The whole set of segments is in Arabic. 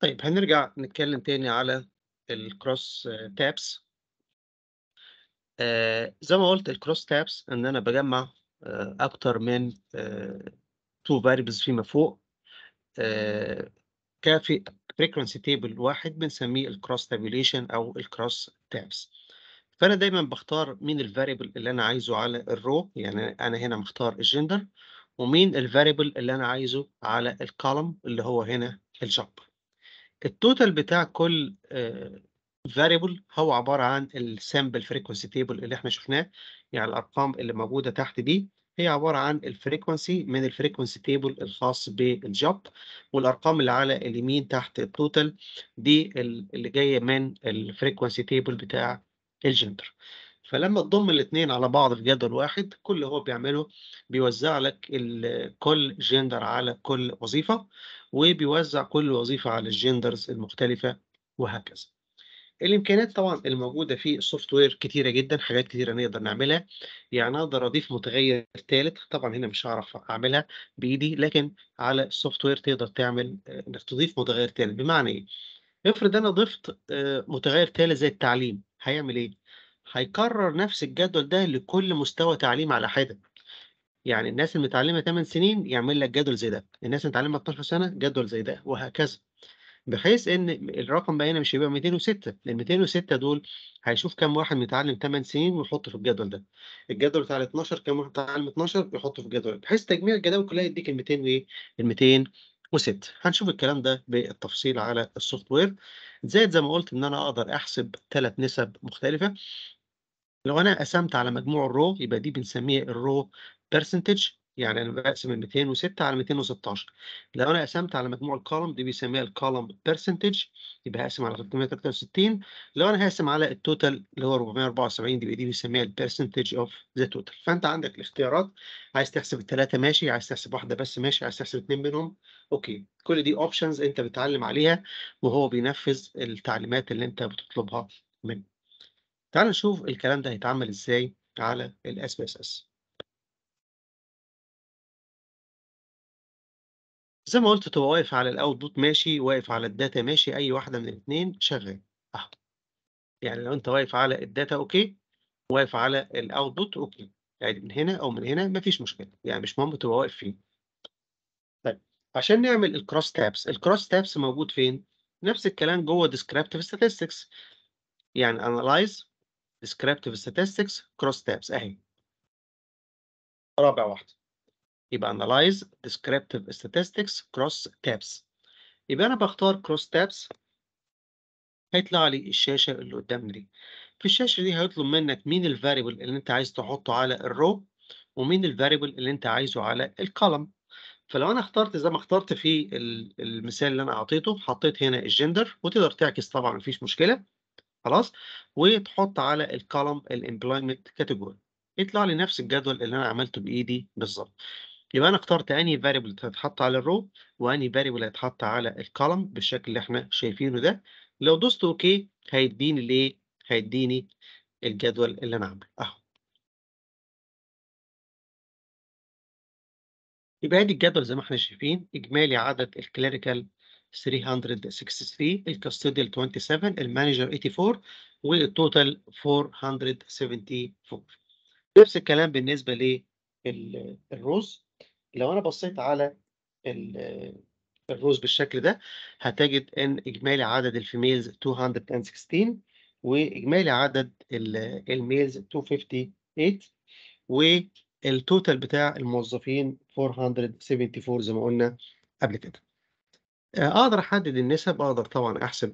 طيب هنرجع نتكلم تاني على الكروس تابس آه زي ما قلت الكروس تابس ان انا بجمع آه اكتر من تو آه، فاريبلز فيما فوق آه كافي فريكونسي تيبل واحد بنسميه الكروس tabulation او الكروس تابس فانا دايما بختار مين الفاريبل اللي انا عايزه على الرو يعني انا هنا مختار الجندر ومين الفاريبل اللي انا عايزه على الكولم اللي هو هنا الجمب التوتال بتاع كل فاريبل آه، هو عباره عن السامبل فريكونسي تيبل اللي احنا شفناه يعني الارقام اللي موجوده تحت دي هي عباره عن الفريكونسي من الفريكونسي تيبل الخاص بالجوب والارقام اللي على اليمين تحت التوتال دي اللي جايه من الفريكونسي تيبل بتاع الجندر فلما تضم الاثنين على بعض في جدول واحد كل اللي هو بيعمله بيوزع لك كل جندر على كل وظيفه وبيوزع كل وظيفة على الجندرز المختلفة وهكذا الامكانيات طبعا الموجوده في السوفت وير كتيره جدا حاجات كتيره نقدر نعملها يعني اقدر اضيف متغير ثالث طبعا هنا مش هعرف اعملها بايدي لكن على السوفت وير تقدر تعمل آه، انك تضيف متغير ثالث بمعنى ايه افرض انا ضفت آه، متغير ثالث زي التعليم هيعمل ايه هيكرر نفس الجدول ده لكل مستوى تعليم على حده يعني الناس المتعلمة 8 سنين يعمل لك جدول زي ده الناس المتعلمة 12 سنة جدول زي ده وهكذا بحيث ان الرقم بقى هنا مش هيبقى 206 لان 206 دول هيشوف كم واحد متعلم 8 سنين ويحطه في الجدول ده الجدول بتاع ال 12 كم واحد متعلم 12 يحطه في الجدول بحيث تجميع الجداول كلها يديك ال 200 وايه ال 206 هنشوف الكلام ده بالتفصيل على السوفت وير زائد زي ما قلت ان انا اقدر احسب ثلاث نسب مختلفه لو انا قسمت على مجموع الرو يبقى دي بنسميها الرو برسنتج يعني انا بقسم ال 206 على 216 لو انا قسمت على مجموع الكولم دي بيسميها الكولم برسنتج يبقى هقسم على 363 لو انا هقسم على التوتال اللي هو 474 دي دي بيسميها البرسنتج اوف ذا توتال فانت عندك الاختيارات عايز تحسب الثلاثه ماشي عايز تحسب واحده بس ماشي عايز تحسب اثنين منهم اوكي كل دي اوبشنز انت بتعلم عليها وهو بينفذ التعليمات اللي انت بتطلبها منه تعال نشوف الكلام ده هيتعمل ازاي على الاس بي اس اس زي ما قُلت تبقى واقف على الoutput ماشي، واقف على الداتا ماشي، أي واحدة من الاتنين شغال أهو. يعني لو أنت واقف على الداتا أوكي، واقف على الoutput أوكي، عادي يعني من هنا أو من هنا ما فيش مشكلة، يعني مش مهم تبقى واقف فين. طيب عشان نعمل الكروس tabs، الكروس tabs موجود فين؟ نفس الكلام جوه descriptive statistics يعني analyze descriptive statistics cross tabs أهي. رابع واحدة. يبقى Analyze Descriptive Statistics Cross Tabs يبقى أنا بختار Cross Tabs هيطلع لي الشاشة اللي قدامنا دي في الشاشة دي هيطلب منك مين Variable اللي أنت عايز تحطه على الرو ومين Variable اللي أنت عايزه على الكولم فلو أنا اخترت زي ما اخترت في المثال اللي أنا أعطيته حطيت هنا الجندر وتقدر تعكس طبعا مفيش مشكلة خلاص وتحط على الكولم Employment كاتيجوري يطلع لي نفس الجدول اللي انا عملته بايدي بالظبط يبقى انا اخترت انهي فاريبل هتتحط على الرو واني فاريبل هيتحط على الكولم بالشكل اللي احنا شايفينه ده لو دوست اوكي هيديني الايه هيديني الجدول اللي انا عامله اهو يبقى ادي الجدول زي ما احنا شايفين اجمالي عدد الكليريكال 363 الكاستوديال 27 المانجر 84 والتوتال 474 نفس الكلام بالنسبه للروز لو انا بصيت على الروز بالشكل ده هتجد ان اجمالي عدد الفيميلز 216 واجمالي عدد الميلز 258 والتوتال بتاع الموظفين 474 زي ما قلنا قبل كده آه، اقدر احدد النسب اقدر طبعا احسب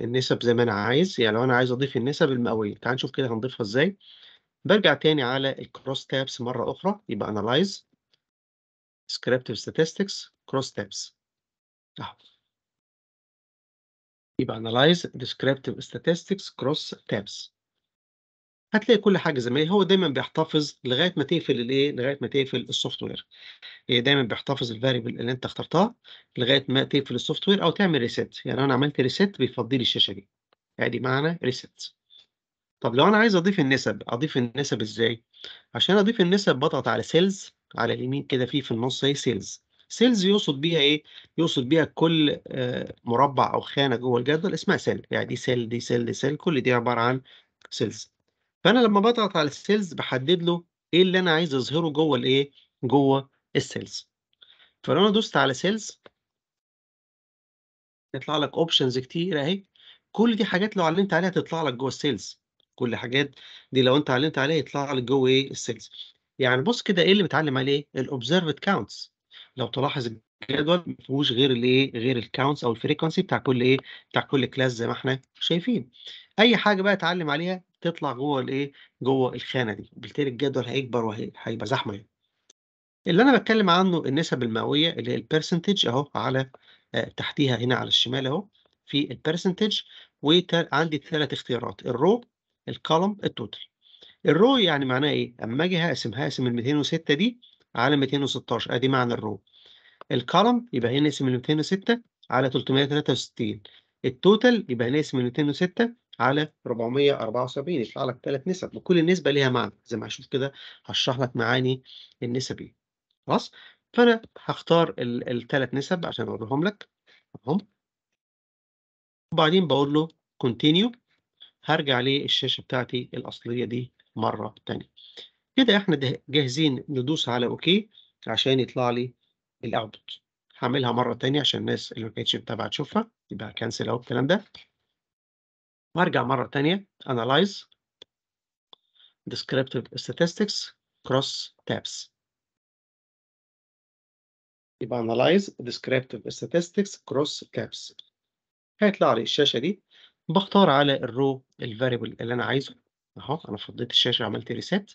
النسب زي ما انا عايز يعني لو انا عايز اضيف النسب المئويه تعال نشوف كده هنضيفها ازاي برجع تاني على الكروس تابس مره اخرى يبقى انالايز descriptive statistics cross tabs اهو ah. يبقى analyze descriptive statistics cross tabs هتلاقي كل حاجه زي ما هي هو دايما بيحتفظ لغايه ما تقفل الايه لغايه ما تقفل السوفت وير إيه دايما بيحتفظ الفاريبل اللي انت اخترتها لغايه ما تقفل السوفت وير او تعمل ريسيت يعني انا عملت ريسيت بيفضي لي الشاشه دي ادي معنى ريسيت طب لو انا عايز اضيف النسب اضيف النسب ازاي عشان اضيف النسب بضغط على سيلز على اليمين كده في في النص اهي سيلز سيلز يقصد بيها ايه يقصد بيها كل آه، مربع او خانه جوه الجدول اسمها سيل يعني دي سيل دي سيل دي سيل كل دي عباره عن سيلز فانا لما بضغط على السيلز بحدد له ايه اللي انا عايز اظهره جوه الايه جوه السيلز فلو انا دوست على سيلز يطلع لك اوبشنز كتير اهي كل دي حاجات لو علمت عليها تطلع لك جوه السيلز كل حاجات دي لو انت علمت عليها يطلع لك جوه ايه السيلز يعني بص كده إيه اللي متعلم عليه الاوبزرفد كاونتس لو تلاحظ الجدول ما فيهوش غير الايه غير الكاونتس او الفريكونسي بتاع كل ايه بتاع كل كلاس زي ما احنا شايفين اي حاجه بقى اتعلم عليها تطلع جوه الايه جوه الخانه دي بالتالي الجدول هيكبر وهيبقى زحمه يعني. اللي انا بتكلم عنه النسب المئويه اللي هي البرسنتج اهو على آه، تحتيها هنا على الشمال اهو في البرسنتج وعندي ثلاث اختيارات الرو الكولوم التوتال الرو يعني معناه ايه اما اجي هقسم هقسم ال 206 دي على 216 ادي معنى الرو الكولم يبقى هنقسم ال 206 على 363 التوتال يبقى هنقسم ال 206 على 474 يطلع لك ثلاث نسب وكل نسبه ليها معنى زي ما هشوف كده هشرح لك معاني النسب ايه خلاص فانا هختار الثلاث نسب عشان اوريهم لك اهم وبعدين بقول له كونتينيو هرجع للشاشه بتاعتي الاصليه دي مرة تانية كده احنا جاهزين ندوس على اوكي عشان يطلع لي الاوتبوت هعملها مرة تانية عشان الناس اللي ما كانتش متابعة تشوفها يبقى كنسل اهو الكلام ده وارجع مرة تانية analyze descriptive statistics cross tabs يبقى analyze descriptive statistics cross tabs هيطلع لي الشاشة دي بختار على الرو الفاريبل اللي انا عايزه اهو انا فضيت الشاشه وعملت ريسيت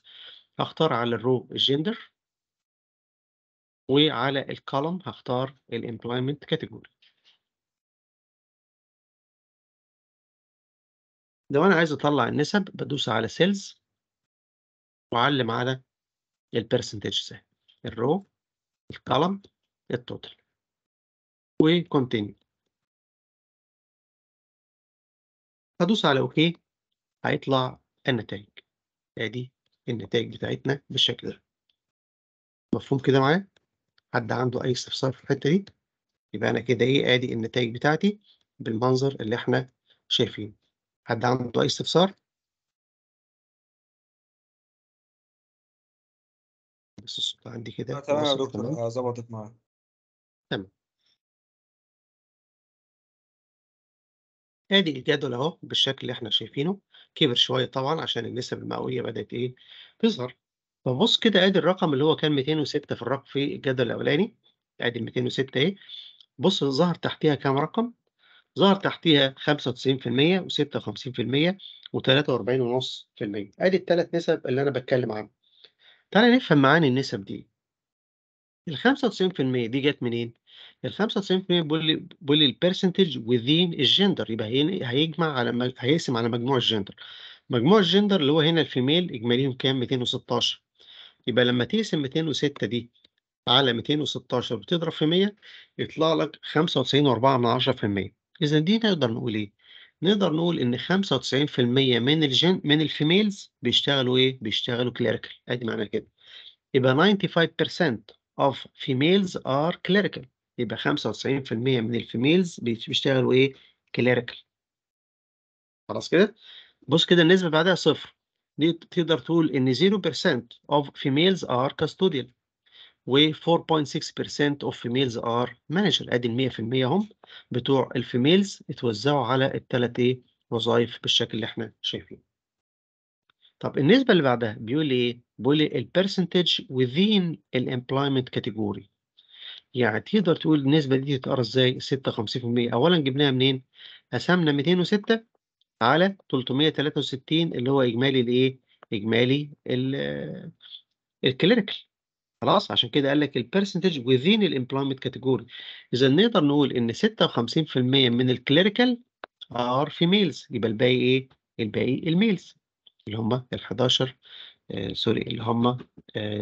هختار على الرو الجندر وعلى الكولوم هختار الامبلويمنت كاتيجوري لو انا عايز اطلع النسب بدوس على سيلز واعلم على البرسنتج ده الرو الكولوم التوتال وكونتينيو هدوس على اوكي هيطلع النتائج ادي النتائج بتاعتنا بالشكل ده مفهوم كده معايا حد عنده اي استفسار في الحته دي يبقى انا كده ايه ادي النتائج بتاعتي بالمنظر اللي احنا شايفينه حد عنده اي استفسار بس الصوت عندي كده آه، تمام يا دكتور آه، ظبطت معايا تمام ادي الجدول اهو بالشكل اللي احنا شايفينه كبر شوية طبعًا عشان النسب المئوية بدأت إيه، تظهر. فبُص كده آدي الرقم اللي هو كان 206 في الرقم في الجدول الأولاني، آدي ال206 أهي، بُص ظهر تحتيها كام رقم، ظهر تحتيها 95% و56% و43.5%، ادي الثلاث نسب اللي أنا بتكلم عنهم. تعالى نفهم معاني النسب دي. ال95% دي جت منين؟ ال 95% بيقول لي بيقول لي البرسنتج وذين الجندر يبقى هيجمع على هيقسم على مجموع الجندر مجموع الجندر اللي هو هنا الفيميل اجماليهم كام 216 يبقى لما تقسم 206 دي على 216 وتضرب في 100 يطلع لك 95.4% اذا دي نقدر نقول ايه نقدر نقول ان 95% من الجن من الفيميلز بيشتغلوا ايه بيشتغلوا كليريكال ادي معنى كده يبقى 95% of females are clerical يبقى 95% من الفيميلز بيشتغلوا ايه كليريكال خلاص كده بص كده النسبه بعدها صفر دي تقدر تقول ان 0% of females are custodial و 4.6% of females are manager ادي ال 100% هم بتوع الفيميلز اتوزعوا على الثلاث ايه وظائف بالشكل اللي احنا شايفينه طب النسبه اللي بعدها بيقول ايه بيقول percentage within employment كاتيجوري يعني تقدر تقول النسبة دي تتقرا إزاي؟ 56%، أولًا جبناها منين؟ قسمنا 206 على 363 اللي هو إجمالي الإيه؟ إجمالي ال الكلينيكال خلاص عشان كده قال لك البرسنتج ويزين الامبلويمنت كاتيجوري إذا نقدر نقول إن 56% من الكلينيكال ار فيميلز يبقى الباقي إيه؟ الباقي الميلز اللي هم ال 11 آه، سوري اللي هم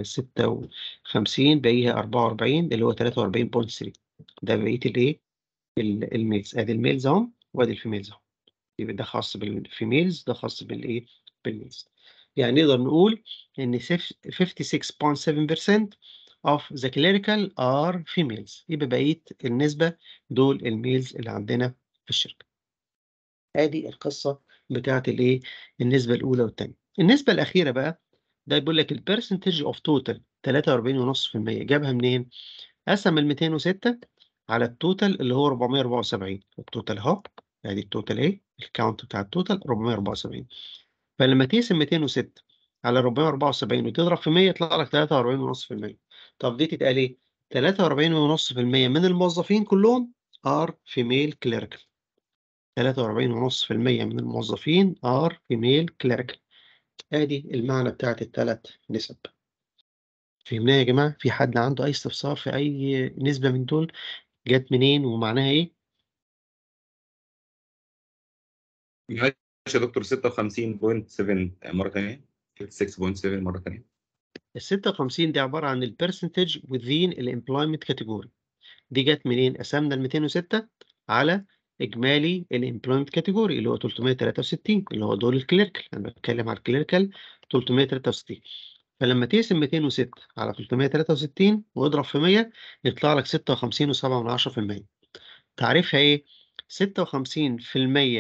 56 آه، باقيها 44 اللي هو 43.3 ده بقيه الايه الميلز ادي الميلز اهم وادي الفيميلز اهم يبقى ده خاص بالفيميلز ده خاص بالايه بالميلز يعني نقدر نقول ان 56.7% of the clerical are females يبقى بقيه النسبه دول الميلز اللي عندنا في الشركه ادي القصه بتاعه الايه النسبه الاولى والثانيه النسبه الاخيره بقى ده بيقول لك البرسنتج اوف توتال 43.5% جابها منين؟ قسم ال 206 على التوتال اللي هو 474 التوتال اهو ادي التوتال ايه؟ الكاونت بتاع التوتال 474 فلما تقسم 206 على 474 وتضرب في 100 يطلع لك 43.5% طب دي تتقال ايه؟ 43.5% من الموظفين كلهم ار فيميل كليريكال 43.5% من الموظفين ار فيميل كليريكال ادي المعنى بتاعت الثلاث نسب فهمناها يا جماعه في حد عنده اي استفسار في اي نسبه من دول جت منين ومعناها ايه ماشي يا دكتور 56.7 مره ثانيه 56.7 مره ثانيه ال 56 دي عباره عن البرسنتج وذين الامبلويمنت كاتيجوري دي جت منين قسمنا ال 206 على اجمالي الامبلويمنت كاتيجوري اللي هو 363 اللي هو دول الكليركال انا بتكلم على الكليركال 363 فلما تقسم 206 على 363 واضرب في 100 يطلع لك 56.7% تعريفها ايه 56%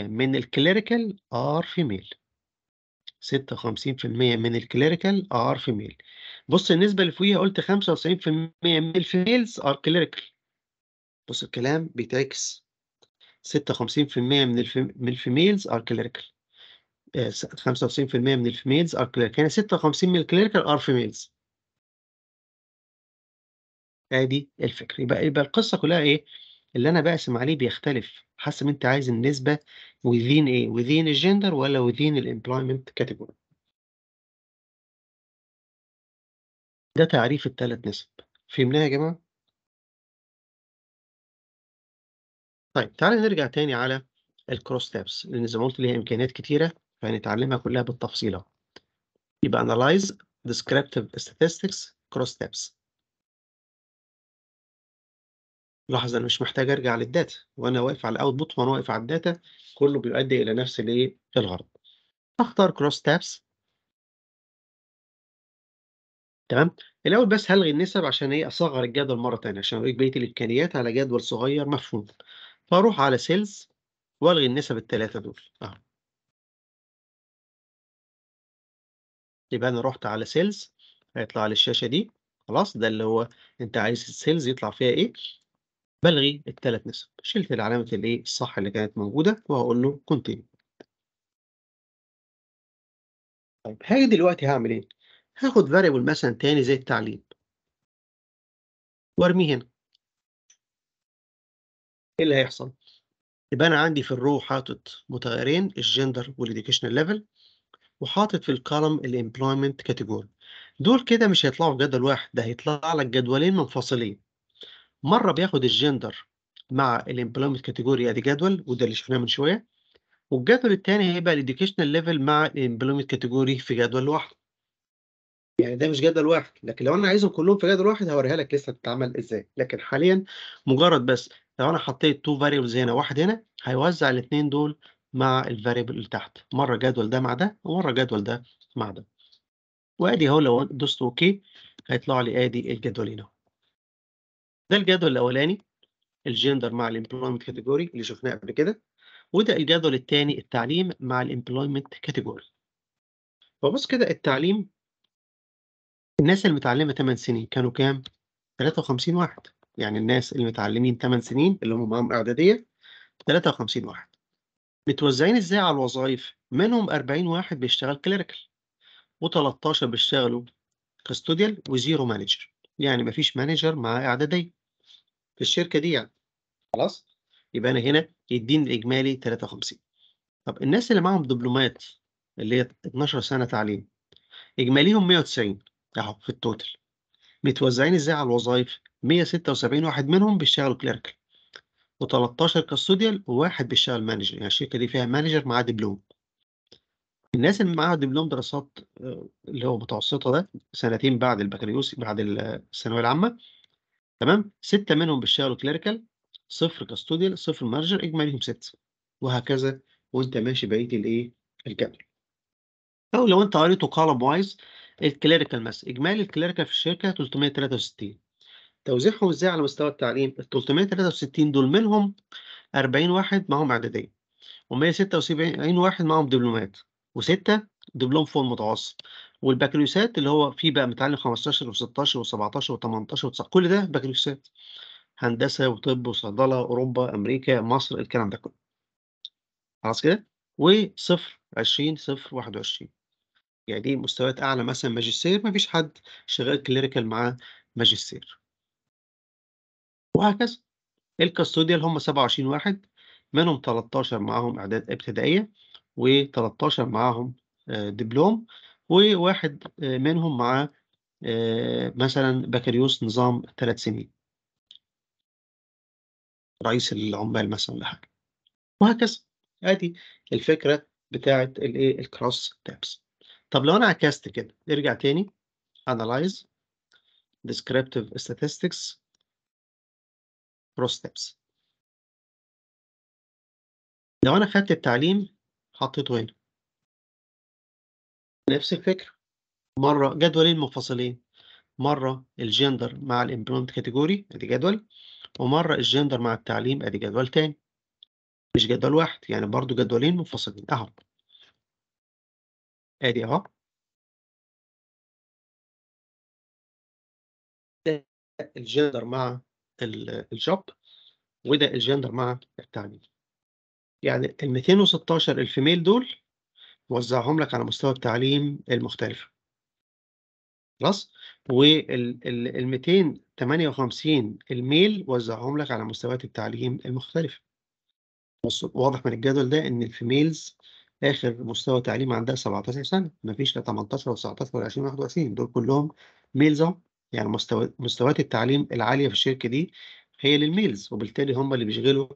من الكليريكال ار فيميل 56% من الكليريكال ار فيميل بص النسبه اللي فوقيها قلت 95% من الفيميلز ار كليريكال بص الكلام بيتعكس 56% من الف... من الفيميلز ار كليريكال 55% من الفيميلز ار كليريكال يعني 56 من الكليريكال ار فيميلز ادي الفكره يبقى يبقى القصه كلها ايه اللي انا بقسم عليه بيختلف حسب انت عايز النسبه within ايه within الجندر ولا within الامبلويمنت كاتيجوري ده تعريف الثلاث نسب فهمناها يا جماعه طيب تعالى نرجع تاني على الكروس تابس لان زي ما قلت ليها امكانيات كتيره فهنتعلمها كلها بالتفصيل اهو يبقى analyze descriptive statistics cross tabs لاحظ انا مش محتاج ارجع للداتا وانا واقف على الاوتبوت وانا واقف على الداتا كله بيؤدي الى نفس الايه الغرض اختار كروس تابس تمام الاول بس هلغي النسب عشان ايه اصغر الجدول مره ثانيه عشان اوريك بقيه الامكانيات على جدول صغير مفهوم فاروح على سيلز والغي النسب الثلاثه دول اهو يبقى انا رحت على سيلز هيطلع على الشاشه دي خلاص ده اللي هو انت عايز السيلز يطلع فيها ايه بلغي الثلاث نسب شلت العلامه الايه الصح اللي كانت موجوده وهقول له كونتينيو طيب هاجي دلوقتي هعمل ايه هاخد فاريبل مثلا تاني زي التعليم وارميه هنا ايه اللي هيحصل يبقى انا عندي في الرو حاطط متغيرين الجندر والإديوكيشنال ليفل وحاطط في الكولم الامبلويمنت كاتيجوري دول كده مش هيطلعوا في جدول واحد ده هيطلع لك جدولين منفصلين مره بياخد الجندر مع الامبلويمنت كاتيجوري ادي جدول وده اللي شفناه من شويه والجدول الثاني هيبقى الاديوكيشنال ليفل مع الامبلويمنت كاتيجوري في جدول لوحده يعني ده مش جدول واحد لكن لو انا عايزهم كلهم في جدول واحد هوريها لك لسه بتتعمل ازاي لكن حاليا مجرد بس لو انا حطيت تو فاريبلز هنا واحد هنا هيوزع الاثنين دول مع الفاريبل اللي تحت مره جدول ده مع ده ومره جدول ده مع ده وادي اهو لو دوست اوكي هيطلع لي ادي الجدولين اهو ده الجدول الاولاني الجندر مع الامبلويمنت كاتيجوري اللي شفناه قبل كده وده الجدول الثاني التعليم مع الامبلويمنت كاتيجوري فبص كده التعليم الناس اللي متعلمه 8 سنين كانوا كام 53 واحد يعني الناس المتعلمين 8 سنين اللي هم معاهم اعداديه 53 واحد متوزعين ازاي على الوظائف منهم 40 واحد بيشتغل كليريكال و13 بيشتغلوا كاستوديال وزيرو مانجر يعني مفيش مانجر مع اعداديه في الشركه دي يعني خلاص يبقى انا هنا يديني الاجمالي 53 طب الناس اللي معاهم دبلومات اللي هي 12 سنه تعليم اجماليهم 190 اهو في التوتال متوزعين ازاي على الوظائف 176 واحد منهم بيشتغلوا كليركل و13 كاستوديال وواحد بيشتغل مانجر يعني الشركه دي فيها مانجر معاه دبلوم الناس اللي معاها دبلوم دراسات آه، اللي هو متوسطه ده سنتين بعد البكالوريوس بعد الثانويه العامه تمام سته منهم بيشتغلوا كليريكال صفر كاستوديال صفر مانجر اجماليهم سته وهكذا وانت ماشي بقيه الايه الجدول او لو انت قريته كولم وايز الكليريكال مثلا اجمالي الكليريكال في الشركه 363 توزيعهم ازاي على مستوى التعليم ال 363 دول منهم 40 واحد معاهم اعداديه و176 واحد معاهم دبلومات وسته دبلوم فوق المتوسط والبكالوريوسات اللي هو فيه بقى متعلم 15 و16 و17 و18 و19 كل ده بكالوريوسات هندسه وطب وصيدله اوروبا امريكا مصر الكلام ده كله خلاص كده و0 20 0 21 يعني مستويات اعلى مثلا ماجستير مفيش حد شغال كليريكال معاه ماجستير وهكذا الكاستوديال هم 27 واحد منهم 13 معاهم اعداد ابتدائيه و13 معاهم آه، دبلوم وواحد آه، منهم معاه آه، مثلا بكالوريوس نظام ثلاث سنين رئيس العمال مثلا ولا حاجه وهكذا ادي الفكره بتاعه الايه الكروس تابس طب لو انا عكست كده ارجع تاني analyze descriptive statistics cross steps لو انا خدت التعليم حطيته هنا نفس الفكرة مرة جدولين منفصلين مرة الجندر مع الامبلمنت كاتيجوري ادي جدول ومرة الجندر مع التعليم ادي جدول تاني مش جدول واحد يعني برضو جدولين منفصلين اهو ادي اهو ده الجندر مع الجوب وده الجندر مع التعليم يعني ال 216 الفيميل دول وزعهم لك على مستوى التعليم المختلف خلاص وال 258 الميل وزعهم لك على مستويات التعليم المختلفه واضح من الجدول ده ان الفيميلز آخر مستوى تعليم عندها 17 سنة مفيش لا 18 و 19 ولا 20 ولا 21 دول كلهم ميلز أهو يعني مستوى مستويات التعليم العالية في الشركة دي هي للميلز وبالتالي هم اللي بيشغلوا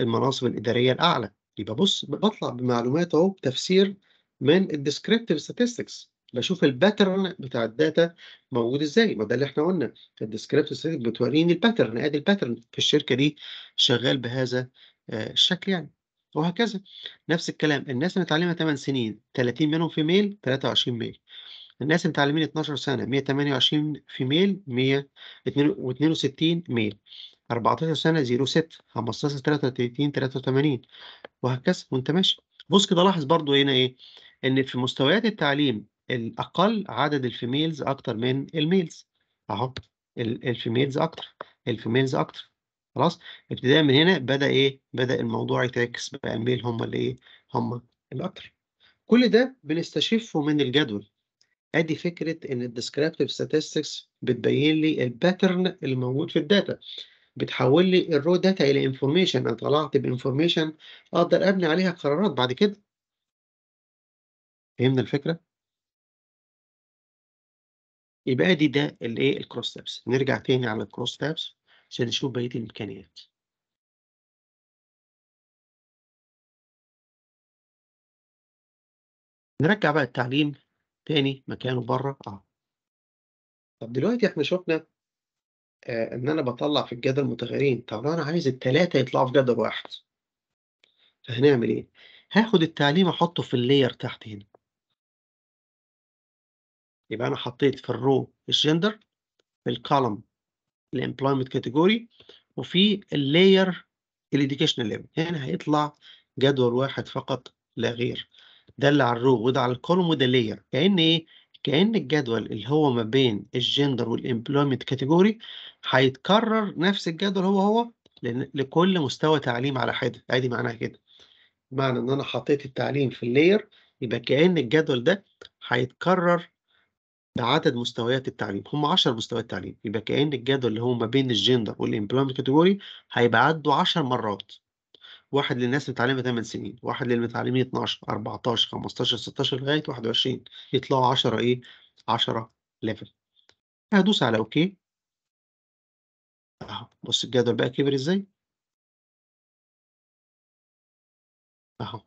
المناصب الإدارية الأعلى يبقى بص بطلع بمعلومات أهو بتفسير من الديسكريبتيف ستاتستكس بشوف الباترن بتاع الداتا موجود ازاي ما ده اللي احنا قلنا الديسكريبتيف بتوريني الباترن ادي الباترن في الشركه دي شغال بهذا آه، الشكل يعني وهكذا نفس الكلام الناس متعلمة 8 سنين 30 منهم في ميل 23 ميل الناس متعلمين 12 سنة 128 في ميل 162 ميل 14 سنة 06 15 33 83 وهكذا وانت ماشي بص كده لاحظ برضو هنا ايه ان في مستويات التعليم الاقل عدد الفيميلز اكتر من الميلز اهو الفيميلز اكتر الفيميلز اكتر خلاص ابتداء من هنا بدا ايه بدا الموضوع يتعكس بقى ميل هم اللي ايه هم الاكتر كل ده بنستشفه من الجدول ادي فكره ان الديسكريبتيف statistics بتبين لي الباترن اللي موجود في الداتا بتحول لي الرو داتا الى انفورميشن انا طلعت بانفورميشن اقدر ابني عليها قرارات بعد كده فهمنا الفكره يبقى دي ده الايه الكروس تابس نرجع تاني على الكروس تابس عشان نشوف بقية الإمكانيات نرجع بقى التعليم تاني مكانه بره اه طب دلوقتي احنا شفنا آه ان انا بطلع في الجدول متغيرين طب لو انا عايز التلاتة يطلعوا في جدول واحد فهنعمل ايه؟ هاخد التعليم احطه في اللاير تحت هنا يبقى انا حطيت في الرو الجندر في الكولم الامبلويمنت كاتيجوري وفي اللاير الاديوكيشنال ليفل هنا هيطلع جدول واحد فقط لا غير ده اللي على الرو وده على الكولوم وده لاير كأن ايه كأن الجدول اللي هو ما بين الجندر والامبلويمنت كاتيجوري هيتكرر نفس الجدول هو هو لكل مستوى تعليم على حده ادي معناها كده بمعنى ان انا حطيت التعليم في اللاير يبقى كأن الجدول ده هيتكرر بعدد مستويات التعليم هم 10 مستويات تعليم يبقى كأن الجدول اللي هو ما بين الجندر والامبلمنت كاتيجوري هيبقى عدوا 10 مرات واحد للناس متعلمة 8 سنين واحد للمتعلمين 12 14 15 16 لغاية 21 يطلعوا 10 ايه 10 ليفل هدوس على اوكي اهو بص الجدول بقى كبر ازاي اهو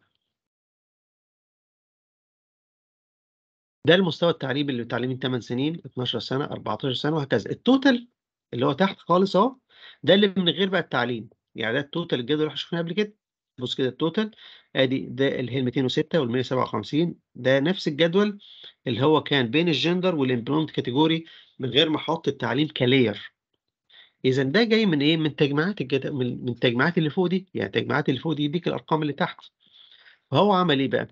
ده المستوى التعليمي اللي تعليمي 8 سنين 12 سنه 14 سنه وهكذا التوتال اللي هو تحت خالص اهو ده اللي من غير بقى التعليم يعني ده التوتال الجدول اللي احنا شفناه قبل كده بص كده التوتال ادي ده اللي هي 206 وال 157 ده نفس الجدول اللي هو كان بين الجندر والامبلونت كاتيجوري من غير ما احط التعليم كلير اذا ده جاي من ايه من تجميعات الجدول من, من التجميعات اللي فوق دي يعني التجميعات اللي فوق دي يديك الارقام اللي تحت فهو عمل ايه بقى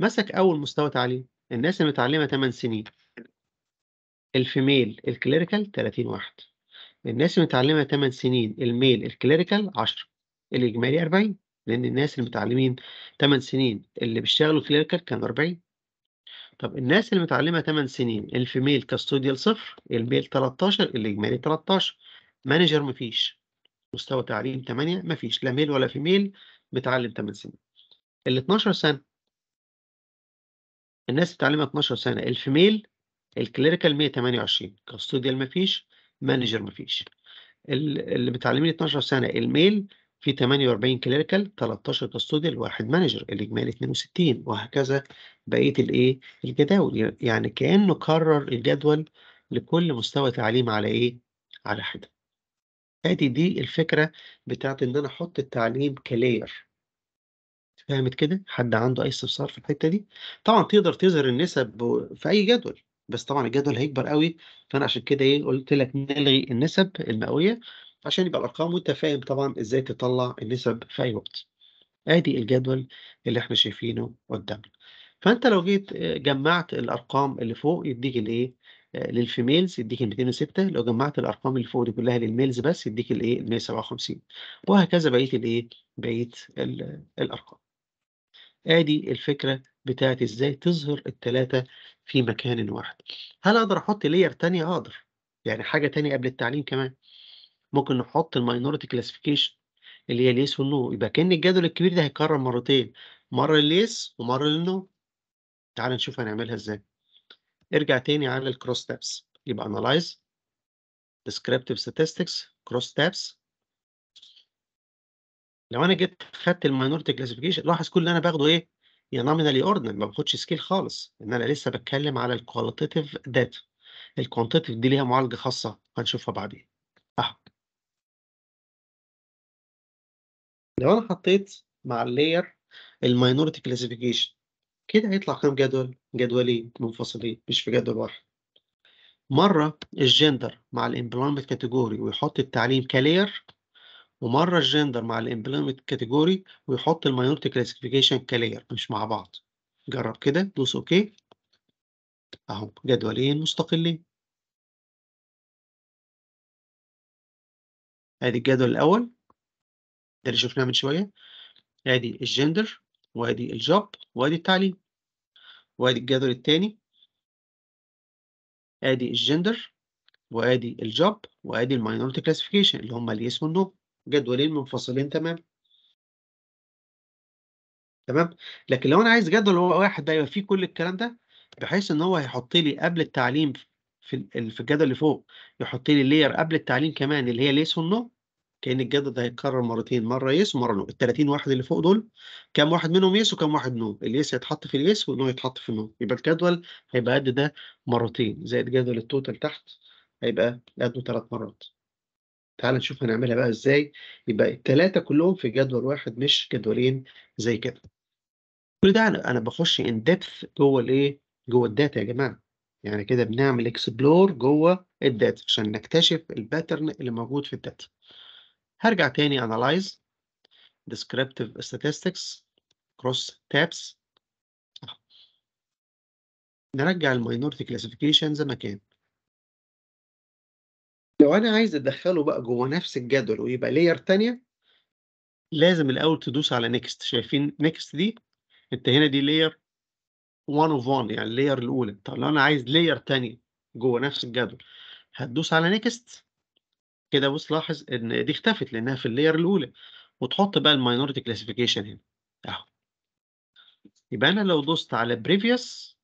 مسك اول مستوى تعليم الناس المتعلمة 8 سنين الفيميل الكليريكال 30 واحد الناس المتعلمة 8 سنين الميل الكليريكال 10 الإجمالي 40 لأن الناس المتعلمين 8 سنين اللي بيشتغلوا كليريكال كانوا 40 طب الناس اللي متعلمة 8 سنين الفيميل كاستوديال صفر الميل 13 الإجمالي 13 مانجر مفيش مستوى تعليم 8 مفيش لا ميل ولا فيميل متعلم 8 سنين ال 12 سنة الناس بتعلمها 12 سنه الفيميل الكليريكال 128 كاستوديال مفيش مانجر مفيش اللي متعلمين 12 سنه الميل في 48 كليريكال 13 كاستوديال واحد مانجر الاجمالي 62 وهكذا بقيه الايه الجداول يعني كانه كرر الجدول لكل مستوى تعليم على ايه على حده ادي دي الفكره بتاعت ان انا احط التعليم كلاير فهمت كده، حد عنده أي استفسار في الحتّة دي؟ طبعًا تقدر تظهر النسب في أي جدول، بس طبعًا الجدول هيكبر قوي فأنا عشان كده إيه، قُلت لك نلغي النسب المئوية عشان يبقى الأرقام وأنت فاهم طبعًا إزاي تطلّع النسب في أي وقت. آدي الجدول اللي إحنا شايفينه قدّامنا، فأنت لو جيت آه، جمّعت الأرقام اللي فوق يدّيك الإيه، آه، للفيميلز يدّيك ال206، لو جمّعت الأرقام اللي فوق دي كلّها للميلز بس يدّيك الإيه، ال157 وهكذا بقية الإيه، بقية 157 وهكذا بقيه الايه بقيه الارقام ادي الفكره بتاعت ازاي تظهر الثلاثه في مكان واحد هل اقدر احط لير تانية اقدر يعني حاجه تانية قبل التعليم كمان ممكن نحط الماينورتي كلاسيفيكيشن اللي هي اليس والنو يبقى كان الجدول الكبير ده هيتكرر مرتين مره اليس ومره النو تعال نشوف هنعملها ازاي ارجع تاني على الكروس تابس يبقى انالايز descriptive statistics cross tabs لو أنا جيت خدت الminority classification لاحظ كل اللي أنا باخده إيه؟ يا nominally اوردنال ما باخدش سكيل خالص إن أنا لسه بتكلم على الكواليتيف data الكوانتيتيف دي ليها معالجة خاصة هنشوفها بعدين أه. لو أنا حطيت مع اللاير الماينورتي كلاسيفيكيشن كده هيطلع كام جدول جدولين منفصلين مش في جدول واحد مرة الجندر مع الامبلويمنت كاتيجوري ويحط التعليم كلاير ومرة الجندر مع الامبلمنت كاتيجوري ويحط المايورتي كلاسيفيكيشن كلير مش مع بعض جرب كده دوس اوكي اهو جدولين مستقلين ادي الجدول الاول ده اللي شفناه من شوية ادي الجندر وادي الجوب وادي التعليم وادي الجدول الثاني ادي الجندر وادي الجوب وادي الماينورتي كلاسيفيكيشن اللي هم الاسم والنو جدولين منفصلين تمام تمام لكن لو انا عايز جدول واحد بقى يبقى فيه كل الكلام ده بحيث ان هو هيحط لي قبل التعليم في في الجدول اللي فوق يحط لي اللير قبل التعليم كمان اللي هي ليس والنو كان الجدول ده هيتكرر مرتين مره يس ومره نو ال 30 واحد اللي فوق دول كام واحد منهم يس وكام واحد نو اليس هيتحط في اليس والنو يتحط في النو يبقى الجدول هيبقى قد ده مرتين زائد جدول التوتال تحت هيبقى قده ثلاث مرات تعال نشوف هنعملها بقى ازاي يبقى التلاتة كلهم في جدول واحد مش جدولين زي كده كل ده انا بخش ان ديبث جوه الايه جوه الداتا يا جماعه يعني كده بنعمل اكسبلور جوه الداتا عشان نكتشف الباترن اللي موجود في الداتا هرجع تاني انالايز descriptive statistics cross tabs نرجع الماينورتي كلاسيفيكيشن زي ما كان لو انا عايز ادخله بقى جوه نفس الجدول ويبقى لاير ثانيه لازم الاول تدوس على نيكست شايفين نيكست دي انت هنا دي لاير 1 اوف 1 يعني اللاير الاولى طب لو انا عايز لاير ثانيه جوه نفس الجدول هتدوس على نيكست كده بص لاحظ ان دي اختفت لانها في اللاير الاولى وتحط بقى الماينورتي كلاسيفيكيشن هنا اهو يبقى انا لو دوست على بريفيوس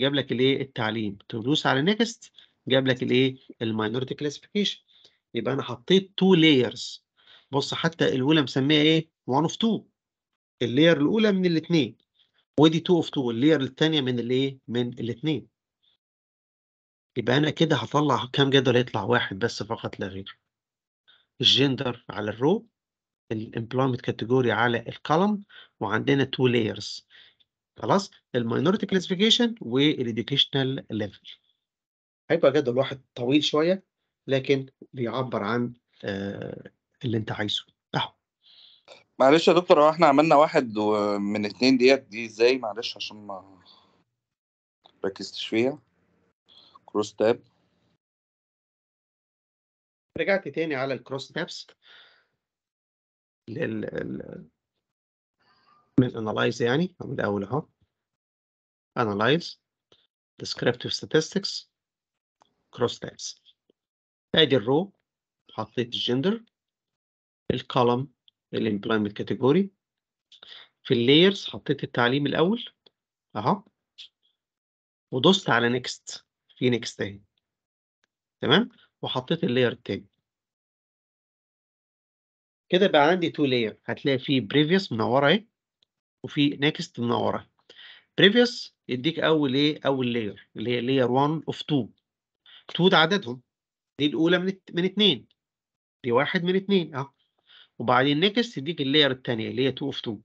جاب لك الايه التعليم تدوس على نيكست جاب لك الايه الماينورتي كلاسيفيكيشن يبقى انا حطيت تو لايرز بص حتى الاولى مسميها ايه 1 اوف 2 اللاير الاولى من الاثنين ودي 2 اوف 2 اللاير الثانيه من الايه من الاثنين يبقى انا كده هطلع كام جدول يطلع واحد بس فقط لا غير الجندر على الرو الامبلويمنت كاتيجوري على الكولم وعندنا تو لايرز خلاص الماينورتي كلاسيفيكيشن والاديوكيشنال ليفل هيبقى جدول واحد طويل شوية لكن بيعبر عن آه اللي انت عايزه اهو معلش يا دكتور هو احنا عملنا واحد من اتنين ديت دي ازاي معلش عشان ما ركزتش فيها كروس تاب رجعت تاني على الكروس تابس لل من انالايز يعني من الاول اهو انالايز descriptive statistics كروس تابس ادي الرو حطيت الجندر الكولم الامبلويمنت كاتيجوري في اللايرز حطيت التعليم الاول اهو ودوست على نيكست في نيكست اهي تمام وحطيت اللاير التاني كده بقى عندي تو لاير هتلاقي فيه بريفيوس منوره اهي وفي نيكست منوره بريفيوس يديك اول ايه اول لاير اللي هي لاير 1 اوف 2 مكتوب عددهم دي الاولى من من اتنين دي واحد من اتنين اهو وبعدين نكست تديك اللاير الثانيه اللي هي 2 اوف 2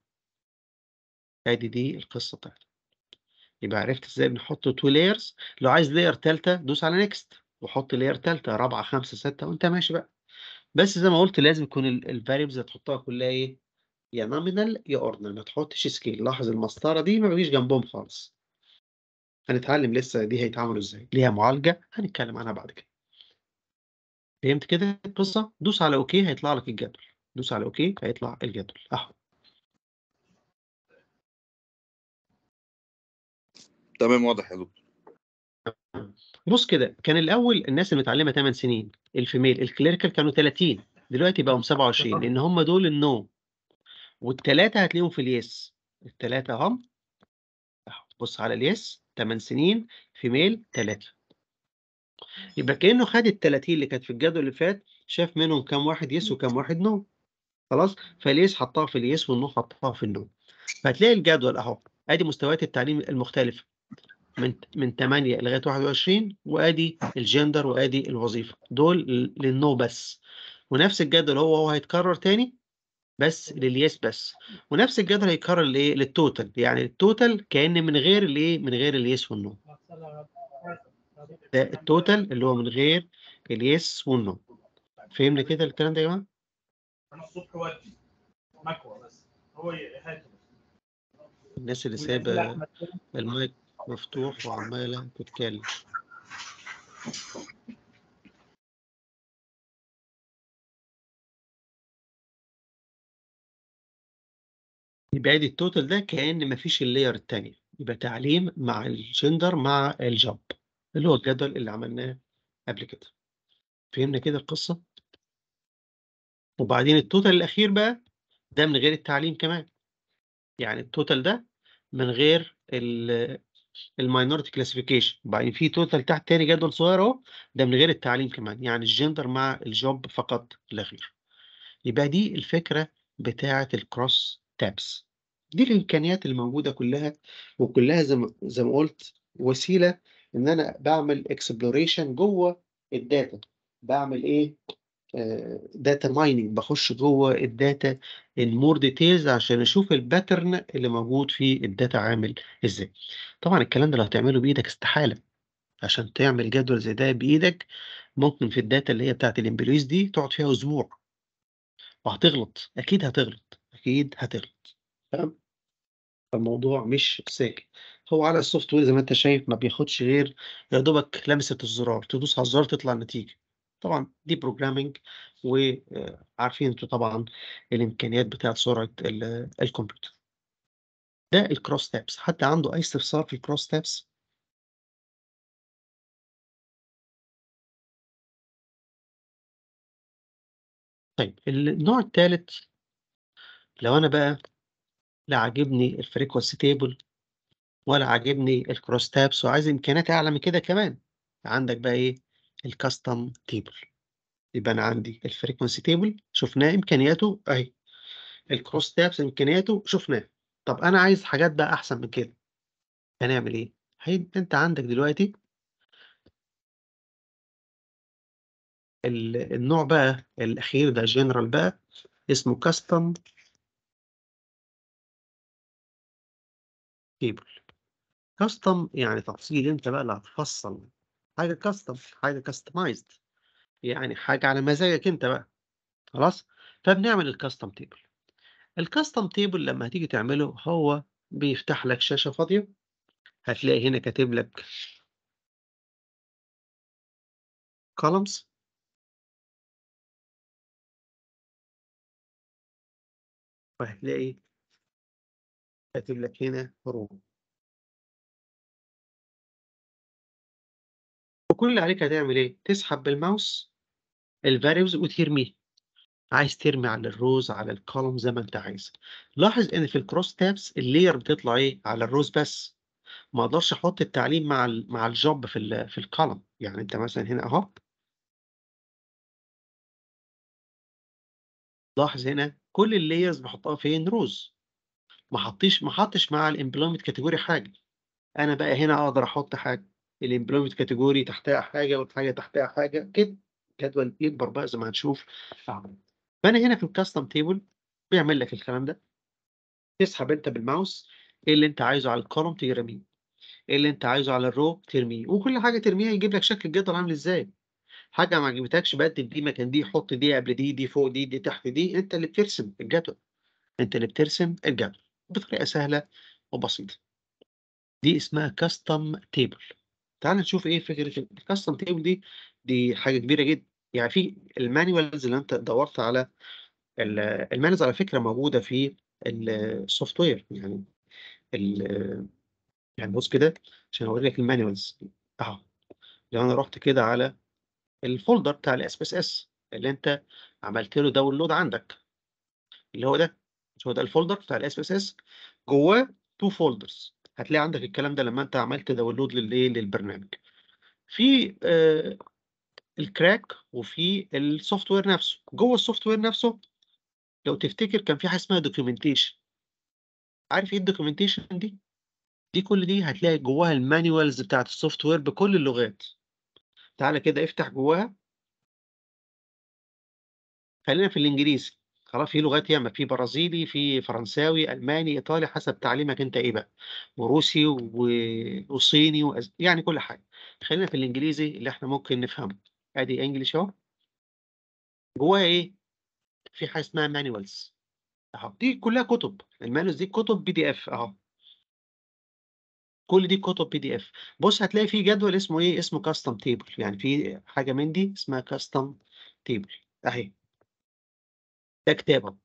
ادي دي القصه بتاعتي يبقى عرفت ازاي بنحط تو لايرز لو عايز لاير ثالثه دوس على نيكست وحط لاير ثالثه رابعة خمسة ستة وانت ماشي بقى بس زي ما قلت لازم يكون الفاريبلز اللي تحطها كلها ايه يا نومينال يا اوردنال ما تحطش سكيل لاحظ المسطره دي ما بيجيش جنبهم خالص هنتعلم لسه دي هيتعملوا ازاي ليها معالجه هنتكلم عنها بعد كده فهمت كده القصه دوس على اوكي هيطلع لك الجدول دوس على اوكي هيطلع الجدول اهو تمام واضح يا دكتور بص كده كان الاول الناس اللي متعلمه 8 سنين الفيميل الكليريكال كانوا 30 دلوقتي بقوا 27 لان هم دول النو والثلاثه هتلاقيهم في اليس الثلاثه هم بص على اليس 8 سنين في ميل 3 يبقى كأنه خد ال 30 اللي كانت في الجدول اللي فات شاف منهم كام واحد يس وكام واحد نو خلاص فاليس حطها في اليس والنو حطها في النو فهتلاقي الجدول اهو ادي مستويات التعليم المختلفه من من 8 لغايه 21 وادي الجندر وادي الوظيفه دول للنو بس ونفس الجدول هو هو هيتكرر تاني بس للياس بس ونفس الجدول هيتكرر لايه للتوتال يعني التوتال كان من غير الايه من غير الياس والنو ده التوتال اللي هو من غير الياس والنو فهمنا كده الكلام ده يا جماعه انا الصبح ودي مكوى بس هو هاتف الناس اللي سايبه المايك مفتوح وعماله تتكلم يبقى ادي التوتال ده كان مفيش اللاير الثانيه يبقى تعليم مع الجندر مع الجاب اللي هو الجدول اللي عملناه قبل كده فهمنا كده القصه وبعدين التوتال الاخير بقى ده من غير التعليم كمان يعني التوتال ده من غير الماينورتي كلاسيفيكيشن وبعدين في توتال تحت تاني جدول صغير اهو ده من غير التعليم كمان يعني الجندر مع الجوب فقط الاخير يبقى دي الفكره بتاعه الكروس تابس دي الإمكانيات الموجودة كلها وكلها زي ما زي ما قلت وسيلة إن أنا بعمل اكسبلوريشن جوه الداتا بعمل إيه؟ داتا آه، مايننج بخش جوه الداتا ان مور ديتيلز عشان اشوف الباترن اللي موجود في الداتا عامل ازاي طبعا الكلام ده لو هتعمله بايدك استحاله عشان تعمل جدول زي ده بايدك ممكن في الداتا اللي هي بتاعت الامبلويز دي تقعد فيها اسبوع وهتغلط اكيد هتغلط اكيد هتغلط تمام فالموضوع مش ساكت هو على السوفت وير زي ما انت شايف ما بياخدش غير يا دوبك لمسه الزرار تدوس على الزرار تطلع النتيجه طبعا دي بروجرامنج وعارفين آه، انتوا طبعا الامكانيات بتاعه سرعه الكمبيوتر ده الكروس تابس حد عنده اي استفسار في الكروس تابس طيب النوع الثالث لو انا بقى لا عاجبني الفريكونسي تيبل ولا عاجبني الكروس تابس وعايز امكانيات اعلى من كده كمان عندك بقى ايه الكاستم تيبل يبقى انا عندي الفريكونسي تيبل شفناه امكانياته اهي الكروس تابس امكانياته شفناه طب انا عايز حاجات بقى احسن من كده هنعمل ايه انت عندك دلوقتي النوع بقى الاخير ده جنرال بقى اسمه كاستم كيبل كاستم يعني تفصيل انت بقى اللي هتفصل حاجه كاستم حاجه كاستمايزد يعني حاجه على مزاجك انت بقى خلاص فبنعمل الكاستم تيبل الكاستم تيبل لما هتيجي تعمله هو بيفتح لك شاشه فاضيه هتلاقي هنا كاتب لك columns وهتلاقي كاتب لك هنا روم وكل اللي عليك هتعمل ايه تسحب بالماوس الفاريبلز وترميها عايز ترمي على الروز على الكولوم زي ما انت عايز لاحظ ان في الكروس تابس اللير بتطلع ايه على الروز بس ما اقدرش احط التعليم مع الـ مع الجوب في الـ في الكولوم يعني انت مثلا هنا اهو لاحظ هنا كل اللايرز بحطها فين روز ما حطيش ما حطش مع الامبلويمنت كاتيجوري حاجه انا بقى هنا اقدر احط حاجه الامبلويمنت كاتيجوري تحتها حاجه والحاجه تحتها حاجه كده الجدول يكبر بقى زي ما هنشوف فانا هنا في الكاستم تيبل بيعمل لك الكلام ده تسحب انت بالماوس اللي انت عايزه على الكولوم ترميه اللي انت عايزه على الرو ترميه وكل حاجه ترميها يجيب لك شكل الجدول عامل ازاي حاجه ما عجبتكش بدل دي مكان دي حط دي قبل دي دي فوق دي دي تحت دي انت اللي بترسم الجدول انت اللي بترسم الجدول بطريقة سهلة وبسيطة دي اسمها كاستم تيبل تعال نشوف ايه فكرة الكاستم تيبل دي دي حاجة كبيرة جدا يعني في المانيوالز اللي انت دورت على المانيوالز على فكرة موجودة في السوفت وير يعني يعني بص كده عشان اوري لك المانيوالز اهو لو يعني انا رحت كده على الفولدر بتاع الاس بي اس اس اللي انت عملت له داونلود عندك اللي هو ده هو ده الفولدر بتاع الاس اس اس جواه تو فولدرز هتلاقي عندك الكلام ده لما انت عملت داونلود للايه للبرنامج في آه الكراك وفي السوفت وير نفسه جوه السوفت وير نفسه لو تفتكر كان في حاجه اسمها دوكيومنتيشن عارف ايه الدوكيومنتيشن دي دي كل دي هتلاقي جواها المانيوالز بتاعه السوفت وير بكل اللغات تعالى كده افتح جواها خلينا في الانجليزي خلاص في لغات ياما في برازيلي في فرنساوي ألماني إيطالي حسب تعليمك أنت إيه بقى وروسي وصيني وأز... يعني كل حاجة خلينا في الإنجليزي اللي إحنا ممكن نفهمه أدي إنجلش أهو جواها إيه في حاجة اسمها مانوالز أهو دي كلها كتب المانوالز دي كتب بي دي إف أهو كل دي كتب بي دي إف بص هتلاقي في جدول اسمه إيه اسمه كاستم تيبل يعني في حاجة من دي اسمها كاستم تيبل أهي ده كتابه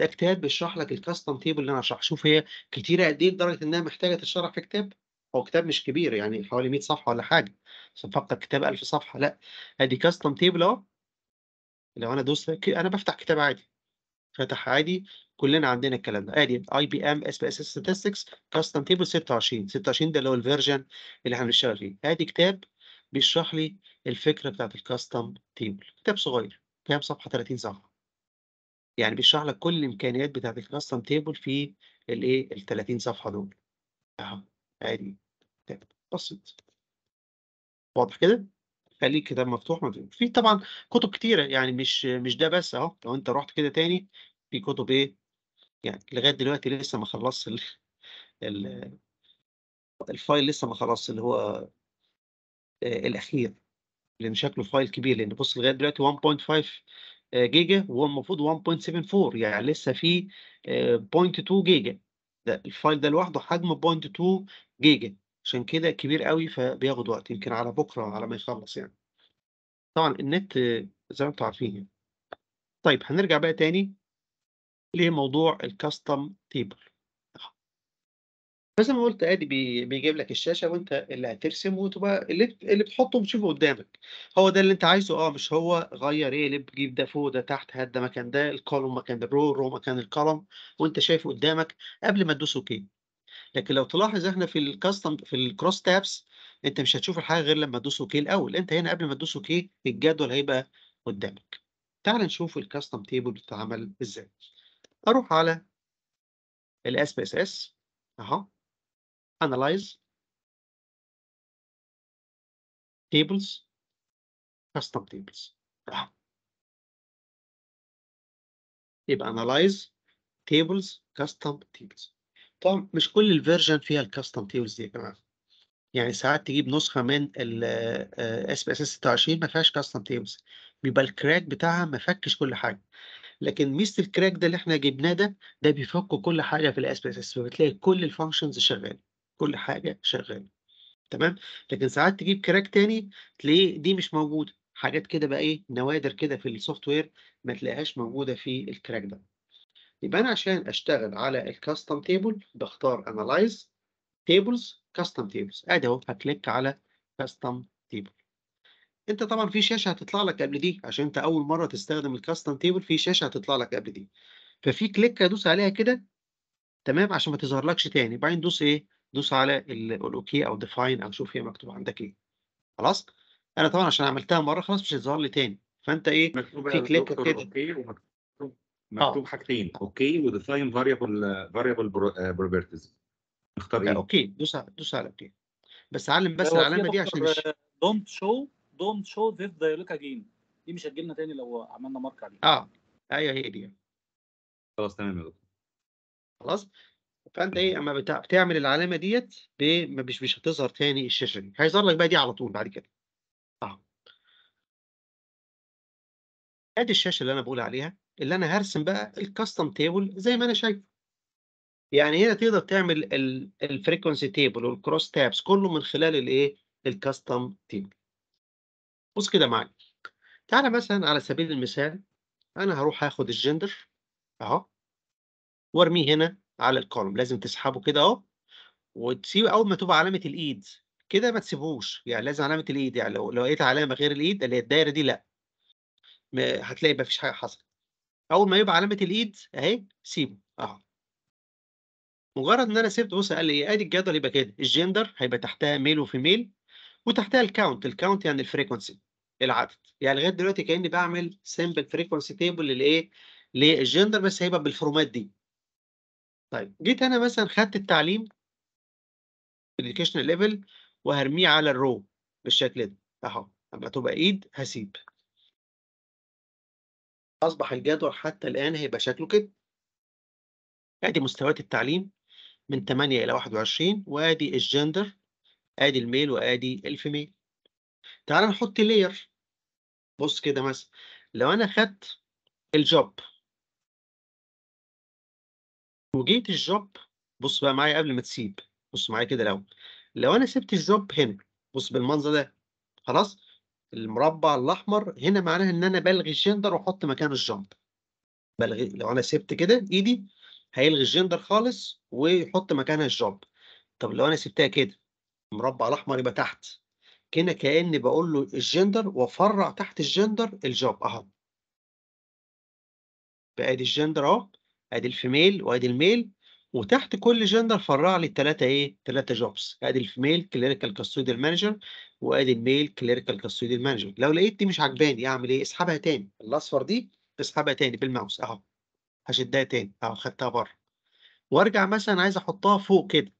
ده كتاب بيشرح لك الكاستم تيبل اللي انا هشرح شوف هي كتيره قد ايه لدرجه انها محتاجه تتشرح في كتاب هو كتاب مش كبير يعني حوالي 100 صفحه ولا حاجه بس فقط كتاب 1000 صفحه لا ادي كاستم تيبل اهو لو انا دوست انا بفتح كتاب عادي فتح عادي كلنا عندنا الكلام ده ادي اي بي ام اس بي اس ستاتستكس كاستم تيبل 26 26 ده اللي هو الفيرجن اللي احنا بنشتغل فيه ادي كتاب بيشرح لي الفكره بتاعت الكاستم تيبل كتاب صغير كام صفحه 30 صفحه يعني بيشرح لك كل الإمكانيات بتاعت الكاستم table في الإيه ال30 صفحة دول أهو عادي بسيط واضح كده؟ خلي الكتاب مفتوح في طبعا كتب كتيرة يعني مش مش ده بس أهو لو أنت رحت كده تاني في كتب إيه يعني لغاية دلوقتي لسه ما خلصت ال... ال... الفايل لسه ما خلصت اللي هو آه الأخير لأن شكله فايل كبير لأن بص لغاية دلوقتي 1.5 جيجا والمفروض 1.74 يعني لسه في 0.2 آه، جيجا ده الفايل ده لوحده حجمه 0.2 جيجا عشان كده كبير قوي فبياخد وقت يمكن على بكره على ما يخلص يعني طبعا النت آه، زي ما انتم عارفين يعني. طيب هنرجع بقى تاني لموضوع الكاستم تيبل بس زي ما قُلت ادي بي بيجيب لك الشاشة وأنت اللي هترسم وتبقى اللي اللي بتحطّه بتشوفه قدّامك، هو ده اللي أنت عايزه آه، مش هو غيّر اقلب، إيه، جيب ده فوق، ده تحت، هات ده مكان ده، الكولوم مكان الrow، رو مكان الكولوم وأنت شايفه قدّامك قبل ما تدوس اوكي لكن لو تلاحظ إحنا في الكاستم في الكروس تابس أنت مش هتشوف الحاجة غير لمّا تدوس اوكي الأول، أنت هنا قبل ما تدوس اوكي الجدول هيبقى قدّامك. تعالَ نشوف الكاستم تيبل بتتعمل إزاي. أروح على اس أهو. analyze tables custom tables يبقى analyze tables custom tables طبعا مش كل الفيرجن فيها الكاستم تيبلز دي يا جماعه يعني ساعات تجيب نسخه من ال اس بي اس 26 ما فيهاش كاستم تيبلز بيبقى الكراك بتاعها ما فكش كل حاجه لكن ميزه الكراك ده اللي احنا جبناه ده ده بيفك كل حاجه في الاس بي اس فبتلاقي كل الفانكشنز شغاله كل حاجة شغالة تمام لكن ساعات تجيب كراك تاني تلاقيه دي مش موجودة حاجات كده بقى ايه نوادر كده في السوفت وير ما تلاقيهاش موجودة في الكراك ده يبقى انا عشان اشتغل على الكاستم تيبل بختار انالايز تيبلز كاستم تيبلز ادي اهو هكليك على كاستم تيبل انت طبعا في شاشه هتطلع لك قبل دي عشان انت اول مره تستخدم الكاستم تيبل في شاشه هتطلع لك قبل دي ففي كليك هدوس عليها كده تمام عشان ما تظهرلكش تاني بعدين دوس ايه دوس على الاوكي او ديفاين او شوف هي مكتوب عندك ايه خلاص انا طبعا عشان عملتها مره خلاص مش هتظهر لي تاني فانت ايه في كليك كده آه. مكتوب حاجتين اوكي وديفاين فاريبل فاريبل بروبرتيز اختار ايه اوكي دوس على دوس على اوكي بس علم بس العلامه دي عشان دونت شو دونت شو ذيس دايلوج اجين دي مش هتجيلنا تاني لو عملنا مارك عليها اه ايوه هي دي خلاص تمام يا دكتور خلاص فانت ايه اما بتعمل العلامه ديت مش مش هتظهر تاني الشاشه دي هيظهر لك بقى دي على طول بعد كده اهو ادي الشاشه اللي انا بقول عليها اللي انا هرسم بقى الكاستم تيبل زي ما انا شايف يعني هنا تقدر تعمل الفريكونسي تيبل والكروس تابس كله من خلال الايه الكاستم تيبل بص كده معايا تعالى مثلا على سبيل المثال انا هروح هاخد الجندر اهو وارميه هنا على الكولم لازم تسحبه كده اهو وتسيب اول ما تبقى علامه الايد كده ما تسيبهوش يعني لازم علامه الايد يعني لو لقيت علامه غير الايد اللي هي الدايره دي لا هتلاقي ما فيش حاجه حصلت اول ما يبقى علامه الايد اهي سيبه اهو مجرد ان انا سبت بص قال لي ايه ادي الجدول يبقى كده الجندر هيبقى تحتها ميل وفيميل وتحتها الكاونت الكاونت يعني الفريكونسي العدد يعني لغايه دلوقتي كاني بعمل سمبل فريكونسي تيبل للايه للجندر بس هيبقى بالفورمات دي طيب جيت انا مثلا خدت التعليم educational ليفل وهرميه على الرو بالشكل ده اهو لما تبقى ايد هسيب اصبح الجدول حتى الان هيبقى شكله كده ادي مستويات التعليم من 8 الى 21 وادي الجندر ادي الميل وادي الفيميل تعال نحط لير بص كده مثلا لو انا خدت الجوب وجيت الجوب بص بقى معايا قبل ما تسيب بص معايا كده الاول لو انا سبت الجوب هنا بص بالمنظر ده خلاص المربع الاحمر هنا معناه ان انا بلغي الجندر واحط مكانه الجمب بلغي لو انا سبت كده ايدي هيلغي الجندر خالص ويحط مكانها الجوب طب لو انا سبتها كده المربع الاحمر يبقى تحت كده كاني بقول له الجندر وفرع تحت الجندر الجوب اهو بقى دي الجندر اهو ادي الفيميل وادي الميل وتحت كل جندر فرع لي الثلاثه ايه؟ ثلاثه جوبس ادي الفيميل كليريكال كاستوديال مانجر وادي الميل كليريكال كاستوديال مانجر لو لقيت دي مش عجباني اعمل ايه؟ اسحبها تاني الاصفر دي اسحبها تاني بالماوس اهو هشدها تاني اهو خدتها بره وارجع مثلا عايز احطها فوق كده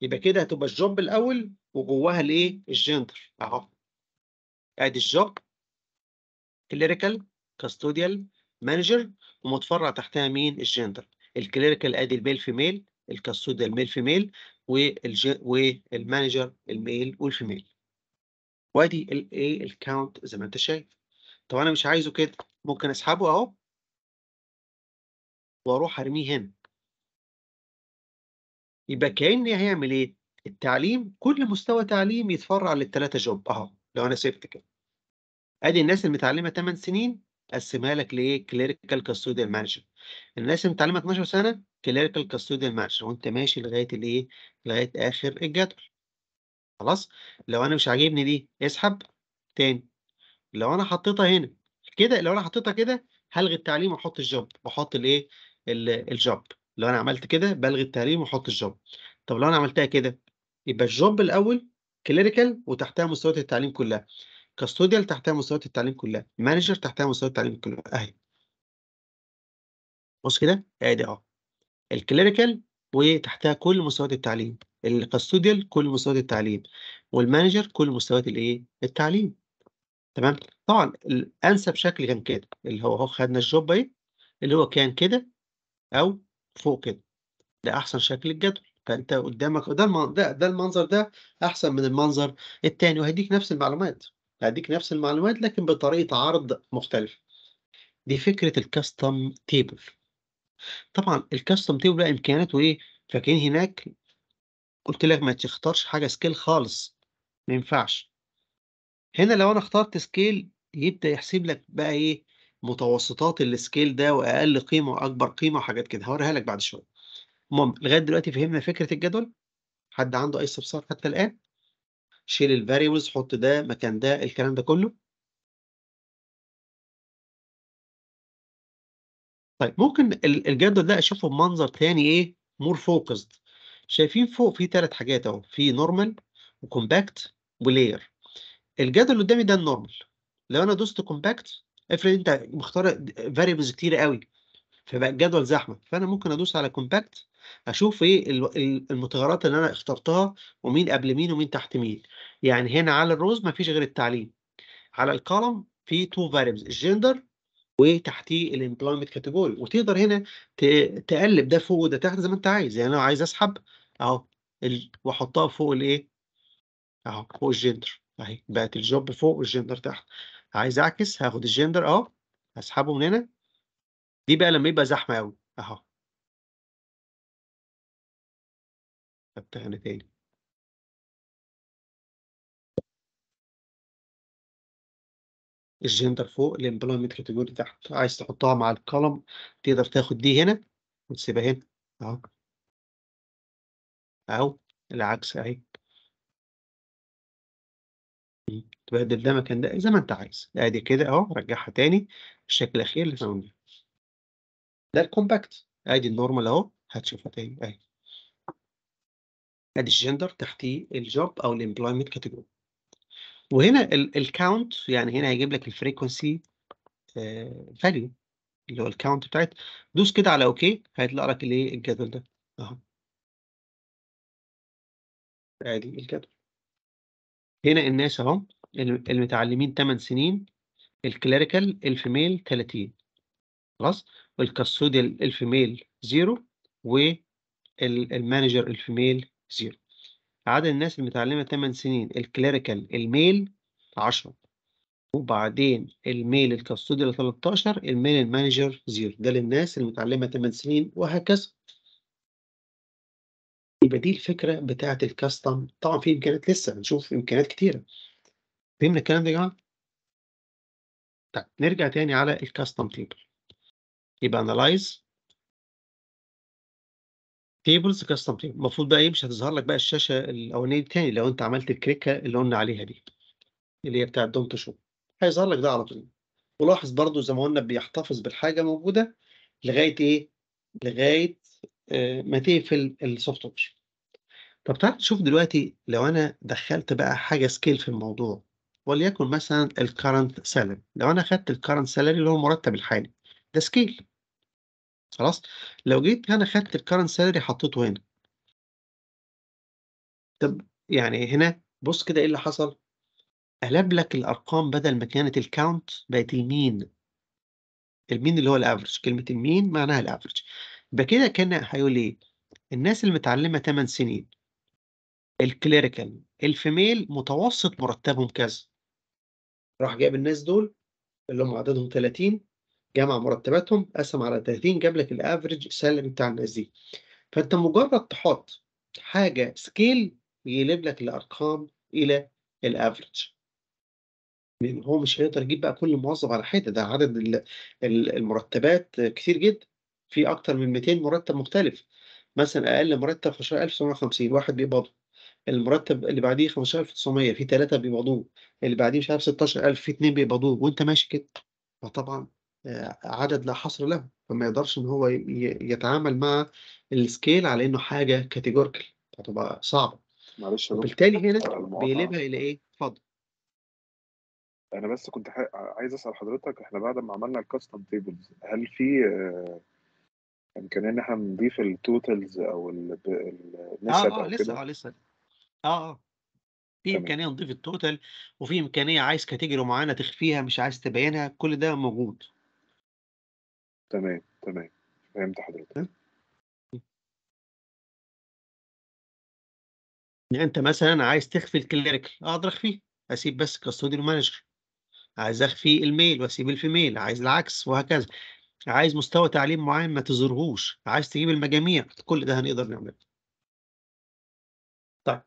يبقى كده هتبقى الجوب الاول وجواها الايه؟ الجندر اهو ادي الجوب كليريكال كاستوديال مانجر ومتفرع تحتها مين الجندر الكليريكال ادي الميل في ميل الكسود الميل في ميل والمانجر الميل والفيميل وادي الايه الكاونت زي ما انت شايف طب انا مش عايزه كده ممكن اسحبه اهو واروح ارميه هنا يبقى كان هيعمل ايه التعليم كل مستوى تعليم يتفرع للثلاثه جوب اهو لو انا سبت كده ادي الناس المتعلمه 8 سنين قسمها لك لايه كليريكال كاستوديال مانجر الناس اللي متعلمه 12 سنه كليريكال كاستوديال مانجر وانت ماشي لغايه الايه لغايه اخر الجدول خلاص لو انا مش عاجبني دي اسحب تاني لو انا حطيتها هنا كده لو انا حطيتها كده هلغي التعليم واحط الجوب واحط الايه الجوب لو انا عملت كده بلغي التعليم واحط الجوب طب لو انا عملتها كده يبقى الجوب الاول كليريكال وتحتها مستويات التعليم كلها كاستوديال تحتها مستويات التعليم كلها مانجر تحتها مستويات التعليم كلها اهي بص كده ادي اه الكليريكال وتحتها كل مستويات التعليم الكاستوديال كل مستويات التعليم والمانجر كل مستويات الايه التعليم تمام طبعا الانسب شكل كان كده اللي هو اهو خدنا الجوب ايه اللي هو كان كده او فوق كده ده احسن شكل الجدول فانت قدامك ده ده المنظر ده احسن من المنظر التاني وهيديك نفس المعلومات هديك نفس المعلومات لكن بطريقة عرض مختلفة دي فكرة الكاستم تيبل طبعا الكاستم تيبل بقى امكانياته ايه فاكرين هناك قلت لك ما تختارش حاجة سكيل خالص ما ينفعش هنا لو انا اخترت سكيل يبدأ يحسب لك بقى ايه متوسطات السكيل ده واقل قيمة واكبر قيمة وحاجات كده هوريها لك بعد شوية المهم لغاية دلوقتي فهمنا فكرة الجدول حد عنده اي استفسار حتى الان شيل الفاريبلز حط ده مكان ده الكلام ده كله طيب ممكن الجدول ده اشوفه بمنظر تاني ايه مور فوكسد شايفين فوق في ثلاث حاجات اهو في نورمال وكومباكت ولاير الجدول اللي قدامي ده النورمال لو انا دوست كومباكت افرض انت مختار فاريبلز كتير قوي فبقى الجدول زحمه فانا ممكن ادوس على كومباكت اشوف ايه المتغيرات اللي انا اخترتها ومين قبل مين ومين تحت مين يعني هنا على الروز مفيش غير التعليم على الكولم في تو فاريبلز الجندر وتحتيه الامبلويمنت كاتيجوري وتقدر هنا تقلب ده فوق وده تحت زي ما انت عايز يعني لو عايز اسحب اهو ال- واحطها فوق الايه اهو فوق الجندر اهي بقت الجوب فوق والجندر تحت عايز اعكس هاخد الجندر اهو هسحبه من هنا دي بقى لما يبقى زحمه قوي اهو أبدأ تاني الجندر فوق الامبلويمنت كاتيجوري تحت عايز تحطها مع الكولم تقدر تاخد دي هنا وتسيبها هنا اهو اهو العكس اهي تبدل ده مكان ده زي ما انت عايز ادي كده اهو رجعها تاني الشكل الاخير اللي فهمناه ده الكومباكت ادي النورمال اهو هتشوفها تاني اهي ادي الجندر تحتيه الجوب او الامبلويمنت كاتيجوري وهنا الكاونت يعني هنا هيجيب لك الفريكونسي فاليو آه، اللي هو الكاونت بتاعت دوس كده على اوكي هيطلع لك الايه الجدول ده اهو ادي الجدول هنا الناس اهو المتعلمين 8 سنين الكليريكال الفيميل 30 خلاص والكاستوديال الفيميل 0 والمانجر الفيميل 0 عدد الناس المتعلمة 8 سنين الكليريكال الميل 10 وبعدين الميل الكاستوديال 13 الميل المانجر 0 ده للناس المتعلمة 8 سنين وهكذا يبقى دي الفكرة بتاعة الكاستم طبعا في إمكانيات لسه هنشوف إمكانيات كتيرة فهمنا الكلام ده يا جماعة؟ طيب نرجع تاني على الكاستم تيبل يبقى analyze تيبلز كاستم تيبل المفروض بقى ايه مش هتظهر لك بقى الشاشه الاولانيه دي تاني لو انت عملت الكريكه اللي قلنا عليها دي اللي هي بتاعت دونت شو هيظهر لك ده على طول ولاحظ برضو زي ما قلنا بيحتفظ بالحاجه موجوده لغايه ايه لغايه آه، ما تقفل السوفت وير طب تعال نشوف دلوقتي لو انا دخلت بقى حاجه سكيل في الموضوع وليكن مثلا الكرنت سالري لو انا خدت الكرنت سالري اللي هو المرتب الحالي ده سكيل خلاص لو جيت هنا خدت الكرنت سالري حطيته هنا طب يعني هنا بص كده ايه اللي حصل قلب لك الارقام بدل ما كانت الكاونت بقت المين المين اللي هو الافرج كلمه المين معناها الافرج يبقى كده كان هيقول ايه الناس اللي متعلمه 8 سنين الكليريكال الفيميل متوسط مرتبهم كذا راح جايب الناس دول اللي هم عددهم 30 جمع مرتباتهم قسم على 30 جاب لك الافريج سالري بتاع الناس دي فانت مجرد تحط حاجه سكيل يقلب لك الارقام الى الافريج يعني لان هو مش هيقدر يجيب بقى كل موظف على حته ده عدد المرتبات كتير جدا في اكتر من 200 مرتب مختلف مثلا اقل مرتب 15750 واحد بيقبضه المرتب اللي بعديه 15900 في ثلاثه بيقبضوه اللي بعديه مش عارف 16000 في اثنين بيقبضوه وانت ماشي كده فطبعا عدد لا حصر له فما يقدرش ان هو يتعامل مع السكيل على انه حاجه كاتيجوريكال هتبقى صعبه معلش بالتالي هنا بيقلبها الى ايه؟ اتفضل انا بس كنت ح... عايز اسال حضرتك احنا بعد ما عملنا الكاستم تيبلز هل في آه، امكانيه ان احنا نضيف التوتالز او ال... ال... اه اه لسه اه لسه اه اه في امكانيه نضيف التوتال وفي امكانيه عايز كاتيجوري معينه تخفيها مش عايز تبينها كل ده موجود تمام تمام فهمت حضرتك يعني انت مثلا عايز تخفي الكليريك اقدر اخفيه اسيب بس كاستوديو مانجر عايز اخفي الميل واسيب الفيميل عايز العكس وهكذا عايز مستوى تعليم معين ما تظهرهوش عايز تجيب المجاميع كل ده هنقدر نعمله طيب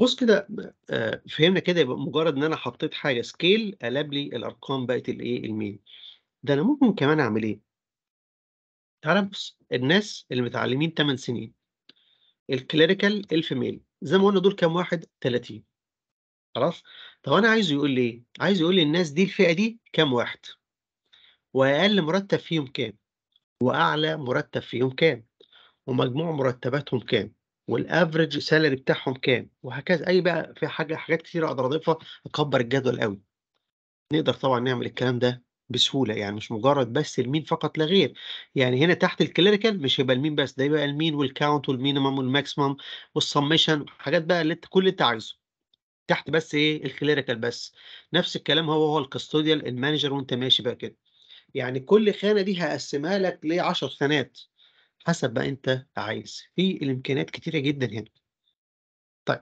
بص كده آه، فهمنا كده يبقى مجرد ان انا حطيت حاجه سكيل قلب لي الارقام بقت الايه الميل ده أنا ممكن كمان أعمل إيه؟ تعالَ بص الناس اللي متعلمين 8 سنين، الكليريكال الفيميل زي ما قُلنا دول كام واحد؟ 30 خلاص؟ طب أنا عايزه يقول لي إيه؟ عايزه يقول لي الناس دي الفئة دي كام واحد؟ وأقل مرتب فيهم كام؟ وأعلى مرتب فيهم كام؟ ومجموع مرتباتهم كام؟ والافريج سالري بتاعهم كام؟ وهكذا، أي بقى في حاجة حاجات كتيرة أقدر أضيفها اكبر الجدول قوي نقدر طبعًا نعمل الكلام ده بسهولة يعني مش مجرد بس المين فقط لا غير يعني هنا تحت الكليريكال مش هيبقى المين بس ده يبقى المين والكاونت والمينيمم والماكسيمم والسمشن حاجات بقى اللي انت كل اللي انت عايزه تحت بس ايه الكليريكال بس نفس الكلام هو هو الكاستوديال المانجر وانت ماشي بقى كده يعني كل خانة دي هقسمها لك ل 10 خانات حسب بقى انت عايز في الامكانيات كتيرة جدا هنا طيب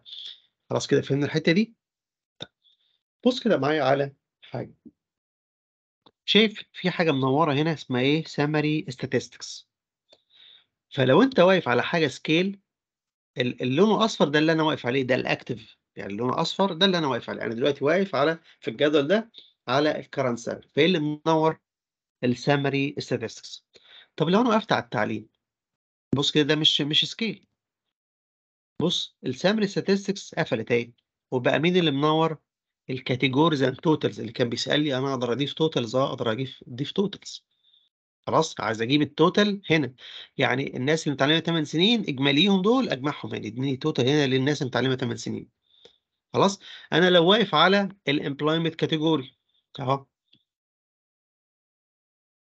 خلاص كده فهمنا الحتة دي طيب بص كده معايا على حاجة شايف في حاجة منورة هنا اسمها إيه summary statistics فلو أنت واقف على حاجة سكيل اللون الأصفر ده اللي أنا واقف عليه ده الأكتف يعني اللون الأصفر ده اللي أنا واقف عليه أنا دلوقتي واقف على في الجدول ده على الكرنت سالري فإيه اللي منور السامري statistics طب لو أنا وقفت على التعليم بص كده ده مش مش سكيل بص السامري statistics قفلت أهي وبقى مين اللي منور الكاتيجوريز اند توتالز اللي كان بيسال لي انا اقدر اضيف توتالز اه اقدر اضيف اضيف توتالز خلاص عايز اجيب التوتال هنا يعني الناس اللي متعلمه 8 سنين اجماليهم دول اجمعهم يعني اديني توتال هنا للناس اللي متعلمه 8 سنين خلاص انا لو واقف على الامبلويمنت كاتيجوري اهو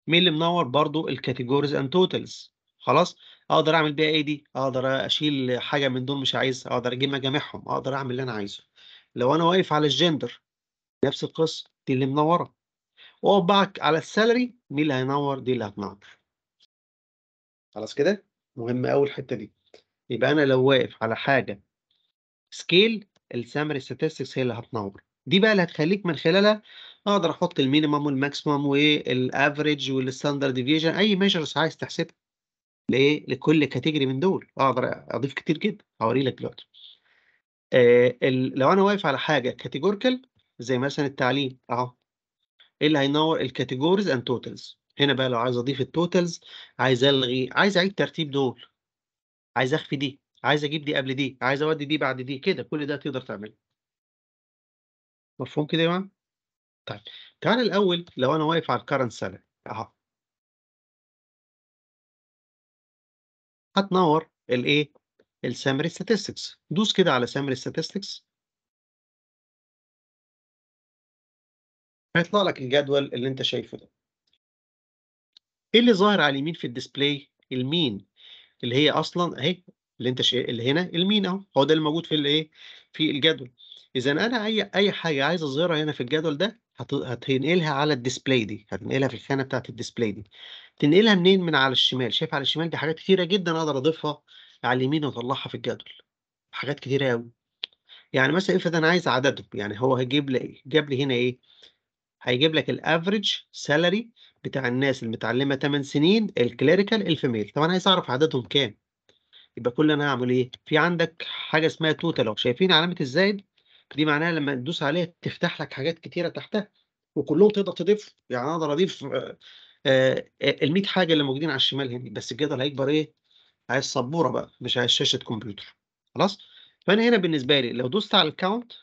مين اللي منور برضو الكاتيجوريز اند توتالز خلاص اقدر اعمل بيها ايه دي اقدر اشيل حاجه من دول مش عايزها اقدر اجيب مجاميعهم اقدر اعمل اللي انا عايزه لو انا واقف على الجندر نفس القصه دي اللي منوره واقف بقى على السالري مين اللي هينور دي اللي هتنور خلاص كده مهم قوي الحته دي يبقى انا لو واقف على حاجه سكيل السامري ستاتستكس هي اللي هتنور دي بقى اللي هتخليك من خلالها اقدر احط المينيمم والماكسيمم والافريج والستاندرد ديفيجن اي ميجرز عايز تحسبها لايه لكل كاتيجوري من دول اقدر اضيف كتير جدا هوري لك دلوقتي آه، لو انا واقف على حاجه كاتيجوريكال زي مثلا التعليم اهو ايه اللي هينور الكاتيجوريز اند توتالز هنا بقى لو عايز اضيف التوتالز عايز الغي عايز اعيد ترتيب دول عايز اخفي دي عايز اجيب دي قبل دي عايز اودي دي بعد دي كده كل ده تقدر تعمله مفهوم كده يا جماعه طيب تعال الاول لو انا واقف على الكرنت سالري اهو هتنور الايه السامري ستاتستكس دوس كده على سامري ستاتستكس هيطلع لك الجدول اللي انت شايفه ده ايه اللي ظاهر على اليمين في الديسبلاي المين اللي هي اصلا اهي اللي انت شايف اللي هنا المين اهو هو ده اللي موجود في الايه في الجدول اذا انا اي اي حاجه عايز اظهرها هنا في الجدول ده هتنقلها على الديسبلاي دي هتنقلها في الخانه بتاعه الديسبلاي دي تنقلها منين من على الشمال شايف على الشمال دي حاجات كتيره جدا اقدر اضيفها على اليمين واطلعها في الجدول حاجات كتيره قوي يعني مثلا افرض انا عايز عددهم يعني هو هيجيب لي إيه؟ جاب لي هنا ايه هيجيب لك الافريج سالري بتاع الناس المتعلمه 8 سنين الكليريكال الفيميل طب انا عايز اعرف عددهم كام يبقى كل انا هعمل ايه في عندك حاجه اسمها توتال لو شايفين علامه الزائد دي معناها لما تدوس عليها تفتح لك حاجات كتيره تحتها وكلهم تقدر تضيف يعني اقدر اضيف آه، آه، ال 100 حاجه اللي موجودين على الشمال هنا بس الجدول هيكبر ايه عايز سبوره بقى مش عايز شاشه كمبيوتر خلاص فانا هنا بالنسبه لي لو دوست على الكاونت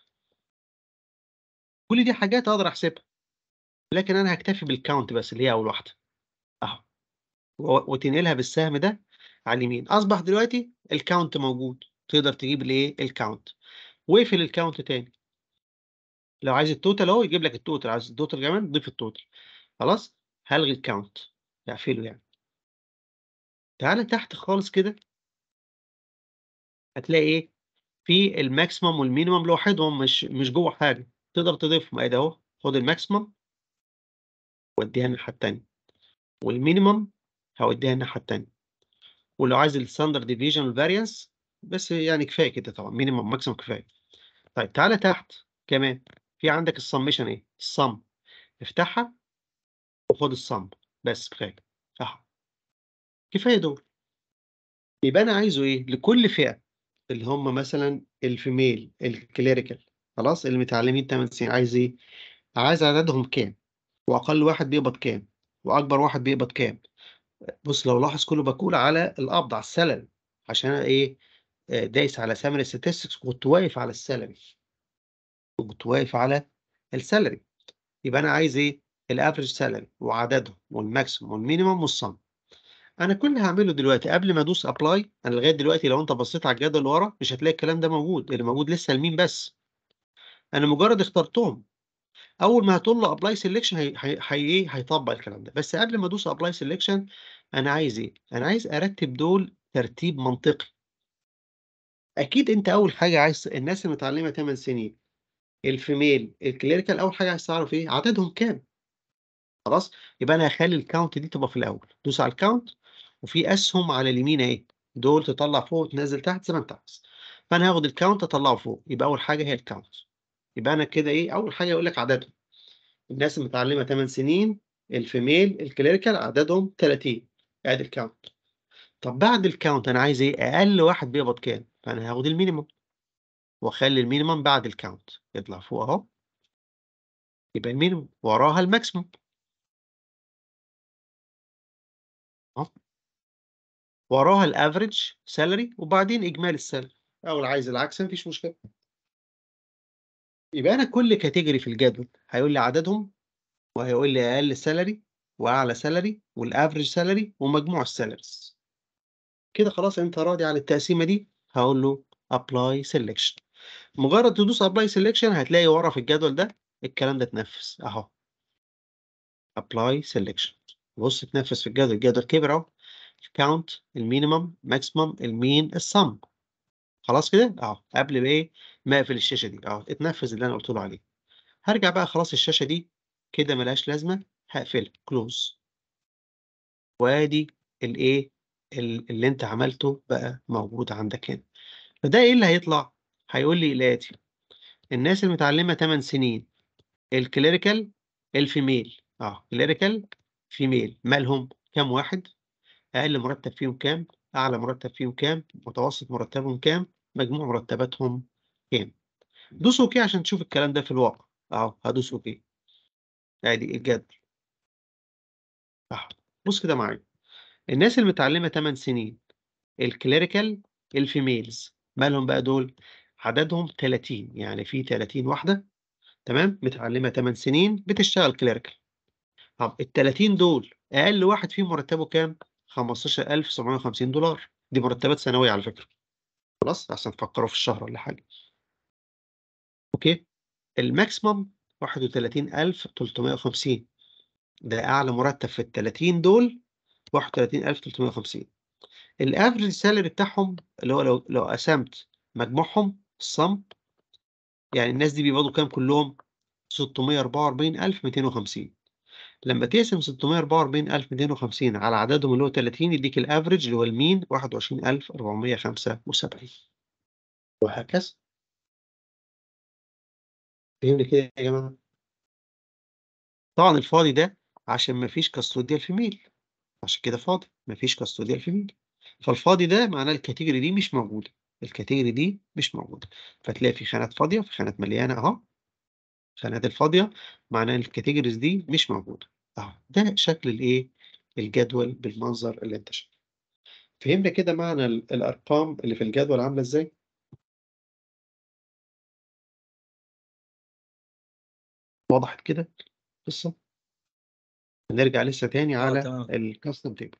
كل دي حاجات اقدر احسبها لكن انا هكتفي بالكاونت بس اللي هي اول واحده اهو وتنقلها بالسهم ده على اليمين اصبح دلوقتي الكاونت موجود تقدر تجيب الايه الكاونت واقفل الكاونت تاني لو عايز التوتال اهو يجيب لك التوتال عايز التوتال كمان ضيف التوتال خلاص هلغي الكاونت اقفله يعني تعالى تحت خالص كده هتلاقي ايه في الماكسيمم والمينيمم لوحدهم مش مش جوه حاجه تقدر تضيفهم ادي إيه اهو خد الماكسيمم وديها الناحيه التانيه والمينيمم هوديها الناحيه التانيه ولو عايز الستاندرد ديفيجن والفاريانس بس يعني كفايه كده طبعا مينيمم ماكسيمم كفايه طيب تعالى تحت كمان في عندك السمشن ايه السم افتحها وخد السم بس كفايه كفايه دول يبقى انا عايزه ايه لكل فئه اللي هم مثلا الفيميل الكليريكال خلاص اللي متعلمين 8 سنين عايز ايه عايز عددهم كام واقل واحد بيقبض كام واكبر واحد بيقبض كام بص لو لاحظ كله بقول على القبض على السلل عشان انا ايه آه، دايس على سامر ستاتستكس كنت واقف على السالري كنت واقف على السالري يبقى انا عايز ايه الافريج سالري وعددهم والماكسيموم والمينيموم والصم انا كل اللي هعمله دلوقتي قبل ما ادوس ابلاي انا لغايه دلوقتي لو انت بصيت على الجدول ورا مش هتلاقي الكلام ده موجود اللي موجود لسه لمين بس انا مجرد اخترتهم اول ما هتقول له ابلاي سيلكشن هي هي إيه؟ هيطبق الكلام ده بس قبل ما ادوس ابلاي سيلكشن انا عايز ايه انا عايز ارتب دول ترتيب منطقي اكيد انت اول حاجه عايز الناس المتعلمه 8 سنين الفيميل الكليريكال اول حاجه عايز تعرف ايه عددهم كام خلاص يبقى انا هخلي الكاونت دي تبقى في الاول دوس على الكاونت وفي اسهم على اليمين اهي دول تطلع فوق وتنزل تحت زي ما انت عايز فانا هاخد الكاونت اطلعه فوق يبقى اول حاجه هي الكاونت يبقى انا كده ايه اول حاجه يقول لك عددهم الناس المتعلمه 8 سنين الفيميل الكليريكال عددهم 30 ادي الكاونت طب بعد الكاونت انا عايز ايه اقل واحد بيقبض كام فانا هاخد المينيمم واخلي المينيمم بعد الكاونت يطلع فوق اهو يبقى المينيمم وراها الماكسيموم وراها الافريج سالري وبعدين اجمالي السالري او اللي عايز العكس مفيش مشكله يبقى انا كل كاتيجوري في الجدول هيقول لي عددهم وهيقول لي اقل سالري واعلى سالري والافريج سالري ومجموع السالاريز كده خلاص انت راضي على التقسيمه دي هقول له ابلاي سيلكشن مجرد تدوس ابلاي سيلكشن هتلاقي ورا في الجدول ده الكلام ده اتنفذ اهو ابلاي سيلكشن بص اتنفذ في الجدول الجدول كبر اهو الكاونت المينيمم ماكسيمم المين السم خلاص كده اهو قبل ما ايه ما اقفل الشاشه دي اهو اتنفذ اللي انا قلت له عليه هرجع بقى خلاص الشاشه دي كده ملهاش لازمه هقفلها كلوز وادي الايه اللي انت عملته بقى موجود عندك هنا فده ايه اللي هيطلع هيقول لي الاتي الناس المتعلمه 8 سنين الكليريكال الفيميل اه كليريكال فيميل مالهم كام واحد اقل مرتب فيهم كام اعلى مرتب فيهم كام متوسط مرتبهم كام مجموع مرتباتهم كام دوس اوكي عشان تشوف الكلام ده في الواقع اهو هدوس اوكي ادي الجدول اهو بص كده معايا الناس اللي متعلمه 8 سنين الكليريكال الفيميلز مالهم بقى دول عددهم 30 يعني في 30 واحده تمام متعلمه 8 سنين بتشتغل كليريكال طب ال 30 دول اقل واحد فيهم مرتبه كام 15750 دولار دي مرتبات سنويه على فكره خلاص عشان تفكروا في الشهر ولا حاجه اوكي الماكسيمم 31350 ده اعلى مرتب في ال 30 دول 31350 الافريج سالري بتاعهم اللي هو لو لو قسمت مجموعهم الصم يعني الناس دي بيقبضوا كام كلهم 644250 لما تقسم 644250 على عددهم اللي هو 30 يديك الافريج اللي هو المين 21475 وهكذا فهمني كده يا جماعه طبعا الفاضي ده عشان ما فيش كاستوديال ميل عشان كده فاضي ما فيش كاستوديال ميل فالفاضي ده معناه الكاتيجوري دي مش موجوده الكاتيجوري دي مش موجوده فتلاقي في خانات فاضيه وفي خانات مليانه اهو الخانات الفاضية معناه إن الكاتيجوريز دي مش موجودة أهو ده شكل الإيه؟ الجدول بالمنظر اللي أنت شايفه. فهمنا كده معنى الأرقام اللي في الجدول عاملة إزاي؟ وضحت كده القصة؟ نرجع لسه تاني آه، على الكاستم تيبل.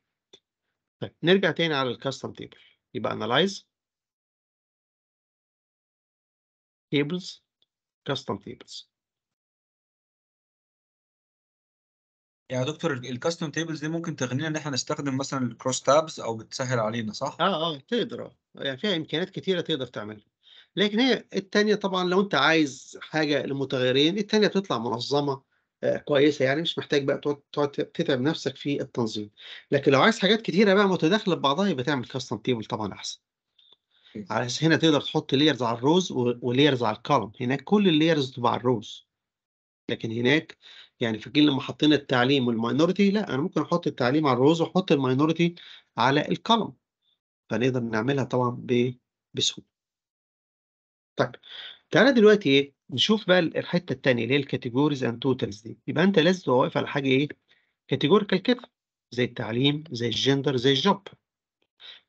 طيب نرجع تاني على الكاستم تيبل يبقى انالايز tables كاستم تيبلز يا دكتور الكاستم تيبلز دي ممكن تغنينا ان احنا نستخدم مثلا الكروس تابز او بتسهل علينا صح؟ اه اه تقدر يعني فيها امكانيات كثيره تقدر تعملها لكن هي الثانيه طبعا لو انت عايز حاجه لمتغيرين الثانيه بتطلع منظمه آه، كويسه يعني مش محتاج بقى تقعد تتعب نفسك في التنظيم لكن لو عايز حاجات كثيره بقى متداخله ببعضها يبقى تعمل كاستم تيبل طبعا احسن إيه. على اساس هنا تقدر تحط ليرز على الروز وليرز على الكولم هناك كل الليرز تبع الروز لكن هناك يعني فاكرين لما حطينا التعليم والماينورتي لا انا ممكن احط التعليم على الروز واحط الماينورتي على الكولم فنقدر نعملها طبعا ب بسهوله طيب تعالى دلوقتي ايه نشوف بقى الحته الثانيه اللي هي الكاتيجوريز اند توتالز دي يبقى انت لازم تبقى واقف على حاجه ايه كاتيجوريكال كده زي التعليم زي الجندر زي الجوب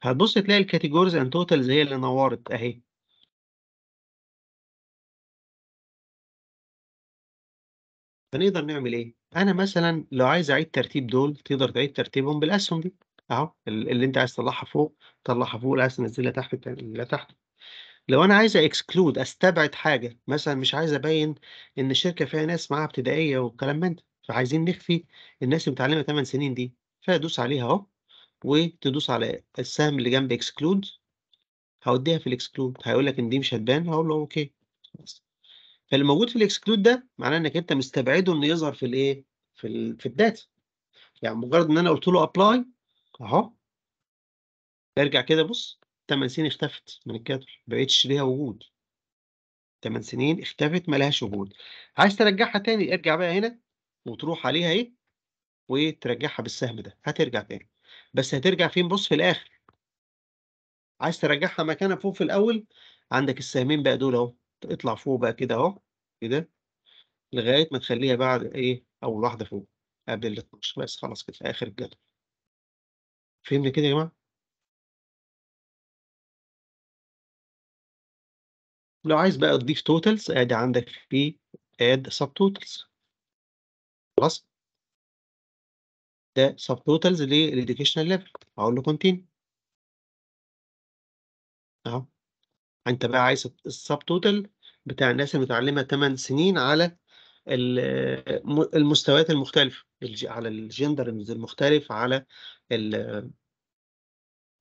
هتبص تلاقي الكاتيجوريز اند توتالز هي اللي نورت اهي فنقدر نعمل ايه؟ انا مثلا لو عايز اعيد ترتيب دول تقدر تعيد ترتيبهم بالاسهم دي اهو اللي انت عايز تطلعها فوق تطلعها فوق عايز تنزلها تحت تنزلها تحت لو انا عايز اكسكلود استبعد حاجه مثلا مش عايز ابين ان الشركه فيها ناس معاها ابتدائيه والكلام من ده فعايزين نخفي الناس اللي متعلمه 8 سنين دي فادوس عليها اهو وتدوس على السهم اللي جنب اكسكلود هوديها في الاكسكلود هيقول لك ان دي مش هتبان هقول له اوكي بس فاللي موجود في الاكسكلود ده معناه انك انت مستبعده انه يظهر في الايه في الـ في الداتا يعني مجرد ان انا قلت له ابلاي اهو ارجع كده بص 8 سنين اختفت من الكادر ما بقتش ليها وجود 8 سنين اختفت ما لهاش وجود عايز ترجعها تاني ارجع بقى هنا وتروح عليها ايه وترجعها بالسهم ده هترجع تاني بس هترجع فين بص في الاخر عايز ترجعها مكانها فوق في الاول عندك السهمين بقى دول اهو اطلع فوق بقى كده اهو كده لغايه ما تخليها بعد ايه اول واحده فوق قبل ال 12 بس خلاص كده في اخر الجدول فهمنا كده يا جماعه لو عايز بقى تضيف توتالز ادي عندك في اد سب توتالز خلاص ده سب توتالز للاديوكيشنال ليفل اقول له كونتين اهو انت بقى عايز السب توتال بتاع الناس المتعلمه 8 سنين على المستويات المختلفه على الجندر المختلف على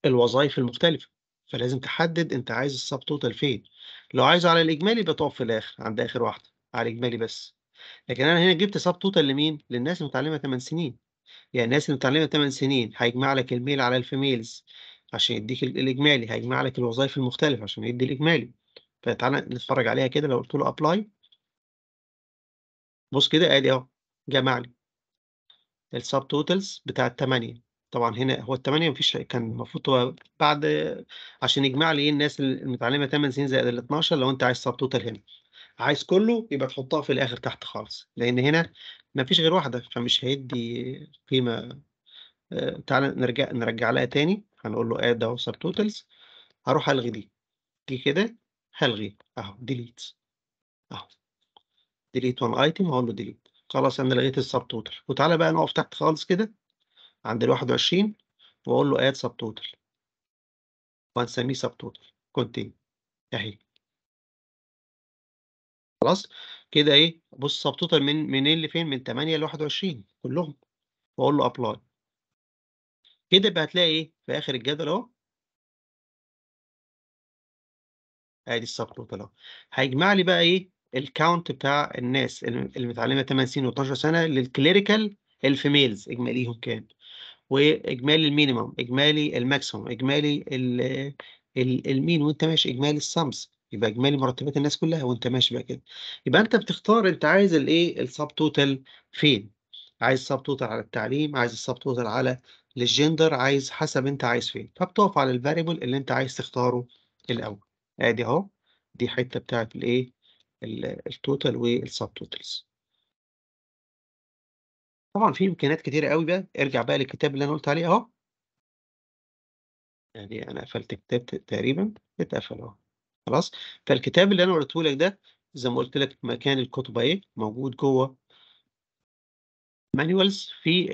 الوظائف المختلفه فلازم تحدد انت عايز السب توتال فين لو عايزه على الاجمالي يبقى تقف في الاخر عند اخر واحده على الاجمالي بس لكن انا هنا جبت سب توتال لمين للناس المتعلمه 8 سنين يعني الناس المتعلمه 8 سنين هيجمع لك الميل على الفيميلز عشان يديك الإجمالي هيجمع لك الوظائف المختلفة عشان يدي الإجمالي فتعالى نتفرج عليها كده لو قلت له أبلاي بص كده ادي اهو جمع لي السب توتالز بتاع الثمانية طبعا هنا هو الثمانية مفيش كان المفروض هو بعد عشان يجمع لي ايه الناس المتعلمة 8 سنين زائد ال 12 لو انت عايز سب توتال هنا عايز كله يبقى تحطها في الاخر تحت خالص لان هنا مفيش غير واحدة فمش هيدي قيمة آه، تعالى نرجع نرجع لها تاني هنقول له اد اهو subtotals هروح الغي دي دي كده هلغي اهو ديليت اهو ديليت وان ايتم هقول له ديليت خلاص انا لغيت السب وتعالى بقى نقف تحت خالص كده عند ال 21 واقول له اد سب وهنسميه سب توتال كونتين اهي خلاص كده ايه بص سب توتال من منين لفين من 8 إيه ل 21 كلهم واقول له ابلاي كده يبقى هتلاقي ايه في اخر الجدول اهو ادي السب توتال اهو هيجمع لي بقى ايه الكاونت بتاع الناس اللي متعلمه 8 سنين و12 سنه للكليريكال الفيميلز اجماليهم كام واجمالي المينيمم اجمالي الماكسيمم اجمالي ال المين وانت ماشي اجمالي السمس يبقى اجمالي مرتبات الناس كلها وانت ماشي بقى كده يبقى انت بتختار انت عايز الايه السب توتال فين عايز السب توتال على التعليم عايز السب توتال على للجندر عايز حسب انت عايز فين فبتقف على الفاريبل اللي انت عايز تختاره الاول ادي اهو دي حته بتاعت الايه التوتال والسب توتالز طبعا في امكانيات كتيره قوي بقى ارجع بقى للكتاب اللي انا قلت عليه اهو يعني انا قفلت كتاب تقريبا اتقفل اهو خلاص فالكتاب اللي انا قلته لك ده زي ما قلت لك مكان الكتب ايه موجود جوه مانيوالز في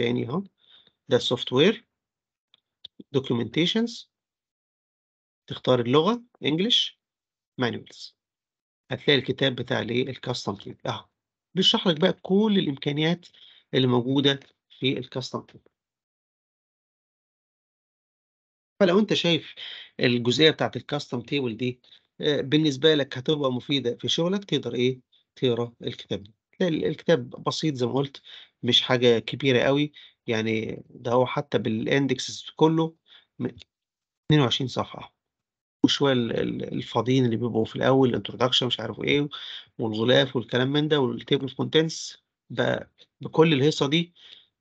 تاني اهو ده السوفت وير دوكيومنتيشنز تختار اللغه انجلش مانوالز هتلاقي الكتاب بتاع الايه الكاستم تيب اهو بيشرح لك بقى كل الامكانيات اللي موجوده في الكاستم تيب فلو انت شايف الجزئيه بتاعت الكاستم تيبل دي آه، بالنسبه لك هتبقى مفيده في شغلك تقدر ايه تقرا الكتاب ده الكتاب بسيط زي ما قلت مش حاجة كبيرة أوي، يعني ده هو حتى بالاندكس كلّه 22 صفحة، وشوية الفاضيين اللي بيبقوا في الأول الانترودكشن مش عارف إيه، والغلاف والكلام من ده والتيبل اوف كونتنتس بكل الهيصة دي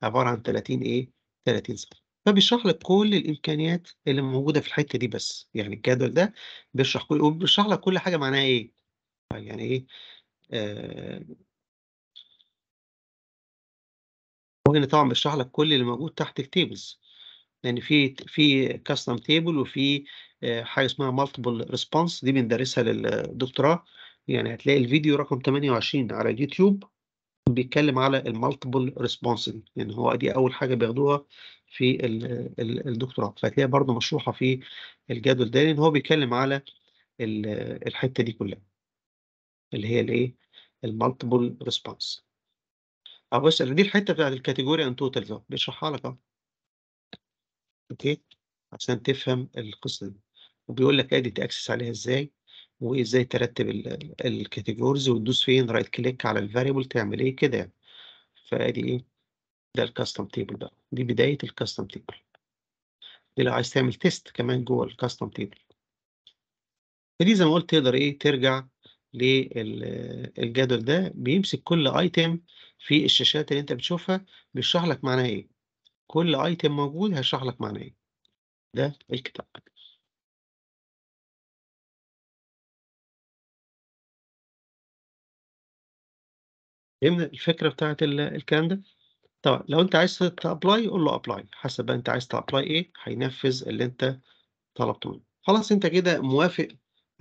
عبارة عن 30 إيه، 30 صفحة. فبيشرح لك كل الإمكانيات اللي موجودة في الحتة دي بس، يعني الجدول ده بيشرح كل وبيشرح لك كل حاجة معناها إيه، يعني إيه آه وهنا طبعا بشرح لك كل اللي موجود تحت التيبلز لان في في كاستم تيبل وفي آه، حاجه اسمها مالتيبل ريسبونس دي بندرسها للدكتوراه يعني هتلاقي الفيديو رقم 28 على اليوتيوب بيتكلم على المالتيبل ريسبونس يعني هو دي اول حاجه بياخدوها في الدكتوراه فهتلاقيها برضه مشروحه في الجدول ده لان هو بيتكلم على الحته دي كلها اللي هي الايه المالتيبل ريسبونس أه بص دي الحتة بتاعت الكاتيجوري ان توتال ده بيشرحها لك أهو أوكي عشان تفهم القصة دي وبيقول لك أدي تأكسس عليها إزاي وإزاي ترتب الكاتيجوريز وتدوس فين رايت كليك على الفاريبل تعمل إيه كده يعني فأدي إيه ده الكاستم تيبل بقى دي بداية الكاستم تيبل دي لو عايز تعمل تيست كمان جوه الكاستم تيبل فدي زي ما قلت تقدر إيه ترجع للجدول ده بيمسك كل ايتم في الشاشات اللي انت بتشوفها بيشرح لك معناها ايه كل ايتم موجود هيشرح لك معناه ايه ده الكتاب فهمنا الفكره بتاعت الكلام ده طبعا لو انت عايز تابلاي قول له ابلاي حسب بقى انت عايز تابلاي ايه هينفذ اللي انت طلبته منه خلاص انت كده موافق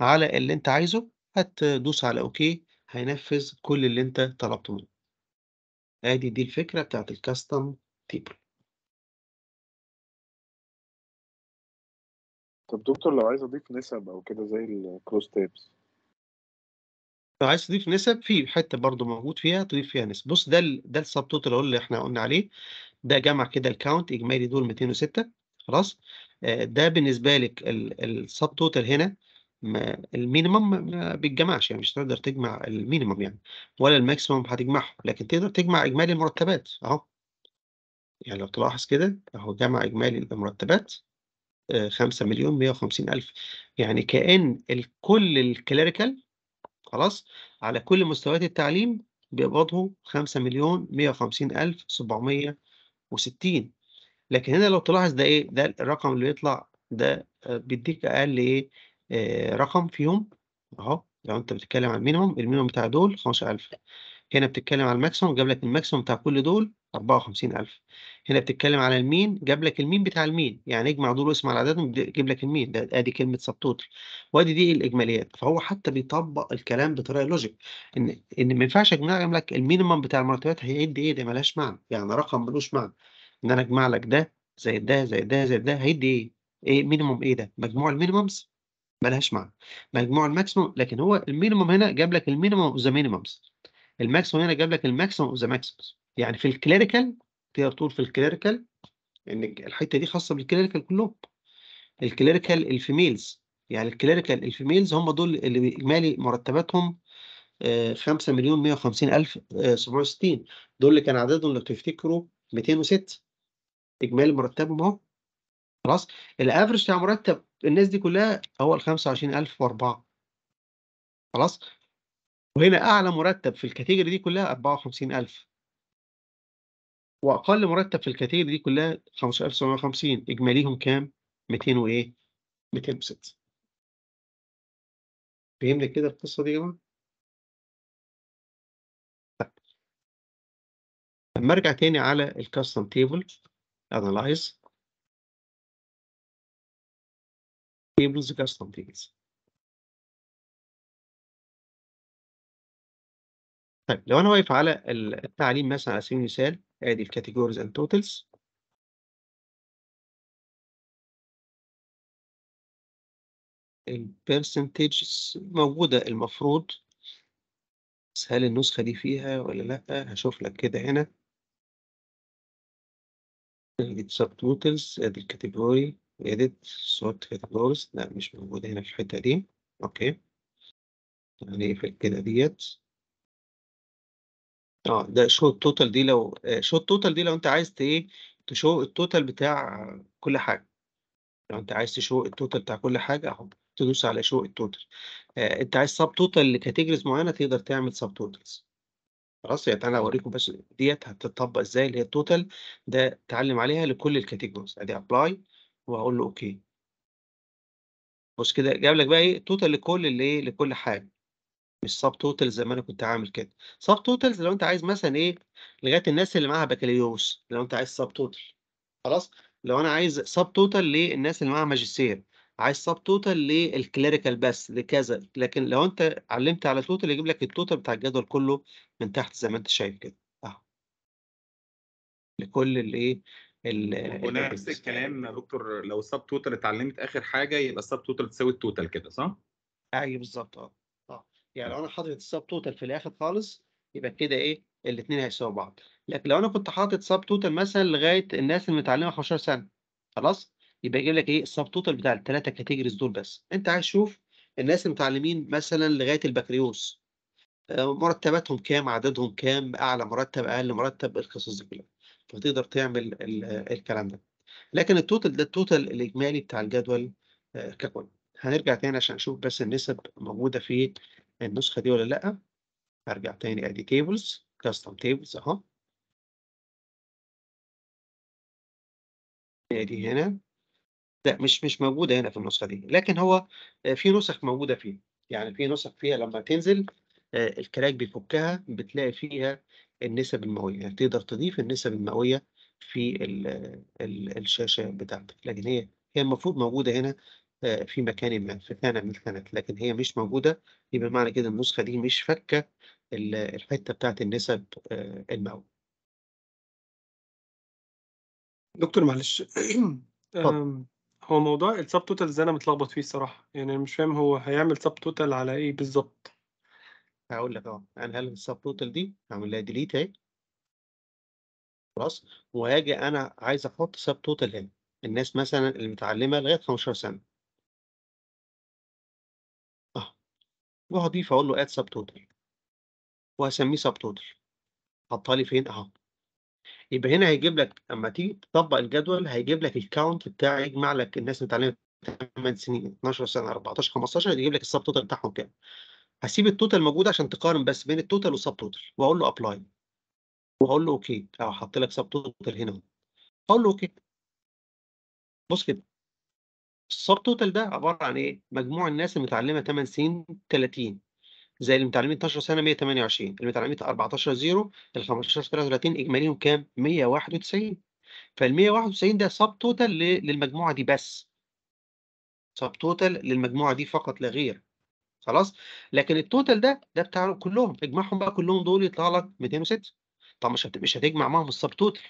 على اللي انت عايزه هتدوس على اوكي هينفذ كل اللي انت طلبته منه ادي دي الفكرة بتاعت الكاستم تيبل طب دكتور لو عايز اضيف نسب او كده زي الكروس تيبس لو عايز تضيف نسب في حته برضو موجود فيها تضيف فيها نسب بص ده ده السب توتال اللي احنا قلنا عليه ده جمع كده الكاونت اجمالي دول 206 خلاص آه، ده بالنسبه لك السب توتال هنا المينيمم ما بيتجمعش يعني مش هتقدر تجمع المينيمم يعني ولا الماكسيمم هتجمعه لكن تقدر تجمع اجمالي المرتبات اهو يعني لو تلاحظ كده اهو جمع اجمالي المرتبات 5 آه، مليون 150 ألف يعني كأن الكل الكليريكال خلاص على كل مستويات التعليم بيقبضه 5 مليون 150 ألف 760 لكن هنا لو تلاحظ ده إيه ده الرقم اللي بيطلع ده آه، بيديك أقل إيه آه، رقم فيهم اهو لو انت بتتكلم عن المينيموم المينيموم بتاع دول 15000 هنا بتتكلم على الماكسيموم جاب لك الماكسيموم بتاع كل دول 54000 هنا بتتكلم على المين جاب لك المين بتاع المين يعني اجمع دول واسمع العدد عددهم يجيب لك المين ده ادي كلمه سب توتال وادي دي الاجماليات فهو حتى بيطبق الكلام بطريقه لوجيك ان ان ما ينفعش اجمع لك المينيمم بتاع المرتبات هيدي ايه ده ملهاش معنى يعني رقم ملوش معنى ان انا اجمع لك ده زائد ده زائد ده زائد ده هيدي ايه؟ ايه مينيمم ايه ده؟ مجموع المينيممز مالهاش معنى مجموع الماكسيموم لكن هو المينيموم هنا جاب لك المينيموم اوف ذا مينيمومز الماكسيموم هنا جاب لك الماكسيموم اوف ذا ماكسيموم يعني في الكليريكال تقدر تقول في الكليريكال ان الحته دي خاصه بالكليريكال كلهم الكليريكال الفيميلز يعني الكليريكال الفيميلز هم دول اللي اجمالي مرتباتهم 5 آه، مليون 150 الف 760 آه، دول اللي كان عددهم لو تفتكروا 206 اجمالي مرتبهم اهو خلاص؟ الافرج بتاع مرتب الناس دي كلها هو ال 25004 خلاص؟ وهنا اعلى مرتب في الكاتيجوري دي كلها 54000 واقل مرتب في الكاتيجوري دي كلها 15750 اجماليهم كام 200 وايه 206 فهمنا كده القصه دي يا جماعه لما طيب. ارجع تاني على الكاستم تيبل انالايز tables custom fields طيب لو انا واقف على التعليم مثلا على سبيل المثال ادي الكاتيجوريز اند توتالز البرسنتجز موجودة المفروض بس هل النسخة دي فيها ولا لأ هشوف لك كده هنا ادي السب توتالز ادي الكاتيجوري edit sort headdoors لا مش موجود هنا في الحتة دي اوكي هنقفل يعني كده ديت اه ده شو التوتال دي لو شو آه، التوتال دي لو انت عايز ايه تشو التوتال بتاع كل حاجة لو انت عايز تشو التوتال بتاع كل حاجة اهو تدوس على شو التوتال آه انت عايز سب توتال لكاتيجوريز معينة تقدر تعمل سب توتالز خلاص يعني تعالى اوريكم بس ديت هتطبق ازاي اللي هي التوتال ده اتعلم عليها لكل الكاتيجوريز ادي ابلاي واقول له اوكي بص كده جاب لك بقى ايه توتال لكل الايه لكل حاجه مش سب توتال زي ما انا كنت عامل كده سب توتالز لو انت عايز مثلا ايه لغايه الناس اللي معاها بكالوريوس لو انت عايز سب توتال خلاص لو انا عايز سب توتال للناس اللي معاها ماجستير عايز سب توتال للكليريكال بس لكذا لكن لو انت علمت على توتال يجيب لك التوتال بتاع الجدول كله من تحت زي ما انت شايف كده اهو لكل الايه ونفس الكلام يا دكتور لو السب توتال اتعلمت اخر حاجه يبقى السب توتال تساوي التوتال كده صح؟ ايوه بالظبط اه اه يعني لو انا حاطط السب توتال في الاخر خالص يبقى كده ايه الاثنين هيساووا بعض لكن لو انا كنت حاطط سب توتال مثلا لغايه الناس اللي متعلمه 15 سنه خلاص يبقى يجيب لك ايه السب توتال بتاع الثلاثه كاتيجوريز دول بس انت عايز تشوف الناس المتعلمين مثلا لغايه البكالوريوس آه، مرتباتهم كام عددهم كام اعلى مرتب اقل مرتب القصص دي كلها فتقدر تعمل آه، الكلام ده لكن التوتال ده التوتال الاجمالي بتاع الجدول آه، ككل هنرجع تاني عشان نشوف بس النسب موجوده في النسخه دي ولا لا هرجع تاني ادي تيبلز كاستم تيبلز اهو ادي هنا لا مش مش موجوده هنا في النسخه دي لكن هو آه، في نسخ موجوده فيه يعني في نسخ فيها لما تنزل آه، الكراك بيفكها بتلاقي فيها النسب المئوية يعني تقدر تضيف النسب المئوية في الـ الـ الشاشة بتاعتك لكن هي هي المفروض موجودة هنا آه، في مكان ما في خانة من الخانات لكن هي مش موجودة يبقى معنى كده النسخة دي مش فكة الحتة بتاعت النسب آه، المئوية دكتور معلش هو موضوع السب توتالز انا متلخبط فيه الصراحه يعني مش فاهم هو هيعمل سب توتال على ايه بالظبط هقول لك اهو انا هل السب توتال دي هعمل لها ديليت اهي خلاص وهاجي انا عايز احط سب توتال هنا الناس مثلا اللي متعلمه لغايه 15 سنه اه وهضيف اقول له اد سب توتال وهسميه سب توتال حطها لي فين اهو يبقى هنا هيجيب لك اما تيجي تطبق الجدول هيجيب لك الكاونت بتاع يجمع لك الناس متعلمه 8 سنين 12 سنه 14 15 يجيب لك السب توتال بتاعهم كام هسيب التوتال موجود عشان تقارن بس بين التوتال والسب توتال واقول له ابلاي واقول له اوكي اهو حط لك سب توتال هنا اقول له اوكي بص كده السب توتال ده عباره عن ايه؟ مجموع الناس المتعلمه 8 سنين 30 زي اللي متعلمين 12 سنه 128 اللي متعلمين 14 0 ال 15 33 اجماليهم كام؟ 191 فال 191 ده سب توتال للمجموعه دي بس سب توتال للمجموعه دي فقط لا غير خلاص لكن التوتال ده ده بتاع كلهم اجمعهم بقى كلهم دول يطلع لك 206 طب مش مش هتجمع معاهم السب توتال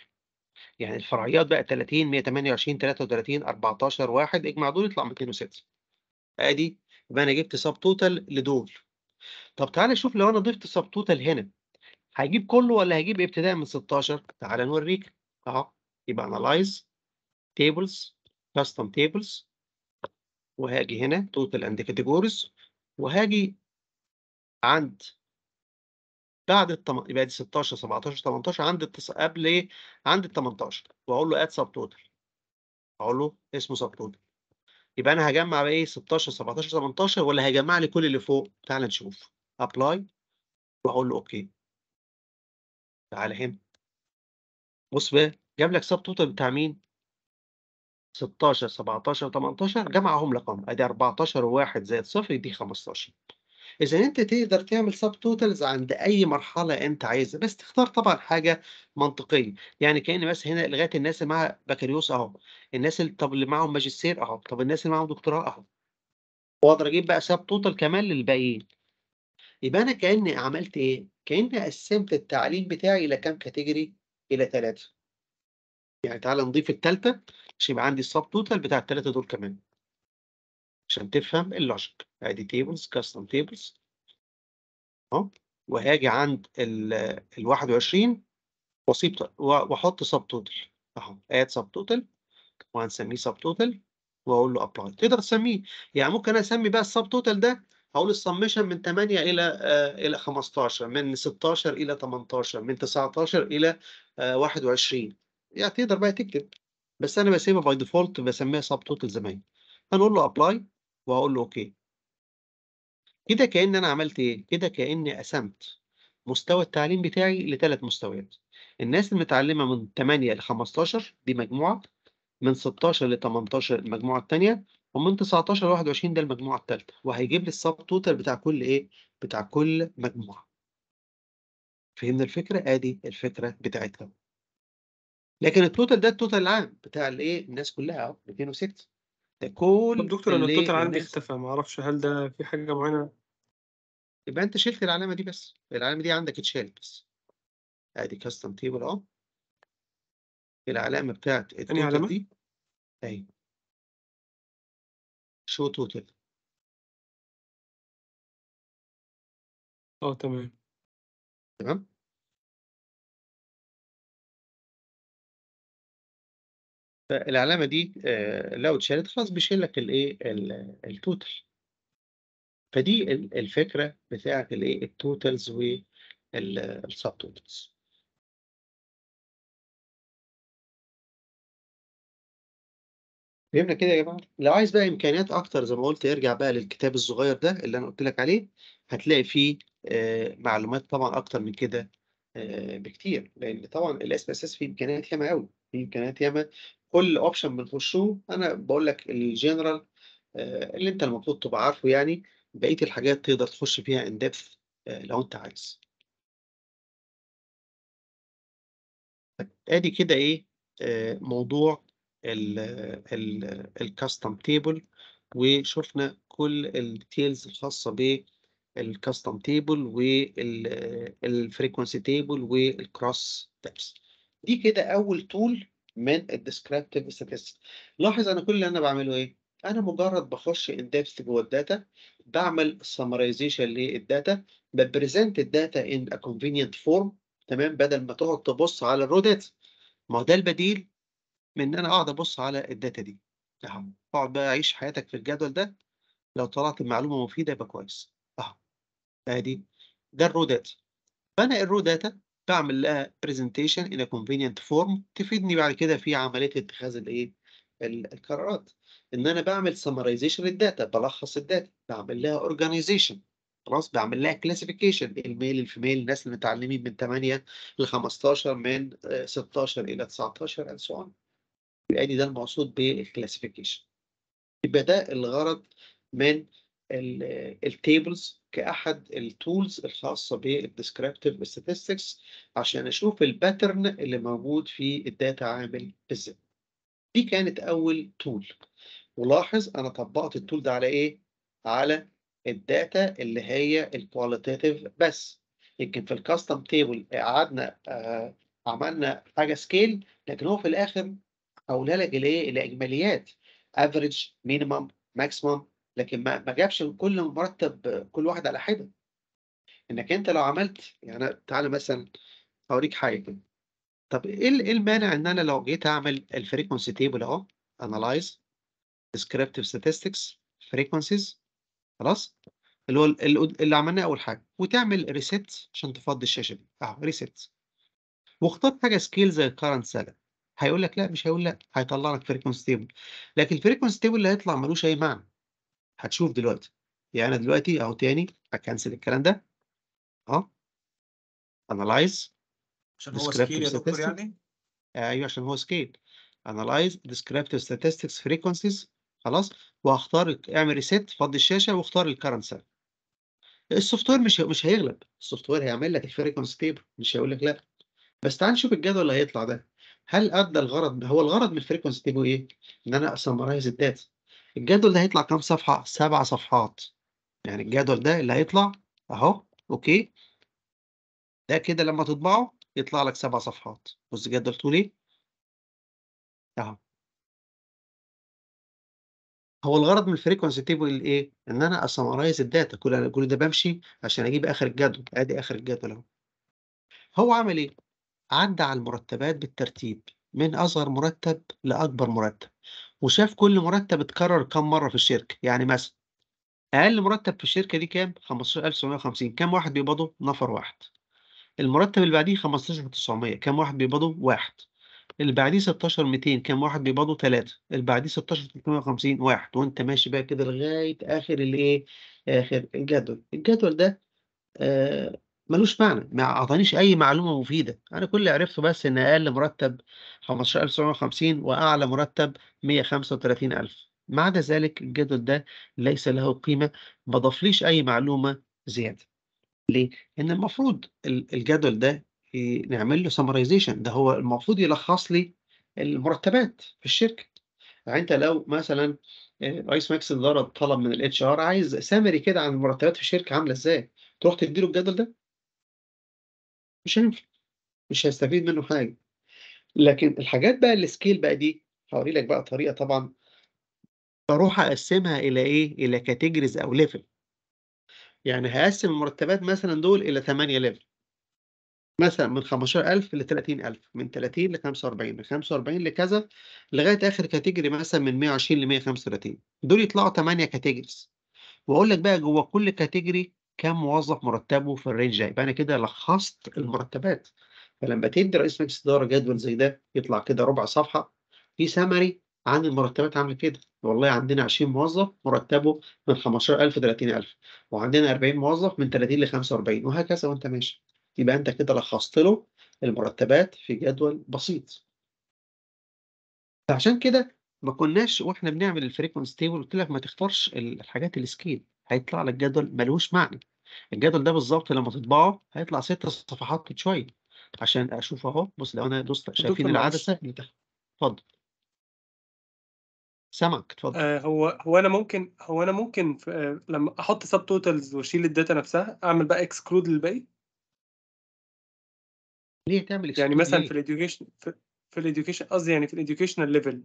يعني الفرعيات بقى 30 128 33 14 1 اجمع دول يطلع 206 ادي يبقى انا جبت سب توتال لدول طب تعالى شوف لو انا ضفت سب توتال هنا هجيب كله ولا هجيب ابتداء من 16 تعالى نوريك اهو يبقى انالايز تيبلز كاستم تيبلز وهاجي هنا توتال اند كاتيجوريز وهاجي عند بعد التم... يبقى دي 16 17 18 عند التص... قبل ايه؟ عند ال 18 واقول له اد سب توتال اقول له اسمه سب توتال يبقى انا هجمع بقى ايه 16 17 18 ولا هيجمع لي كل اللي فوق؟ تعالى نشوف ابلاي واقول له اوكي تعال هنا بص بقى جاب لك سب توتال بتاع مين؟ 16 17 18 جمعهم لقم ادي 14 و1 زائد صفر يدي 15 اذا انت تقدر تعمل سب توتالز عند اي مرحله انت عايزها بس تختار طبعا حاجه منطقيه يعني كان بس هنا لغايه الناس اللي معاها بكالوريوس اهو الناس اللي طب اللي معاهم ماجستير اهو طب الناس اللي معاهم دكتوراه اهو واقدر اجيب بقى سب توتال كمان للباقيين يبقى انا كاني عملت ايه كاني قسمت التعليم بتاعي الى كام كاتيجوري الى ثلاثه يعني تعالى نضيف الثالثه عشان يبقى عندي السب توتال بتاع التلاتة دول كمان عشان تفهم اللوجيك ادي تيبلز كاستم تيبلز اهو وهاجي عند ال 21 واسيب واحط سب توتال اهو اد سب توتال وهنسميه سب توتال واقول له ابلاي تقدر تسميه يعني ممكن انا اسمي بقى السب توتال ده هقول السمشن من 8 الى آه الى 15 من 16 الى 18 من 19 الى آه 21 يعني تقدر بقى تكتب بس انا بسيبها باي ديفولت بسميها سب توتال زمان هنقول له ابلاي وهقول له اوكي كده كأن انا عملت ايه كده كأني قسمت مستوى التعليم بتاعي لثلاث مستويات الناس المتعلمه من 8 ل 15 دي مجموعه من 16 ل 18 المجموعه الثانيه ومن 19 ل 21 ده المجموعه الثالثه وهيجيب لي السب توتال بتاع كل ايه بتاع كل مجموعه فهمنا الفكره ادي الفكره بتاعتها لكن التوتال ده التوتال العام بتاع الايه الناس كلها اهو 206 ده كل طب دكتور انا التوتال عندي اختفى ما اعرفش هل ده في حاجه معينه يبقى انت شلت العلامه دي بس العلامه دي عندك اتشالت بس ادي كاستم تيبل اهو العلامه بتاعت التوتال دي اهي شو توتال اه تمام تمام العلامه دي آه، لو اتشالت خلاص بيشيل لك الايه التوتال فدي الفكره بتاعه الايه التوتالز والسب توتالز فهمنا كده يا جماعه لو عايز بقى امكانيات اكتر زي ما قلت ارجع بقى للكتاب الصغير ده اللي انا قلت لك عليه هتلاقي فيه آه، معلومات طبعا اكتر من كده آه، بكتير لان طبعا الاسم اس فيه امكانيات ياما قوي في امكانيات ياما كل اوبشن بنخشه انا بقول لك الجنرال آه، اللي انت المفروض تبقى عارفه يعني بقيه الحاجات تقدر تخش فيها ان آه، ديبث لو انت عايز ادي كده ايه آه، موضوع الكاستم تيبل وشفنا كل الديتيلز الخاصه بالكاستم تيبل Table تيبل والكروس تابس دي كده اول تول من الديسكريبتيف ستاتستكس. لاحظ انا كل اللي انا بعمله ايه انا مجرد بخش ان ديبث جوه الداتا بعمل سمرايزيشن للداتا ببريزنت الداتا ان ا كونفينينت فورم تمام بدل ما تقعد تبص على الرو داتا ما هو ده البديل من ان انا اقعد ابص على الداتا دي اقعد بقى عيش حياتك في الجدول ده لو طلعت المعلومه مفيده يبقى كويس اهو ادي ده الرو داتا فانا الرو داتا بعمل لها presentation in a convenient form تفيدني بعد كده في عملية اتخاذ الايه القرارات ان انا بعمل summarization للداتا بلخص الداتا بعمل لها organization خلاص بعمل لها كلاسيفيكيشن الميل الفيميل الناس المتعلمين من 8 ل 15 من 16 آه، الى 19 and so on يعني ده المقصود بالكلاسيفيكيشن يبقى ده الغرض من التيبلز آه، كأحد التولز الخاصة بالدسكريبتيف statistics عشان أشوف الباترن اللي موجود في الداتا عامل إزاي. دي كانت أول تول ولاحظ أنا طبقت التول ده على إيه؟ على الداتا اللي هي الكواليتيف بس يمكن في الكاستم تيبل قعدنا آه عملنا حاجه سكيل لكن هو في الاخر حولها لك لايه لاجماليات افريج مينيمم ماكسيمم لكن ما, ما جابش كل مرتب كل واحد على حده انك انت لو عملت يعني تعالى مثلا هوريك حاجه طب ايه, ايه المانع ان انا لو جيت اعمل الفريكونسي تيبل اهو انالايز ديسكريبتيف ستاتستكس فريكونسيز خلاص اللي هو اللي عملناه اول حاجه وتعمل ريسيت عشان تفضي الشاشه دي اهو ريسيت واختار حاجه سكيل زي كارنت سالري هيقول لك لا مش هيقول لا هيطلع لك فريكونسي تيبل لكن الفريكونسي تيبل اللي هيطلع ملوش اي معنى هتشوف دلوقتي يعني انا دلوقتي اهو تاني هكنسل الكلام ده اهو انالايز عشان هو سكيل يا دكتور يعني ايوه عشان هو سكيل انالايز ديسكريبتيف ستاتستكس فريكونسيز خلاص وهختار اعمل ريسيت فضي الشاشه واختار الكرنت سيل السوفت وير مش مش هيغلب السوفت وير هيعمل لك الفريكونسي تيبل مش هيقول لك لا بس تعال نشوف الجدول اللي هيطلع ده هل ادى الغرض هو الغرض من الفريكونسي تيبل ايه ان انا اسمرايز الداتا الجدول ده هيطلع كام صفحة؟ سبع صفحات يعني الجدول ده اللي هيطلع اهو اوكي ده كده لما تطبعه يطلع لك سبع صفحات بص جدول ايه اهو هو الغرض من الفريكونسي تيبل ايه؟ ان انا اسمرايز الداتا كل كل ده بمشي عشان اجيب اخر الجدول ادي اخر الجدول اهو هو عمل ايه؟ عدى على المرتبات بالترتيب من اصغر مرتب لاكبر مرتب وشاف كل مرتب اتكرر كم مرة في الشركة يعني مثلا أقل مرتب في الشركة دي كام؟ 15950 كم واحد بيقبضه؟ نفر واحد المرتب اللي بعديه 15900 كم واحد بيقبضه؟ واحد اللي بعديه 16200 كم واحد بيقبضه؟ ثلاثة اللي بعديه 16350 واحد وأنت ماشي بقى كده لغاية آخر الإيه؟ آخر الجدول الجدول ده آه مالوش معنى، ما أعطانيش أي معلومة مفيدة، أنا كل اللي عرفته بس إن أقل مرتب 15.750 وأعلى مرتب 135.000 ما عدا ذلك الجدول ده ليس له قيمة، ما ضافليش أي معلومة زيادة. ليه؟ إن المفروض الجدول ده نعمل له summarization ده هو المفروض يلخص لي المرتبات في الشركة. يعني أنت لو مثلًا آه، رئيس مجلس الاداره طلب من الاتش ار عايز سامري كده عن المرتبات في الشركة عاملة إزاي، تروح تديله الجدول ده؟ مش هينفع مش هيستفيد منه حاجه لكن الحاجات بقى السكيل بقى دي هوري لك بقى طريقه طبعا بروح اقسمها الى ايه الى كاتيجوريز او ليفل يعني هقسم المرتبات مثلا دول الى 8 ليفل مثلا من 15000 ل 30000 من 30 ل 45 من 45 لكذا لغايه اخر كاتيجوري مثلا من 120 ل 135 دول يطلعوا 8 كاتيجوريز واقول لك بقى جوه كل كاتيجوري كم موظف مرتبه في الرينج ده يبقى انا كده لخصت المرتبات فلما تدي رئيس مجلس اداره جدول زي ده يطلع كده ربع صفحه في سمري عن المرتبات عامله كده والله عندنا 20 موظف مرتبه من 15000 ل 30000 وعندنا 40 موظف من 30 ل 45 وهكذا وانت ماشي يبقى انت كده لخصت له المرتبات في جدول بسيط فعشان كده ما كناش واحنا بنعمل الفريكونس تيبل قلت لك ما تختارش الحاجات السكيل هيطلع لك جدول ملوش معنى الجدول ده بالظبط لما تطبعه هيطلع ست صفحات شويه عشان اشوف اهو بص لو انا دوست شايفين العدسه اللي تحت اتفضل سامعك اتفضل آه هو هو انا ممكن هو انا ممكن آه لما احط سب توتالز واشيل الداتا نفسها اعمل بقى اكسكلود للباقي ليه تعمل يعني مثلا ليه؟ في الاديوكيشن في الاديوكيشن قصدي يعني في الاديوكيشنال ليفل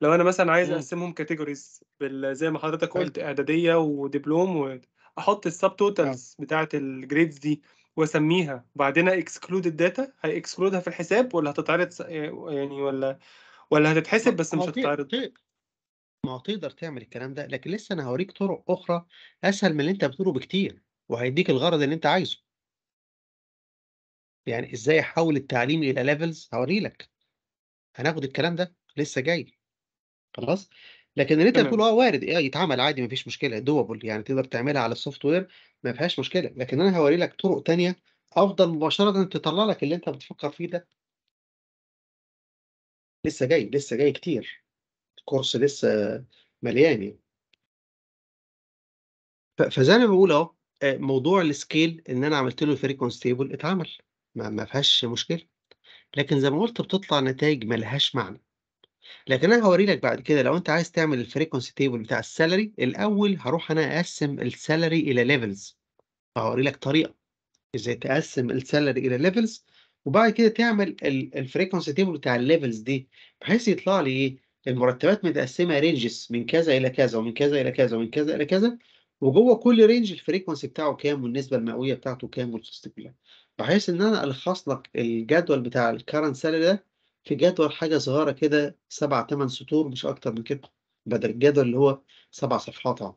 لو انا مثلا عايز اقسمهم كاتيجوريز زي ما حضرتك قلت اعداديه ودبلوم احط السب توتالز بتاعه الجريدز دي واسميها وبعدين اكسكلود الداتا هيكسكلودها في الحساب ولا هتتعرض يعني ولا ولا هتتحسب بس مش هتتعرض ما هو تقدر تعمل الكلام ده لكن لسه انا هوريك طرق اخرى اسهل من اللي انت بتقوله بكتير وهيديك الغرض اللي انت عايزه يعني ازاي احول التعليم الى ليفلز هوريلك هناخد الكلام ده لسه جاي خلاص؟ لكن اللي أنت تمام. بتقوله آه وارد يتعمل عادي ما فيش مشكلة دوبل يعني تقدر تعملها على السوفت وير ما فيهاش مشكلة، لكن أنا هوري لك طرق تانية أفضل مباشرةً تطلّع لك اللي أنت بتفكّر فيه ده. لسه جاي، لسه جاي كتير، الكورس لسه مليان يعني. فزي ما بقول أهو، آه، موضوع السكيل إن أنا عملت له frequency تيبل اتعمل، ما ما فيهاش مشكلة، لكن زي ما قُلت بتطلع نتايج ما لهاش معنى. لكن أنا هوري لك بعد كده لو أنت عايز تعمل الفريكونسي تيبل بتاع السالري الأول هروح أنا أقسم السالري إلى ليفلز هوري لك طريقة إزاي تقسم السالري إلى ليفلز وبعد كده تعمل الفريكونسي تيبل بتاع الليفلز دي بحيث يطلع لي ايه المرتبات متقسمه رينجز من كذا الى كذا ومن كذا الى كذا ومن كذا الى كذا وجوه كل رينج الفريكونسي بتاعه كام والنسبه المئويه بتاعته كام والكوست كلها بحيث ان انا الخص لك الجدول بتاع الكرنت سالري ده في جدول حاجة صغيرة كده سبع ثمان سطور مش أكتر من كده بدل الجدول اللي هو سبع صفحات اهو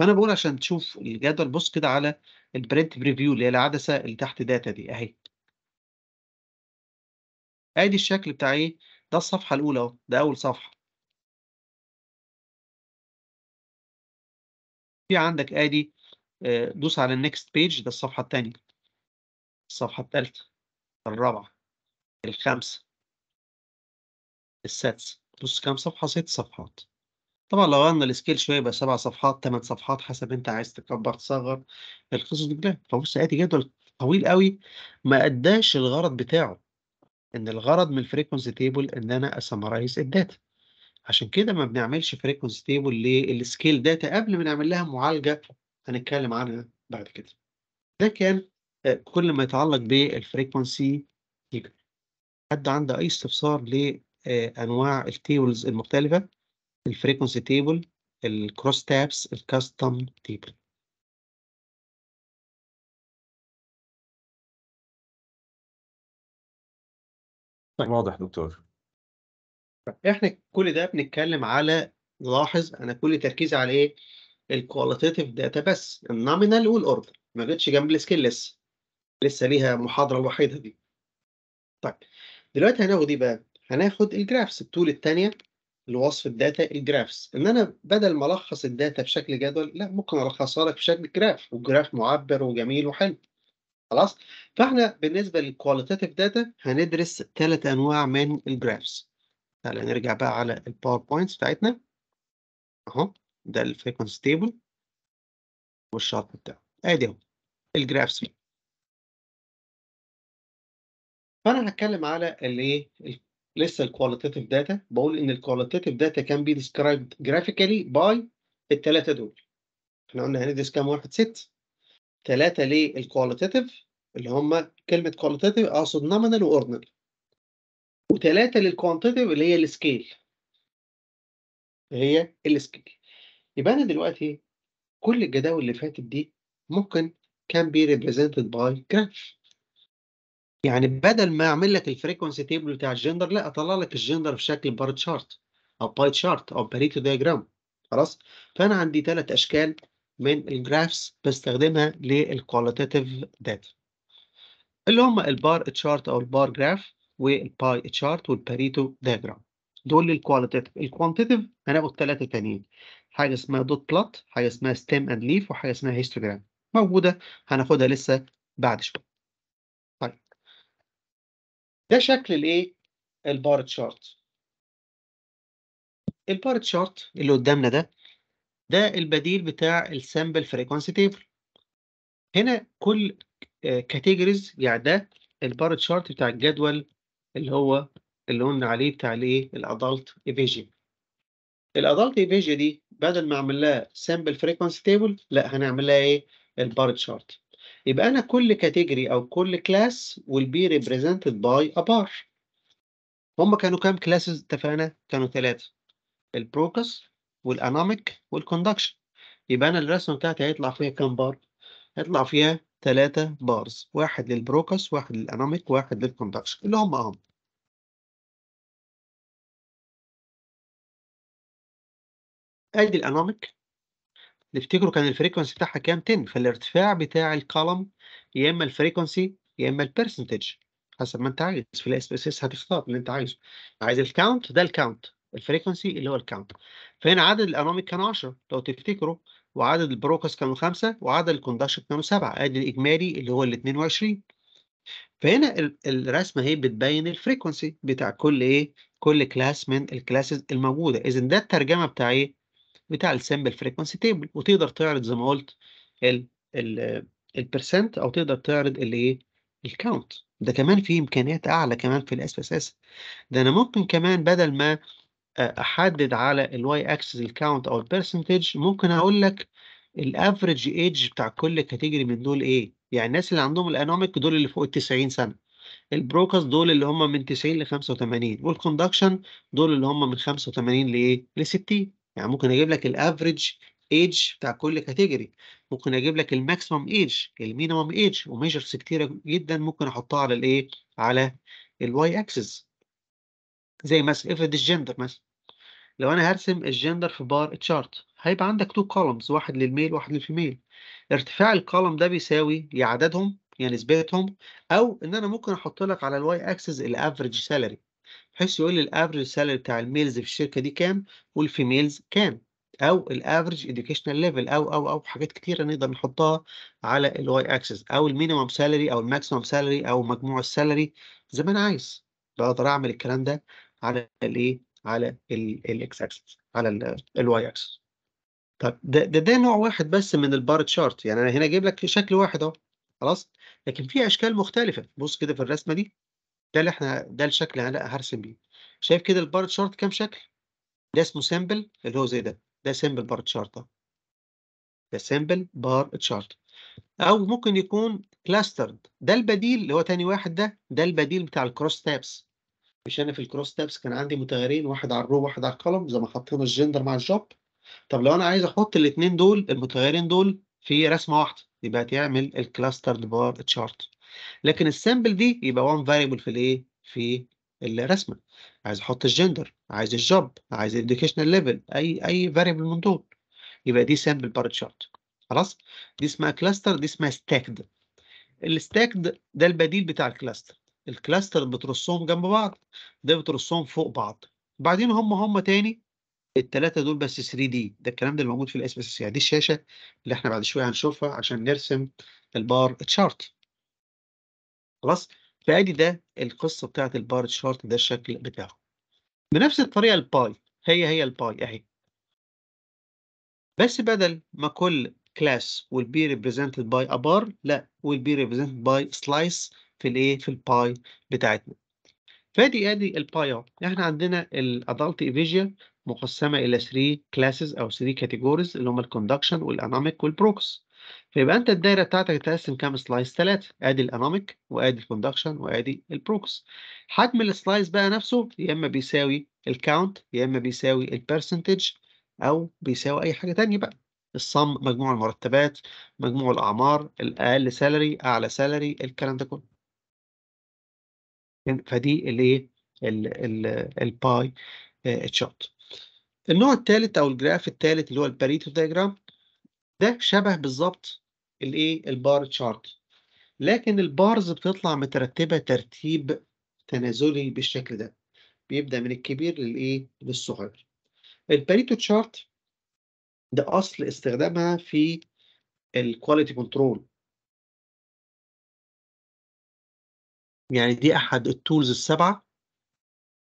فأنا بقول عشان تشوف الجدول بص كده على البرنت بريفيو اللي هي العدسة اللي تحت داتا دي أهي أدي الشكل بتاع إيه ده الصفحة الأولى أهو ده أول صفحة في عندك أدي آه، دوس على النكست بيج ده الصفحة الثانية الصفحة الثالثة الرابعة الخامسة الساتس بص كام صفحة ست صفحات طبعا لو غيرنا السكيل شوية يبقى سبع صفحات تمن صفحات حسب انت عايز تكبر تصغر القصص دي فبص ادي جدول طويل قوي ما اداش الغرض بتاعه ان الغرض من الفريكونسي تيبل ان انا اسمرايز الداتا عشان كده ما بنعملش فريكونسي تيبل للسكيل داتا قبل ما نعمل لها معالجه هنتكلم عنها بعد كده ده كان آه، كل ما يتعلق بالفريكونسي تيبل حد عنده اي استفسار آه، انواع التيبلز المختلفه الفريكونسي تيبل الكروس تابس الكاستم تيبل طيب. واضح دكتور احنا كل ده بنتكلم على لاحظ انا كل تركيزي على ايه الكواليتاتيف داتا بس النومينال والاوردر ما جتش جنب السكيل لسه لسه ليها محاضره الوحيده دي طيب دلوقتي هناخد ايه بقى هناخد الجرافس التول التانية لوصف الداتا الجرافس ان انا بدل ما الخص الداتا بشكل جدول لا ممكن الخصها لك بشكل جراف والجراف معبر وجميل وحلو خلاص فاحنا بالنسبه للكواليتاتيف داتا هندرس ثلاث انواع من الجرافس تعالى نرجع بقى على الباوربوينت بتاعتنا اهو ده الفريكونسي تيبل والشرط بتاعه ادي اهو الجرافس فانا هتكلم على الايه لسه الكواليتاتيف داتا بقول ان الكواليتاتيف داتا كان بي ديسكرايبد جرافيكالي باي الثلاثه دول احنا قلنا هندرس كام واحد ست ثلاثه للكواليتيف اللي هم كلمه كواليتاتيف اقصد نومينال واوردنال وثلاثه للكوانتيتيف اللي هي السكيل هي السكيل يبقى انا دلوقتي كل الجداول اللي فاتت دي ممكن كان بي ريبريزنتد باي جراف يعني بدل ما اعمل لك الفريكونسي تيبل بتاع الجندر لا اطلع لك الجندر في شكل بار تشارت او باي تشارت او باريتو دياجرام خلاص فانا عندي ثلاث اشكال من الجرافس بستخدمها للكواليتاتيف داتا اللي هم البار تشارت او البار جراف والباي تشارت والباريتو دياجرام دول الكواليتاتيف الكوانتيتيف هناخد ثلاثه ثانيين حاجه اسمها دوت بلوت حاجه اسمها ستيم اند ليف وحاجه اسمها هيستوجرام موجوده هناخدها لسه بعد شويه ده شكل الايه البار تشارت البار تشارت اللي قدامنا ده ده البديل بتاع السامبل فريكوانسي تيبل هنا كل كاتيجوريز آه، يعني ده البار تشارت بتاع الجدول اللي هو اللي قلنا عليه بتاع الايه الادلت ايفيجن الادلت ايفيجن دي بدل ما اعمل لها سامبل فريكوانسي تيبل لا هنعمل لها ايه البار تشارت يبقى انا كل كاتيجوري او كل كلاس will be represented by a bar هما كانوا كام كلاسز اتفقنا كانوا ثلاثه البروكس والاناميك والكوندكشن يبقى انا الرسمه بتاعتي هيطلع فيها كام بار هيطلع فيها ثلاثه بارز واحد للبروكس واحد للاناميك واحد للكوندكشن اللي هما اهم ادي الاناميك نفتكره كان الفريكونسي بتاعها كام 10 فالارتفاع بتاع الكولم يا اما الفريكونسي يا اما البرسنتج حسب ما انت عايز في الاس اس اس هتختار اللي انت عايزه عايز الكاونت ده الكاونت الفريكونسي اللي هو الكاونت فهنا عدد الانوميك كان 10 لو تفتكروا وعدد البروكس كانوا 5 وعدد الكوندكشن كانوا 7 ادي الاجمالي اللي هو ال 22 فهنا الرسمه اهي بتبين الفريكونسي بتاع كل ايه كل كلاس من الكلاسز الموجوده اذا ده الترجمه بتاع ايه بتاع السامبل فريكونسي تيبل وتقدر تعرض زي ما قلت البرسنت او تقدر تعرض الايه الكاونت ده كمان في امكانيات اعلى كمان في الاس اس اس ده انا ممكن كمان بدل ما احدد على الواي اكسس الكاونت او البرسنتج ممكن اقول لك الافريج ايج بتاع كل كاتيجوري من دول ايه يعني الناس اللي عندهم الانوميك دول اللي فوق ال 90 سنه البروكس دول اللي هم من 90 ل 85 والكوندكشن دول اللي هم من 85 لايه ل 60 إيه؟ يعني ممكن اجيب لك الافريج ايج بتاع كل كاتيجوري ممكن اجيب لك الماكسيمم ايج المينيمم ايج وميجرز كتيره جدا ممكن احطها على الايه على الواي اكسس زي مثلا افرض الجندر مثلا لو انا هرسم الجندر في بار تشارت هيبقى عندك تو كولمز واحد للميل واحد للفيميل ارتفاع الكولم ده بيساوي يا عددهم يا نسبتهم او ان انا ممكن احط لك على الواي اكسس الافريج سالري بحيث يقول لي الافريج سالري بتاع الميلز في الشركه دي كام والفيميلز كام او الافريج اديوكيشنال ليفل او او او حاجات كتيره نقدر نحطها على الواي اكسس او المينيمم سالري او الماكسيمم سالري او مجموع السالري زي ما انا عايز بقدر اعمل الكلام ده على الايه على الاكس اكسس على الواي اكسس طب ده, ده ده نوع واحد بس من البار تشارت يعني انا هنا جايب لك شكل واحد اهو خلاص لكن في اشكال مختلفه بص كده في الرسمه دي ده اللي احنا ده الشكل اللي انا هرسم بيه شايف كده البار شارت كام شكل ده اسمه سامبل اللي هو زي ده ده سامبل بار شارت ده سامبل بار شارت او ممكن يكون كلاسترد ده البديل اللي هو تاني واحد ده ده البديل بتاع الكروس تابس مش انا في الكروس تابس كان عندي متغيرين واحد على الرو واحد على القلم زي ما حطينا الجندر مع الجوب طب لو انا عايز احط الاثنين دول المتغيرين دول في رسمه واحده يبقى تعمل الكلاسترد بار تشارت لكن السامبل دي يبقى وان فاريبل في الايه في الرسمه عايز احط الجندر عايز الجوب عايز الاديوكيشنال ليفل اي اي فاريبل من دول يبقى دي سامبل بار تشارت خلاص دي اسمها كلاستر دي اسمها ستاكد الستاكد ده البديل بتاع الكلاستر الكلاستر بترصهم جنب بعض ده بترصهم فوق بعض بعدين هم هم تاني التلاتة دول بس 3 دي ده الكلام ده اللي موجود في الاسبس يعني دي الشاشة اللي احنا بعد شوية هنشوفها عشان نرسم البار تشارت خلاص فادي ده القصه بتاعت البار شارت ده الشكل بتاعه بنفس الطريقه الباي هي هي الباي اهي بس بدل ما كل كلاس will be represented by a bar لا will be represented by slice في الايه في الباي بتاعتنا فادي ادي الباي اهو احنا عندنا الادلت ايفيجيا مقسمه الى 3 كلاسز او 3 كاتيجوريز اللي هم الكوندكشن والانامك والبروكس فيبقى انت الدايره بتاعتك اتقسم كام سلايس ثلاثه ادي الانوميك وادي الكوندكشن وادي البروكس حجم السلايس بقى نفسه يا اما بيساوي الكاونت يا اما بيساوي البرسنتج او بيساوي اي حاجه ثانيه بقى الصم مجموع المرتبات مجموع الاعمار الاقل سالري اعلى سالري الكلام ده كله فدي اللي ايه الباي تشارت آه، النوع الثالث او الجراف الثالث اللي هو الباريتو دايجرام ده شبه بالظبط الإيه، البار تشارت لكن البارز بتطلع مترتبة ترتيب تنازلي بالشكل ده، بيبدأ من الكبير للإيه، للصغير. الباريتو تشارت ده أصل استخدامها في الكواليتي control. يعني دي أحد التولز السبعة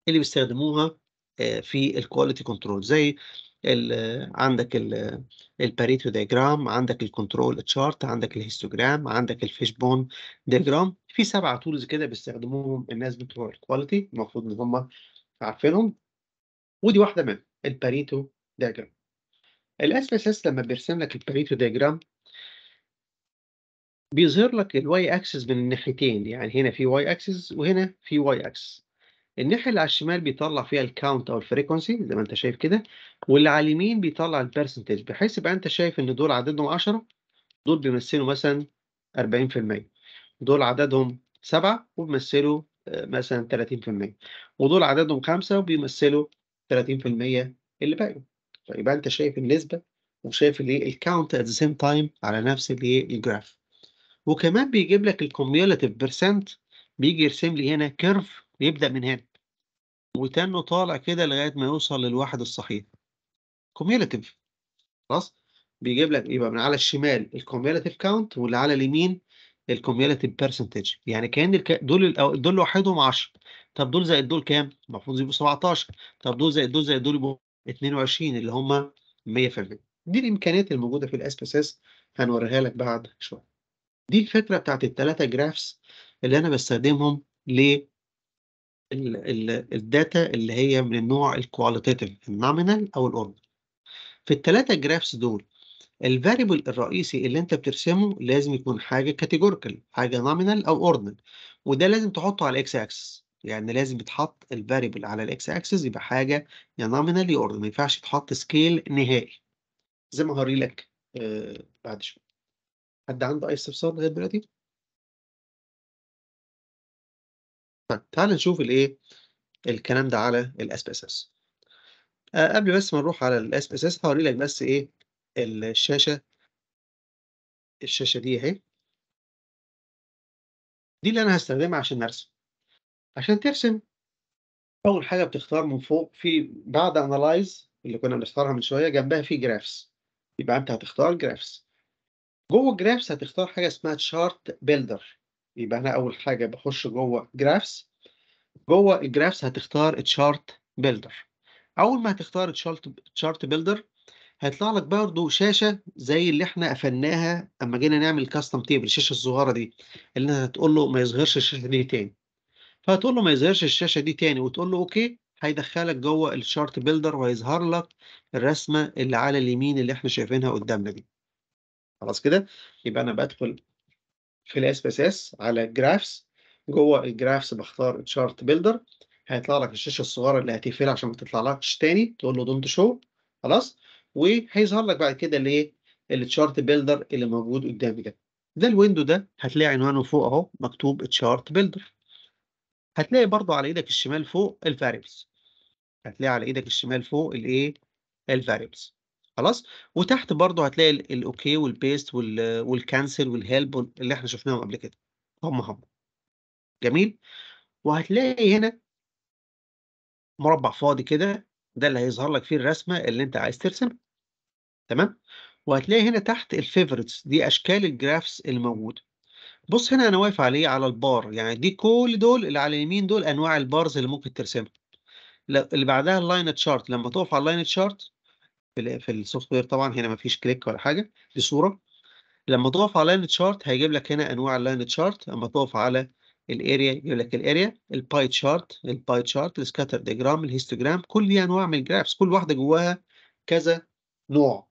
اللي بيستخدموها آه، في الكواليتي كنترول زي الـ عندك الباريتو ديجرام عندك الكنترول تشارت عندك الهيستوجرام عندك الفيش بون ديجرام في سبعة تولز كده بيستخدموهم الناس بتوع الكواليتي المفروض ان هم عارفينهم ودي واحدة منهم الباريتو ديجرام الاس بي اس لما بيرسم لك الباريتو ديجرام بيظهر لك الواي اكسس من الناحيتين يعني هنا في واي اكسس وهنا في واي اكسس الناحيه اللي على الشمال بيطلع فيها الكاونت او الفريكونسي زي ما انت شايف كده واللي على اليمين بيطلع البرسنتج بحيث يبقى انت شايف ان دول عددهم 10 دول بيمثلوا مثلا 40% دول عددهم 7 وبيمثلوا آه، مثلا 30% ودول عددهم 5 وبيمثلوا 30% اللي باقي فيبقى انت شايف النسبه وشايف الايه الكاونت ات ذا سيم تايم على نفس الايه الجراف وكمان بيجيب لك الكوميولاتيف بيرسنت بيجي يرسم لي هنا كيرف بيبدأ من هنا وتنه طالع كده لغاية ما يوصل للواحد الصحيح كوميولاتيف خلاص بيجيب لك يبقى من على الشمال الكوميولاتيف كاونت واللي على اليمين الكوميولاتيف بيرسنتج يعني كان دول دول لوحدهم 10 طب دول زائد دول كام؟ المفروض يبقوا 17 طب دول زائد دول زائد دول يبقوا 22 اللي هم 100% دي الامكانيات الموجوده في الاس بي اس هنوريها لك بعد شويه دي الفكره بتاعت الثلاثه جرافس اللي انا بستخدمهم ل الداتا اللي هي من النوع الكواليتيف النومينال او الاوردر في الثلاثه جرافس دول الفاريبل الرئيسي اللي انت بترسمه لازم يكون حاجه كاتيجوريكال حاجه نومينال او اوردنال وده لازم تحطه على الاكس اكسس يعني لازم يتحط الفاريبل على الاكس اكسس يبقى حاجه يا نومينال يا اوردنال ما ينفعش يتحط سكيل نهائي زي ما هوري لك آه بعد شويه حد عنده اي استفسار لغايه دلوقتي طيب تعال نشوف الايه الكلام ده على الاس بي اس اس قبل بس ما نروح على الاس بي اس اس هوري لك بس ايه الشاشه الشاشه دي اهي دي اللي انا هستخدمها عشان ارسم عشان ترسم اول حاجه بتختار من فوق في بعد انالايز اللي كنا بنختارها من شويه جنبها في جرافس يبقى انت هتختار جرافس جوه الجرافس هتختار حاجه اسمها تشارت بيلدر يبقى أنا أول حاجة بخش جوه جرافس جوه الجرافس هتختار تشارت بيلدر أول ما هتختار تشارت تشارت بيلدر هيطلع لك برضه شاشة زي اللي احنا قفلناها أما جينا نعمل كاستم تيبل الشاشة الصغيرة دي اللي أنت هتقول له ما يظهرش الشاشة دي تاني فهتقول له ما يظهرش الشاشة دي تاني وتقول له أوكي هيدخلك جوه الشارت بيلدر وهيظهر لك الرسمة اللي على اليمين اللي احنا شايفينها قدامنا دي خلاص كده يبقى أنا بدخل في الاس بي اس اس على الجرافس جوه الجرافس بختار تشارت بيلدر هيطلع لك الشاشه الصغيره اللي هتقفلها عشان ما تطلعلكش تاني تقول له دونت شو خلاص وهيظهر لك بعد كده الايه التشارت بيلدر اللي موجود قدامي ده ده الويندو ده هتلاقي عنوانه فوق اهو مكتوب تشارت بيلدر هتلاقي برضو على ايدك الشمال فوق الفاريبلز هتلاقي على ايدك الشمال فوق الايه الفاريبلز خلاص وتحت برضو هتلاقي الاوكي والبيست والكانسل والهيلب اللي احنا شفناهم قبل كده هم هم جميل وهتلاقي هنا مربع فاضي كده ده اللي هيظهر لك فيه الرسمه اللي انت عايز ترسمها تمام وهتلاقي هنا تحت الفيفرتس دي اشكال الجرافس الموجوده بص هنا انا واقف عليه على البار يعني دي كل دول اللي على اليمين دول انواع البارز اللي ممكن ترسمها اللي بعدها اللاين تشارت لما تقف على اللاين تشارت في في السوفت وير طبعا هنا مفيش كليك ولا حاجه دي صوره لما تقف على لاين تشارت هيجيب لك هنا انواع اللاين تشارت اما تقف على الاريا يجيب لك الاريا الباي تشارت الباي تشارت السكاتر ديجرام الهيستوجرام كل دي انواع من الجرافس كل واحده جواها كذا نوع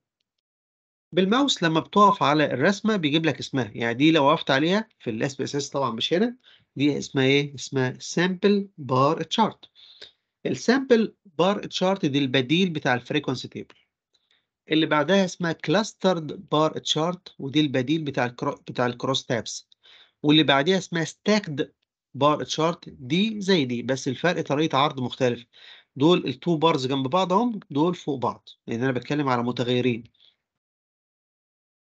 بالماوس لما بتقف على الرسمه بيجيب لك اسمها يعني دي لو وقفت عليها في الاس بي اس اس طبعا مش هنا دي اسمها ايه اسمها سامبل بار تشارت السامبل بار تشارت دي البديل بتاع الفريكونسي تيبل اللي بعدها اسمها clustered bar chart ودي البديل بتاع الكرو... بتاع الكروس تابس واللي بعديها اسمها stacked bar chart دي زي دي بس الفرق طريقه عرض مختلفه دول التو بارز جنب بعضهم دول فوق بعض لان انا بتكلم على متغيرين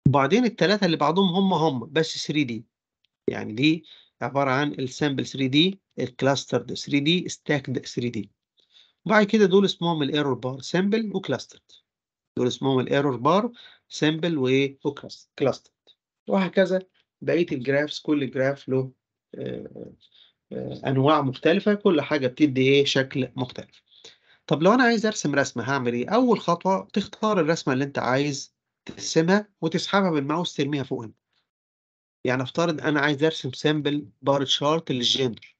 وبعدين الثلاثه اللي بعضهم هم هم بس 3 دي يعني دي عباره عن السامبل 3 دي الكلاسترد 3 دي ستاكد 3 دي وبعد كده دول اسمهم الايرور بار سامبل وكلاسترد دول اسمهم الايرور بار سمبل وكلاستر وهكذا بقيه الجرافز كل جراف له آه، آه، انواع مختلفه كل حاجه بتدي ايه شكل مختلف طب لو انا عايز ارسم رسمه هعمل ايه اول خطوه تختار الرسمه اللي انت عايز ترسمها وتسحبها بالماوس ترميها فوق هنا يعني افترض انا عايز ارسم سامبل بار تشارت للجندر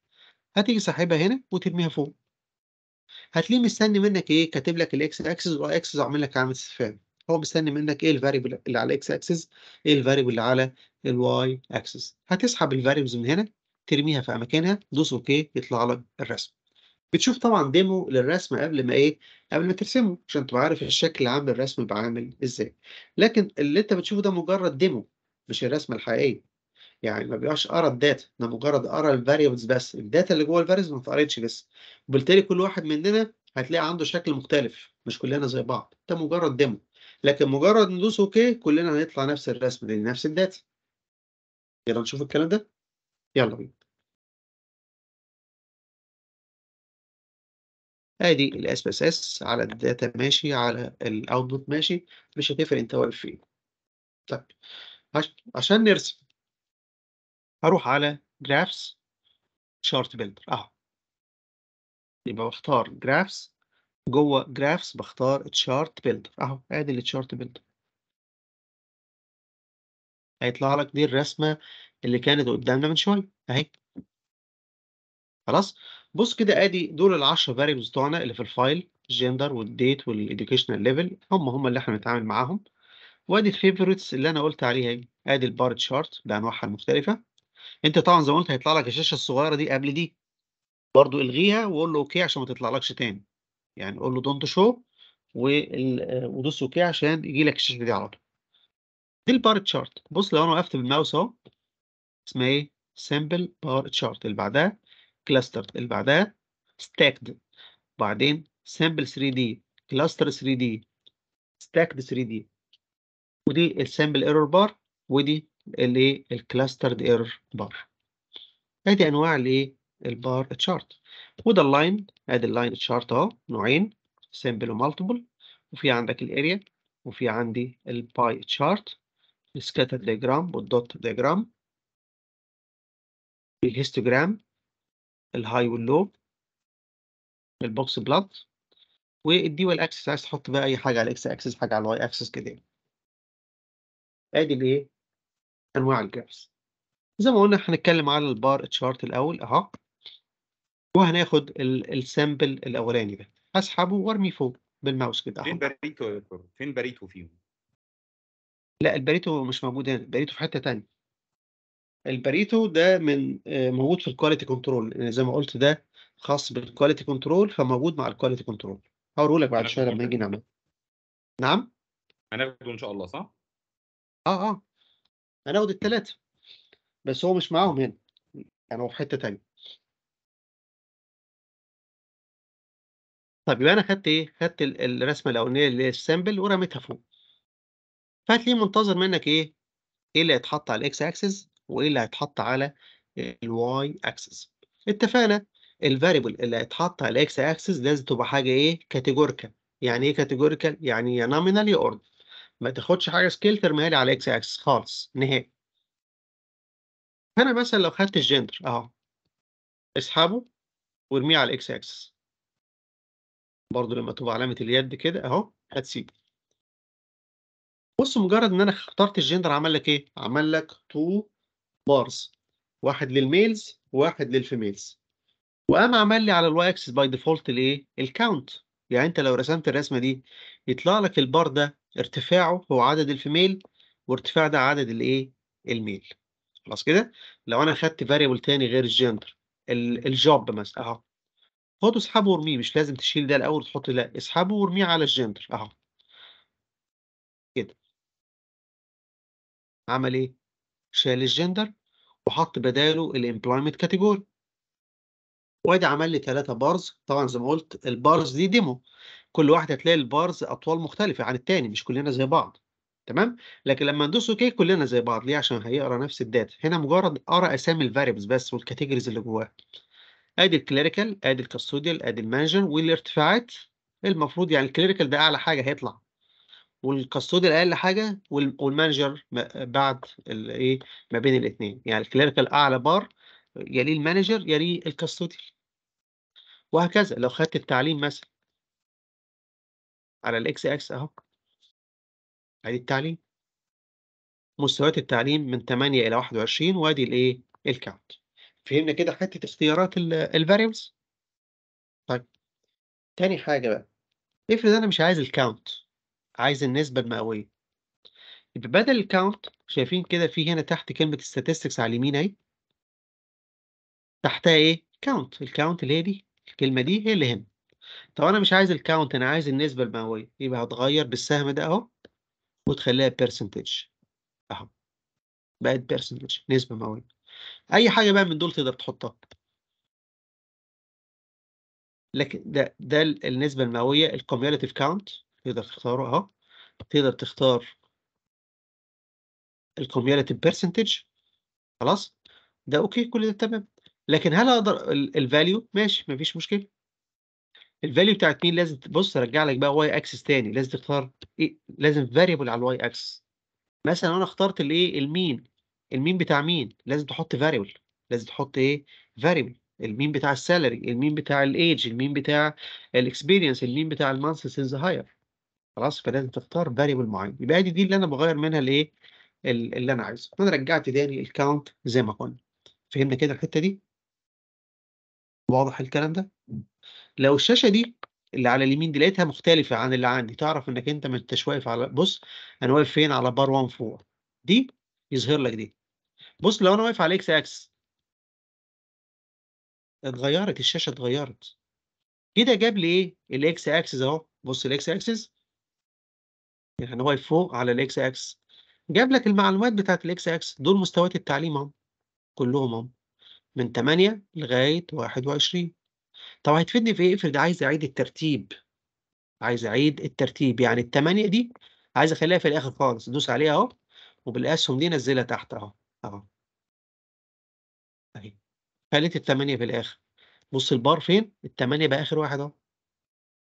هتيجي ساحبها هنا وترميها فوق هتلاقيه مستني منك ايه كاتب لك الاكس اكسس والاي اكسس وعامل لك علامه استفهام هو مستني منك ايه الفاريبل اللي على الاكس اكسس ايه الفاريبل اللي على الواي اكسس هتسحب الفاريبلز من هنا ترميها في اماكنها دوس اوكي يطلع لك الرسم بتشوف طبعا ديمو للرسم قبل ما ايه قبل ما ترسمه عشان تبقى عارف الشكل عامل الرسم بيبقى عامل ازاي لكن اللي انت بتشوفه ده مجرد ديمو مش الرسمه الحقيقيه يعني ما بيبقاش قرا الداتا انا مجرد قرا الفاريبلز بس الداتا اللي جوه الفاريبلز ما اتقريتش لسه وبالتالي كل واحد مننا هتلاقي عنده شكل مختلف مش كلنا زي بعض ده مجرد ديمو لكن مجرد ندوس اوكي كلنا هنطلع نفس الرسم دي نفس الداتا يلا نشوف الكلام ده يلا بينا ادي الاس اس اس على الداتا ماشي على الاوتبوت ماشي مش هتفرق انت واقف فين طيب عشان نرسم هروح على جرافس شارت بيلدر اهو يبقى بختار جرافس جوه جرافس بختار تشارت بيلدر اهو ادي التشارت بيلدر هيطلع لك دي الرسمه اللي كانت قدامنا من شويه اهي خلاص بص كده ادي دول ال 10 فاريبلز بتوعنا اللي في الفايل الجندر والديت والاديوكيشنال ليفل هم هم اللي احنا بنتعامل معاهم وادي الفيفوريتس اللي انا قلت عليها ادي البار تشارت بانواعها المختلفه انت طبعا زي ما قلت هيطلع لك الشاشه الصغيره دي قبل دي برضو الغيها وقول له اوكي عشان ما تطلعلكش تاني يعني قول له دونت شو ودوس اوكي عشان يجي لك الشاشه دي على طول دي البار تشارت بص لو انا وقفت بالماوس اهو اسمها ايه سامبل بار تشارت اللي بعدها كلاستر اللي بعدها ستاكد وبعدين سامبل 3 دي كلاستر 3 دي ستاكد 3 دي ودي السامبل ايرور بار ودي للكلاسترد اير بار ادي انواع للبار تشارت وده اللاين ادي اللاين تشارت اهو نوعين سمبل ومالتيبل وفي عندك الاريا وفي عندي الباي تشارت السكاتر ديجرام والدوت ديجرام الهيستوجرام الهاي واللو البوكس بلوت والدي اكسس عايز تحط بقى اي حاجه على الاكس اكسس حاجه على الواي اكسس كده ادي الايه انواع الجرافز زي ما قلنا هنتكلم على البار تشارت الاول اهو وهناخد السامبل الاولاني ده هسحبه وارميه فوق بالماوس كده فين باريتو يا دكتور فين باريتو فيهم لا الباريتو مش موجود هنا الباريتو في حته ثانيه الباريتو ده من آه، موجود في الكواليتي كنترول يعني زي ما قلت ده خاص بالكواليتي كنترول فموجود مع الكواليتي كنترول هوريه لك بعد شويه لما نيجي نعمل نعم هناخده ان شاء الله صح اه اه هناخد الثلاثة بس هو مش معاهم هنا يعني هو في حتة تانية طب يبقى انا خدت ايه؟ خدت الرسمة الأولانية اللي هي السامبل ورميتها فوق فهتلاقيه منتظر منك ايه؟ ايه اللي هيتحط على الاكس اكسس وايه اللي هيتحط على الواي اكسس اتفقنا الفاريبل اللي هيتحط على الاكس اكسس لازم تبقى حاجه ايه كاتيجوريكال يعني ايه كاتيجوريكال يعني يا نومينال يا اوردر ما تاخدش حاجه سكيل ترميها لي على اكس اكس خالص نهائي انا مثلا لو خدت الجندر اهو اسحبه وارميه على الاكس اكس برضو لما تبقى علامه اليد كده اهو هتسيبه بص مجرد ان انا اخترت الجندر عمل لك ايه عمل لك تو بارز واحد للميلز وواحد للفيميلز وقام عمل لي على الواي اكسس باي ديفولت الايه الكاونت يعني انت لو رسمت الرسمه دي يطلع لك البار ده ارتفاعه هو عدد الفيميل وارتفاع ده عدد الايه الميل خلاص كده لو انا خدت فاريبل تاني غير الجندر الجوب مثلا اهو خده اسحبه وارميه مش لازم تشيل ده الاول وتحط لا اسحبه وارميه على الجندر اهو كده عمل ايه شال الجندر وحط بداله الامبلويمنت كاتيجوري وادي عمل لي ثلاثة بارز طبعا زي ما قلت البارز دي ديمو كل واحده هتلاقي البارز اطوال مختلفه عن الثاني مش كلنا زي بعض تمام لكن لما ندوس اوكي كلنا زي بعض ليه عشان هيقرا نفس الداتا هنا مجرد قرا اسامي الفاريبلز بس والكاتيجوريز اللي جواها ادي الكليريكال ادي الكاستوديال ادي المانجر والارتفاعات المفروض يعني الكليريكال ده اعلى حاجه هيطلع والكاستوديال اقل حاجه والمانجر بعد الايه ما بين الاثنين يعني الكليريكال اعلى بار يليه المانجر يليه الكاستوديال وهكذا لو خدت التعليم مثلا على الاكس اكس اهو ادي التعليم مستويات التعليم من 8 الى 21 وادي الايه الكاونت فهمنا كده حته اختيارات الفاريبلز طيب تاني حاجه بقى افرض انا مش عايز الكاونت عايز النسبه المئويه يبقى بدل الكاونت شايفين كده في هنا تحت كلمه statistics على اليمين اهي تحتها ايه كاونت الكاونت اللي هي دي الكلمه دي هي اللي هنا طب انا مش عايز الكاونت انا عايز النسبه المئويه يبقى هتغير بالسهم ده اهو وتخليها بيرسنتج اهو بقت بيرسنتج نسبه مئويه اي حاجه بقى من دول تقدر تحطها لكن ده ده النسبه المئويه الكوميوليتيف كاونت تقدر تختاره اهو تقدر تختار الكوميوليتيف بيرسنتج خلاص ده اوكي كل ده تمام لكن هل اقدر الفاليو ماشي مفيش مشكله الفاليو بتاعت مين لازم تبص ارجع لك بقى واي اكسس تاني لازم تختار ايه لازم فاريبل على الواي اكسس مثلا انا اخترت الايه المين المين بتاع مين لازم تحط فاريبل لازم تحط ايه فاريبل المين بتاع السالري المين بتاع الايج المين بتاع الاكسبيرينس المين بتاع المانث سينز هاير خلاص فلازم تختار فاريبل معين يبقى دي دي اللي انا بغير منها الايه اللي انا عايزه انا رجعت تاني الكاونت زي ما كنا فهمنا كده الحته دي واضح الكلام ده لو الشاشه دي اللي على اليمين دي لقيتها مختلفه عن اللي عندي تعرف انك انت ما انتش واقف على بص انا واقف فين على بار 1 فوق دي يظهر لك دي بص لو انا واقف على اكس اكس اتغيرت الشاشه اتغيرت كده جاب لي ايه الاكس اكسس اهو بص الاكس اكسس يعني انا واقف فوق على الاكس اكس جاب لك المعلومات بتاعت الاكس اكس دول مستويات التعليم اهو كلهم اهو من 8 لغايه 21 طب هتفيدني في إيه؟ افرض عايز أعيد الترتيب، عايز أعيد الترتيب، يعني الثمانيه دي عايز أخلّيها في الآخر خالص، أدوس عليها أهو وبالأسهم دي أنزّلها تحت أهو، أهو. أهي، الثمانيه في الآخر، بُص البار فين الثمانيه بقى آخر واحد أهو.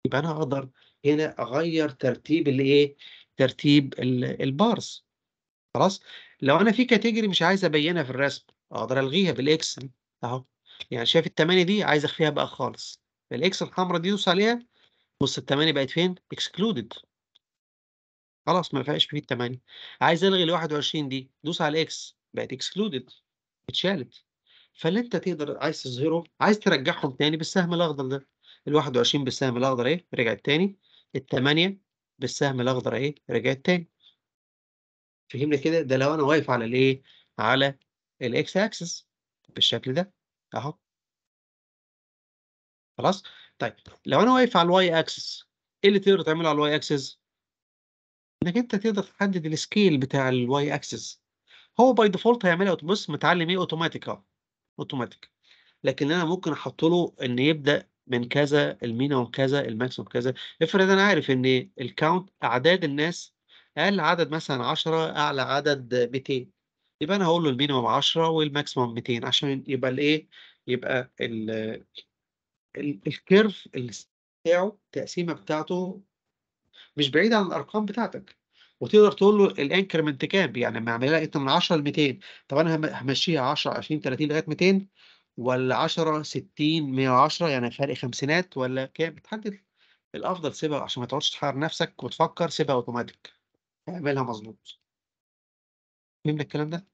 يبقى أنا أقدر هنا أغيّر ترتيب الإيه، ترتيب البارز خلاص؟ لو أنا في كاتيجوري مش عايز أبيّنها في الرسم، أقدر ألغيها بالاكس أهو. يعني شايف التمانية دي عايز أخفيها بقى خالص، الإكس الحمراء دي دوس عليها، بُص التمانية بقت فين اكسكلودد خلاص ما فيهاش فيه التمانية، عايز ألغي ال21 دي، دوس على الإكس بقت اكسكلودد اتشالت. فاللي أنت تقدر عايز تظهره، عايز ترجعهم تاني بالسهم الأخضر ده، ال21 بالسهم الأخضر ايه رجعت تاني، التمانية بالسهم الأخضر ايه رجعت تاني. فهمنا كده؟ ده لو أنا واقف على الإيه، على الاكس اكسس بالشكل ده. اهو خلاص طيب لو انا واقف على الواي اكسس ايه اللي تقدر تعمله على الواي اكسس انك انت تقدر تحدد السكيل بتاع الواي اكسس هو باي ديفولت هيعملها بص متعلم ايه اوتوماتيك اهو اوتوماتيك لكن انا ممكن احط له ان يبدا من كذا المينيموم كذا الماكسيموم كذا افرض انا عارف ان الكاونت اعداد الناس اقل عدد مثلا 10 اعلى عدد 200 يبقى أنا هقول له المينيمم 10 والماكسيمم 200 عشان يبقى الإيه؟ يبقى ال ال الكيرف بتاعه التقسيمة بتاعته مش بعيد عن الأرقام بتاعتك وتقدر تقول له الانكرمنت كام يعني لما اعملها انت من 10 ل 200 طب انا همشيها 10 20 30 لغايه 200 ولا 10 60 110 يعني فرق خمسينات ولا كام بتحدد الافضل سيبها عشان ما تقعدش تحير نفسك وتفكر سيبها اوتوماتيك اعملها مظبوط فهمنا الكلام ده؟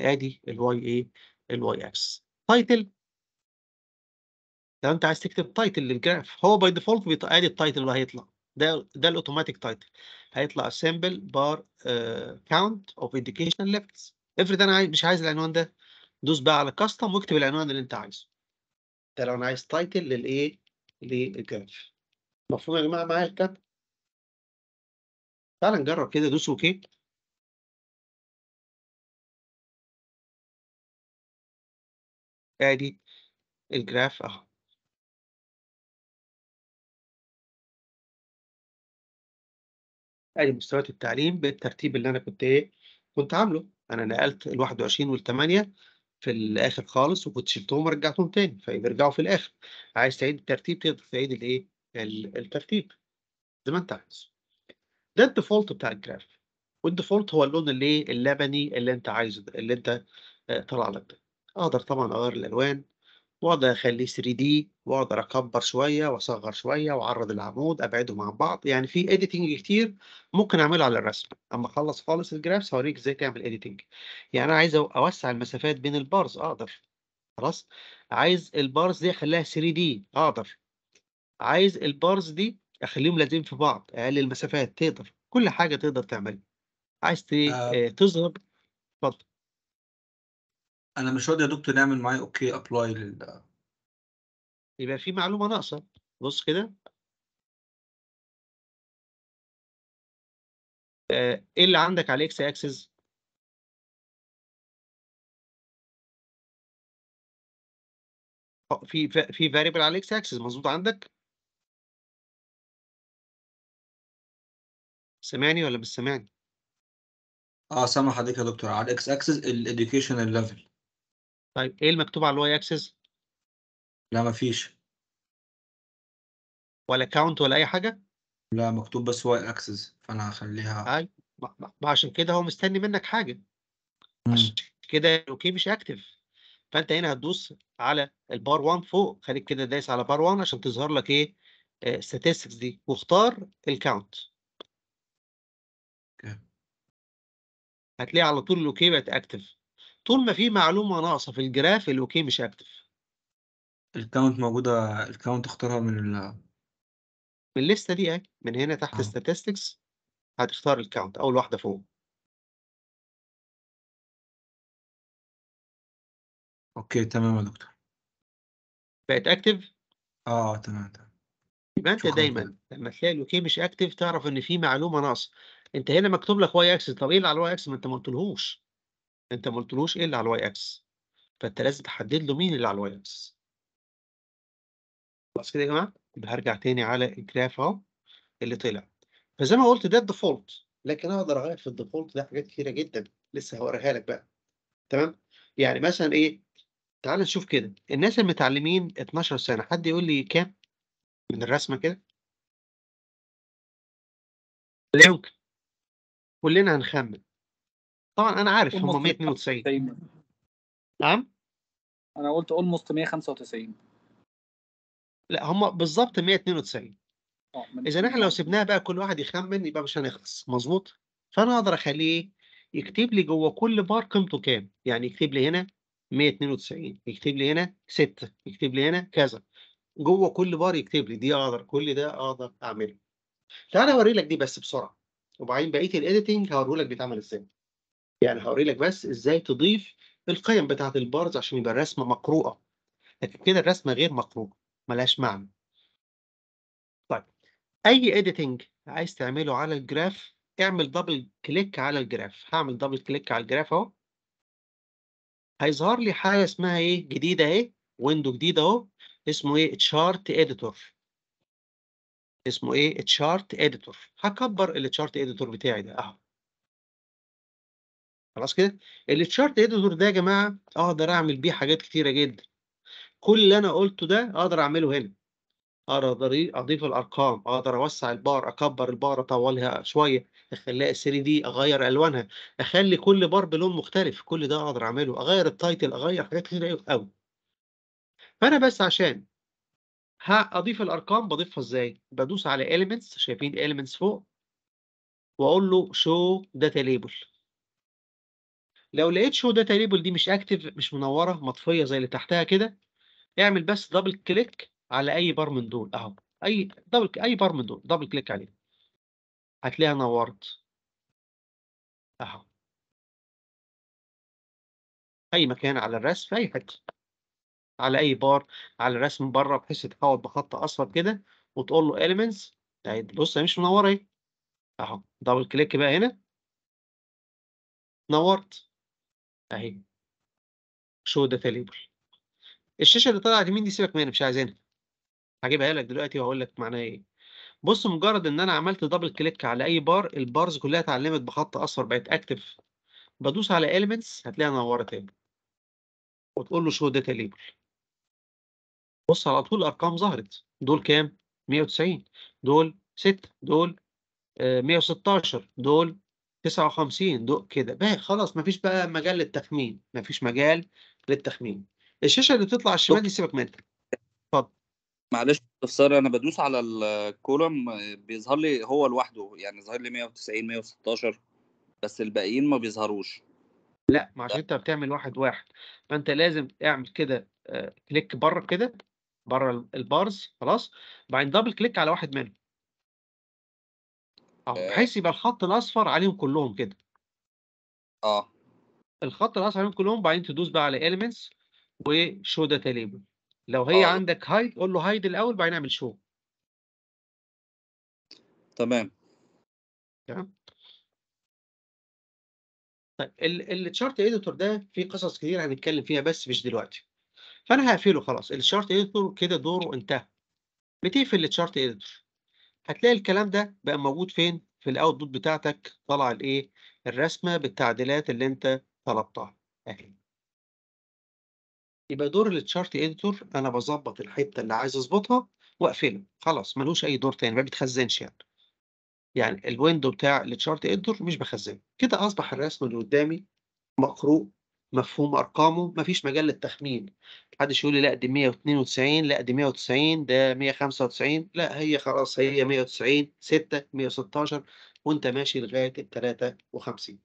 ادي الواي ايه؟ الواي اكس. تايتل لو انت عايز تكتب تايتل للجراف هو باي ديفولت بيط... ادي التايتل اللي هيطلع ده ده الاوتوماتيك تايتل هيطلع سيمبل بار كاونت اوف انديكيشن ليفلز افرض انا مش عايز العنوان ده دوس بقى على كاستم واكتب العنوان اللي انت عايزه ده لو انا عايز تايتل للايه؟ للجراف مفهوم يا جماعه معايا الكلام؟ تعالى نجرب كده دوس اوكي ادي يعني الجراف اهو ادي مستويات التعليم بالترتيب اللي انا كنت ايه كنت عامله انا نقلت ال 21 وال 8 في الاخر خالص وكنت شلتهم ورجعتهم تاني فيرجعوا في الاخر عايز تعيد الترتيب تقدر تعيد الايه الترتيب زي ما انت عايز ده الديفولت بتاع الجراف والديفولت هو اللون اللي إيه، اللبني اللي انت عايزه اللي انت آه، طلع لك ده اقدر طبعا اغير الالوان واقدر اخليه 3 دي واقدر اكبر شويه واصغر شويه واعرض العمود ابعدهم عن بعض يعني في اديتنج كتير ممكن اعمله على الرسم اما اخلص خالص الجرافس هوريك ازاي تعمل اديتنج يعني انا عايز اوسع المسافات بين البارز اقدر خلاص عايز البارز دي اخليها 3 دي اقدر عايز البارز دي اخليهم لازمين في بعض اقلل المسافات تقدر كل حاجه تقدر تعملها عايز آه. آه، تظهر اتفضل انا مش راضي يا دكتور نعمل معايا اوكي ابلاي لل يبقى في معلومه ناقصه بص كده آه، ايه اللي عندك على الاكس اكسس آه، في في فاريبل على الاكس اكسس مظبوط عندك سامعني ولا مش سامعني اه سامع حضرتك يا دكتور على الاكس اكسس الاديوكيشنال ليفل طيب ايه المكتوب على الواي اكسس لا مفيش ولا كاونت ولا اي حاجه لا مكتوب بس واي اكسس فانا هخليها ايوه طيب، ما عشان كده هو مستني منك حاجه عشان كده اوكي مش اكتف فانت هنا هتدوس على البار 1 فوق خليك كده دايس على بار 1 عشان تظهر لك ايه الستاتستكس آه، دي واختار الكاونت اوكي هتلاقي على طول الاوكي بقت اكتف طول ما في معلومه ناقصه في الجراف الاوكي مش اكتف الكاونت موجوده الكاونت اختارها من ال من الليسته دي اهي من هنا تحت آه. statistics هتختار الكاونت اول واحده فوق اوكي تمام يا دكتور بقت اكتف اه تمام تمام يبقى انت دايما لما تلاقي الاوكي مش اكتف تعرف ان في معلومه ناقصه انت هنا مكتوب لك واي اكسس طب ايه اللي على الواي اكسس ما انت ما قلتلهوش انت ما قلتلوش ايه اللي على الواي اكس فانت لازم تحدد له مين اللي على الواي اكس خلاص كده يا جماعه يبقى هرجع تاني على الجراف اهو اللي طلع فزي ما قلت ده الديفولت لكن اقدر اغير في الديفولت ده حاجات كتيره جدا لسه هوريها لك بقى تمام يعني مثلا ايه تعال نشوف كده الناس المتعلمين 12 سنه حد يقول لي كام من الرسمه كده لا يمكن كلنا هنخمن طبعا انا عارف هم 192 نعم انا قلت اولموست 195 لا هم بالظبط 192 آه، اذا احنا لو سيبناها بقى كل واحد يخمن يبقى مش هنخلص مظبوط فانا اقدر اخليه يكتب لي جوه كل بار قيمته كام يعني يكتب لي هنا 192 يكتب لي هنا 6 يكتب لي هنا كذا جوه كل بار يكتب لي دي اقدر كل ده اقدر اعمله تعالى اوري لك دي بس بسرعه وبعدين بقيه الايديتنج هوريهولك بيتعمل ازاي يعني هوري لك بس ازاي تضيف القيم بتاعت البارز عشان يبقى الرسمه مقروءه لكن كده الرسمه غير مقروءه ملهاش معنى طيب اي اديتنج عايز تعمله على الجراف اعمل دبل كليك على الجراف هعمل دبل كليك على الجراف اهو هيظهر لي حاجه اسمها ايه جديده اهي ويندو جديد اهو اسمه ايه تشارت اديتور اسمه ايه تشارت اديتور هكبر التشارت اديتور بتاعي ده اهو خلاص كده التشارت اديتور إيه ده يا جماعه اقدر اعمل بيه حاجات كتيره جدا كل اللي انا قلته ده اقدر اعمله هنا اقدر اضيف الارقام اقدر اوسع البار اكبر البار اطولها شويه اخليها 3 دي اغير الوانها اخلي كل بار بلون مختلف كل ده اقدر اعمله اغير التايتل اغير حاجات كتير قوي فانا بس عشان اضيف الارقام بضيفها ازاي بدوس على elements شايفين elements فوق واقول له show data label لو لقيت شو داتا ليبل دي مش اكتف مش منوره مطفيه زي اللي تحتها كده اعمل بس دبل كليك على اي بار من دول اهو اي دبل اي بار من دول دبل كليك عليه هتلاقيها نورت اهو اي مكان على الرسم في اي حته على اي بار على الرسم بره بحيث تحول بخط اصفر كده وتقول له elements طيب، بص هي مش منوره اهي اهو دبل كليك بقى هنا نورت اهي شو داتا ليبل الشاشه اللي طالعه دي مين دي سيبك منها مش عايزينها هجيبها لك دلوقتي وهقول لك معناها ايه بص مجرد ان انا عملت دبل كليك على اي بار البارز كلها اتعلمت بخط اصفر بقت اكتف بدوس على elements هتلاقيها نورت تاني وتقول له شو داتا ليبل بص على طول الارقام ظهرت دول كام 190 دول 6 دول 116 آه، دول 59 ضوء كده بقى خلاص مفيش بقى مجال للتخمين، مفيش مجال للتخمين. الشاشة اللي بتطلع على الشمال دي سيبك منها. اتفضل. معلش استفسار أنا بدوس على الكولوم بيظهر لي هو لوحده، يعني ظاهر لي 190 116 بس الباقيين ما بيظهروش. لأ، ما عشان أنت بتعمل واحد، واحد، فأنت لازم اعمل كده آه، كليك برّه كده، برّه البارز خلاص، وبعدين دبل كليك على واحد منهم. آه. بحيث يبقى الخط الاصفر عليهم كلهم كده اه الخط الاصفر عليهم كلهم بعدين تدوس بقى على elements وشو داتا ليبل لو هي آه. عندك هايد قول له هايد الاول بعدين اعمل شو تمام تمام طيب الشارت اديتور ده فيه قصص كتير هنتكلم فيها بس مش دلوقتي فانا هقفله خلاص الشارت اديتور كده دوره انتهى بتقفل الشارت اديتور هتلاقي الكلام ده بقى موجود فين في الاوتبوت بتاعتك طلع الايه الرسمه بالتعديلات اللي انت طلبتها اهي يبقى دور التشارت اديتور انا بظبط الحته اللي عايز اظبطها واقفله خلاص ملوش اي دور تاني ما بيتخزنش يعني يعني الويندو بتاع التشارت اديتور مش بخزنه كده اصبح الرسم اللي قدامي مقروء مفهوم ارقامه مفيش مجال للتخمين محدش يقول لي لا دي 192 لا دي 190 ده 195 لا هي خلاص هي 190 6 116 وانت ماشي لغايه ال 53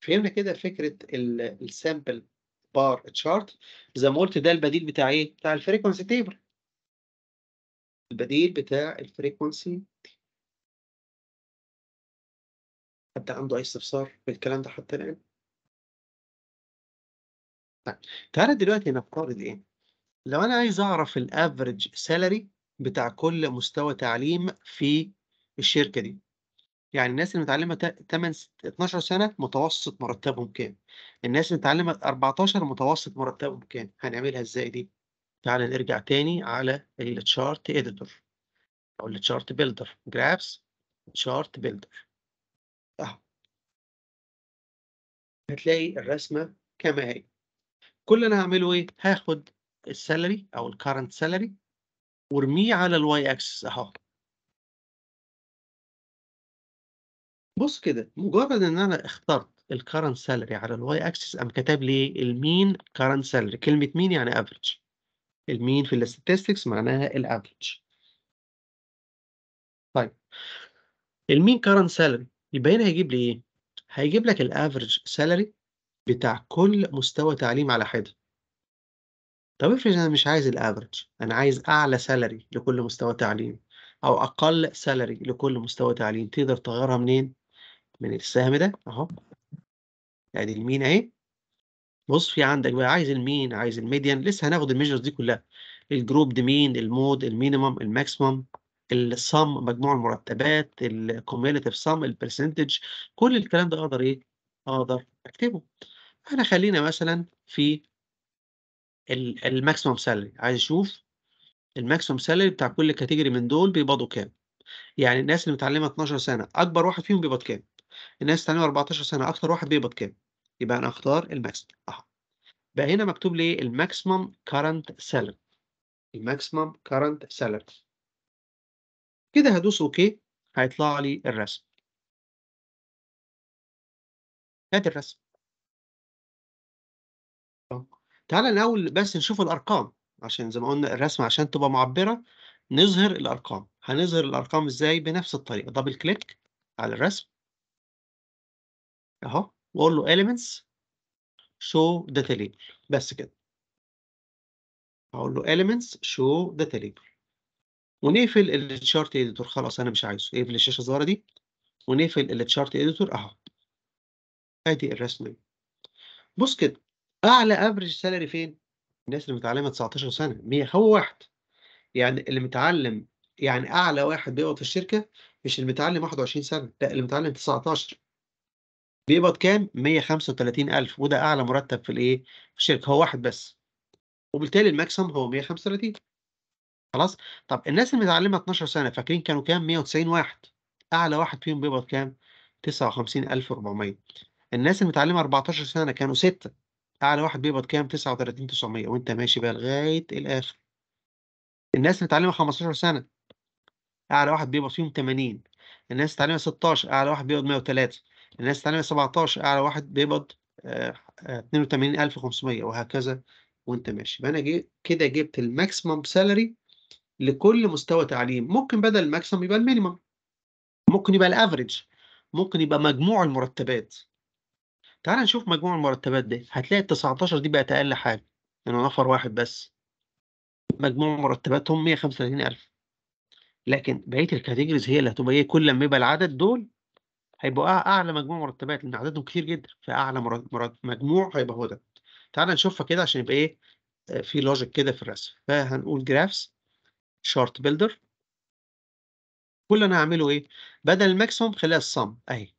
فهمنا كده فكره السامبل بار تشارت زي ما قلت ده البديل بتاع ايه بتاع الفريكونسي تيبل البديل بتاع الفريكونسي حد عنده اي استفسار في الكلام ده حتى الان طيب تعالى دلوقتي نفترض ايه لو انا عايز اعرف الافريج سالري بتاع كل مستوى تعليم في الشركه دي يعني الناس اللي متعلمه 8 12 سنه متوسط مرتبهم كام الناس اللي متعلمه 14 متوسط مرتبهم كام هنعملها ازاي دي تعالى نرجع تاني على التشارت اديتور او التشارت بيلدر جرافس تشارت بيلدر اهو هتلاقي الرسمه كما هي كل اللي انا هعمله ايه هاخد السالري او الكارنت سالري وارميه على الواي اكسس اهو بص كده مجرد ان انا اخترت الكارنت سالري على الواي اكسس قام كتب لي المين كارنت سالري كلمه مين يعني افريج المين في الاستاتستكس معناها الافريج طيب المين كارنت سالري يبقى هنا هيجيب لي ايه هيجيب لك الافريج سالري بتاع كل مستوى تعليم على حدة. طب افرض أنا مش عايز الافرج أنا عايز أعلى سالري لكل مستوى تعليم، أو أقل سالري لكل مستوى تعليم، تقدر تغيّرها منين؟ من السهم ده أهو. أدي يعني المين أهي. بُص في عندك بقى عايز المين عايز الميديان لسه هناخد الميجرز دي كلها. دي مين المود المينيمم الماكسيمم الصم مجموع المرتبات الكوميونيتيف صم البرسنتج كل الكلام ده أقدر إيه، أقدر أكتبه. انا خلينا مثلا في ال الماكسيمم سالري عايز اشوف الماكسيمم سالري بتاع كل كاتيجوري من دول بيقبضوا كام يعني الناس اللي متعلمه 12 سنه اكبر واحد فيهم بيقبض كام الناس اللي 14 سنه اكتر واحد بيقبض كام يبقى انا اختار الماكس اه بقى هنا مكتوب لي الماكسيمم كارنت سالري الماكسيمم كارنت سالري كده هدوس اوكي هيطلع لي الرسم هات الرسم تعال الأول بس نشوف الأرقام عشان زي ما قلنا الرسمة عشان تبقى معبرة نظهر الأرقام هنظهر الأرقام إزاي بنفس الطريقة دبل كليك على الرسم أهو وأقول له elements show data table بس كده هقول له elements show data table ونقفل التشارت اديتور خلاص انا مش عايزه اقفل الشاشه الزرقاء دي ونقفل التشارت اديتور اهو ادي الرسمه بص كده اعلى افريج سالري فين؟ الناس اللي متعلمه 19 سنه 100 هو واحد يعني اللي متعلم يعني اعلى واحد بيقبض في الشركه مش اللي متعلم 21 سنه لا اللي متعلم 19 بيقبض كام 135000 وده اعلى مرتب في الايه في الشركه هو واحد بس وبالتالي الماكسيم هو 135 خلاص طب الناس اللي متعلمه 12 سنه فاكرين كانوا كام 190 واحد اعلى واحد فيهم بيقبض كام 59400 الناس اللي متعلمه 14 سنه كانوا سته اعلى واحد بيقبض كام 39 900 وانت ماشي بقى لغايه الاخر الناس اللي اتعلمها 15 سنه اعلى واحد بيقبض فيهم 80 الناس اتعلمها 16 اعلى واحد بيقبض 103 الناس اتعلمها 17 اعلى واحد بيقبض 82500 آه، آه، وهكذا وانت ماشي فانا جي كده جبت الماكسيمم سالري لكل مستوى تعليم ممكن بدل الماكسيمم يبقى المينيمم ممكن يبقى الافريج ممكن يبقى مجموع المرتبات تعال نشوف مجموع المرتبات دي هتلاقي ال 19 دي بقت اقل حاجه لانه يعني نفر واحد بس مجموع مرتباتهم 135000 لكن بقيه الكاتيجوريز هي اللي هتبقى ايه كل ما يبقى العدد دول هيبقوا اعلى مجموع مرتبات لان عددهم كتير جدا فاعلى مجموع هيبقى هو ده تعال نشوفها كده عشان يبقى ايه آه، في لوجيك كده في الرسم فهنقول جرافس شارت بيلدر كل انا هعمله ايه بدل الماكسيمم خليها الصم اهي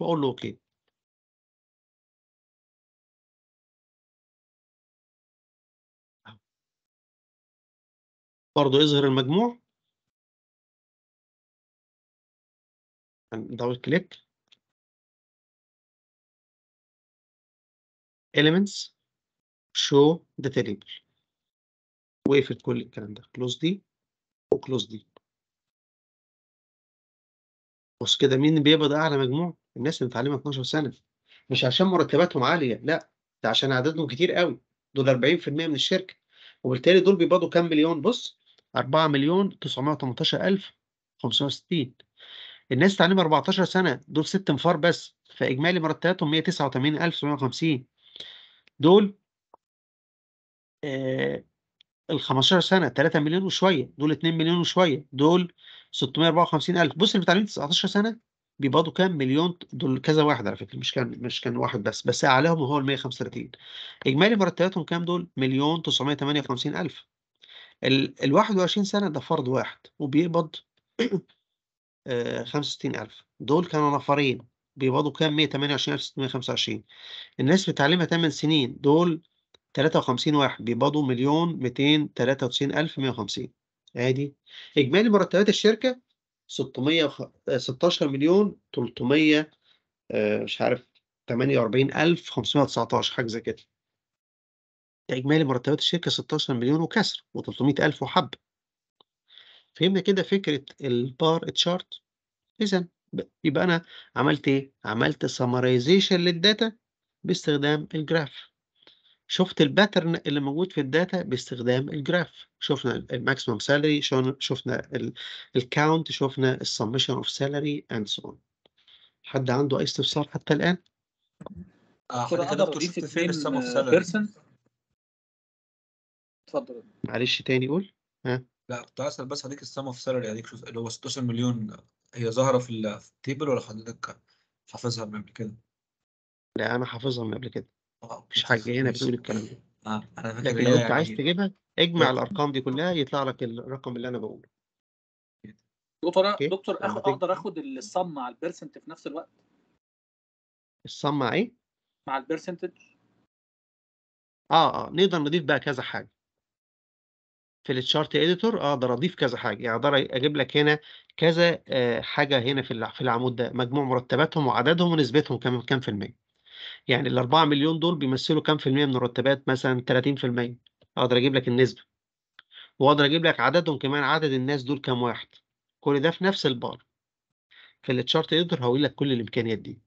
واقول له اوكي برضه يظهر المجموع دبل كليك elements show the table واقفل كل الكلام ده كلوز دي وكلوز دي بص كده مين بيبقى ده اعلى مجموع الناس اللي متعلمه 12 سنه مش عشان مرتباتهم عاليه لا ده عشان عددهم كتير قوي دول 40% من الشركه وبالتالي دول بيقبضوا كام مليون بص 4 مليون 918560 الناس تعليم 14 سنه دول ست انفار بس فاجمالي مرتباتهم 189750 دول آه ال 15 سنه 3 مليون وشويه دول 2 مليون وشويه دول 654000 بص اللي متعلمين 19 سنه بيقبضوا كام مليون دول كذا واحد على فكره مش كان مش كان واحد بس بس اعلاهم هو ال 135 اجمالي مرتباتهم كام دول مليون 958 الف ال, 21 سنه ده فرد واحد وبيقبض 65 آه، الف دول كانوا نفرين بيقبضوا كام 128 625 الناس بتعلمها 8 سنين دول 53 واحد بيقبضوا مليون 293 الف 150 عادي اجمالي مرتبات الشركه 616 آه، مليون 300 آه، مش عارف 48519 حاجه زي كده اجمالي مرتبات الشركه 16 مليون وكسر و300 الف وحبه فهمنا كده فكره البار تشارت اذا يبقى انا عملت ايه عملت سمرايزيشن للداتا باستخدام الجراف شفت الباترن اللي موجود في الداتا باستخدام الجراف شفنا الماكسيمم سالري شفنا الكاونت شفنا السمشن اوف سالري اند سو اون حد عنده اي استفسار حتى الان آه، حضرتك شفت فين السم اوف سالري اتفضل معلش تاني قول ها لا كنت اسال بس عليك السم اوف سالري شوف اللي هو 16 مليون هي ظاهره في التيبل ولا حضرتك حافظها من قبل كده؟ لا انا حافظها من قبل كده مفيش حاجه هنا بتقول الكلام ده اه انا فاكر لكن لو انت عايز يعني تجيبها اجمع الارقام دي كلها يطلع لك الرقم اللي انا بقوله دكتور أنا دكتور اقدر اخد الصم مع البيرسنت في نفس الوقت الصم مع ايه؟ مع البيرسنتج اه اه نقدر نضيف بقى كذا حاجه في التشارت اديتور آه، اقدر اضيف كذا حاجه يعني اقدر اجيب لك هنا كذا آه، حاجه هنا في في العمود ده مجموع مرتباتهم وعددهم ونسبتهم كم كم في الميه يعني ال 4 مليون دول بيمثلوا كام في المية من الرتبات مثلا 30% اقدر اجيب لك النسبة واقدر اجيب لك عددهم كمان عدد الناس دول كام واحد كل ده في نفس البار في التشارت يقدر هقول لك كل الامكانيات دي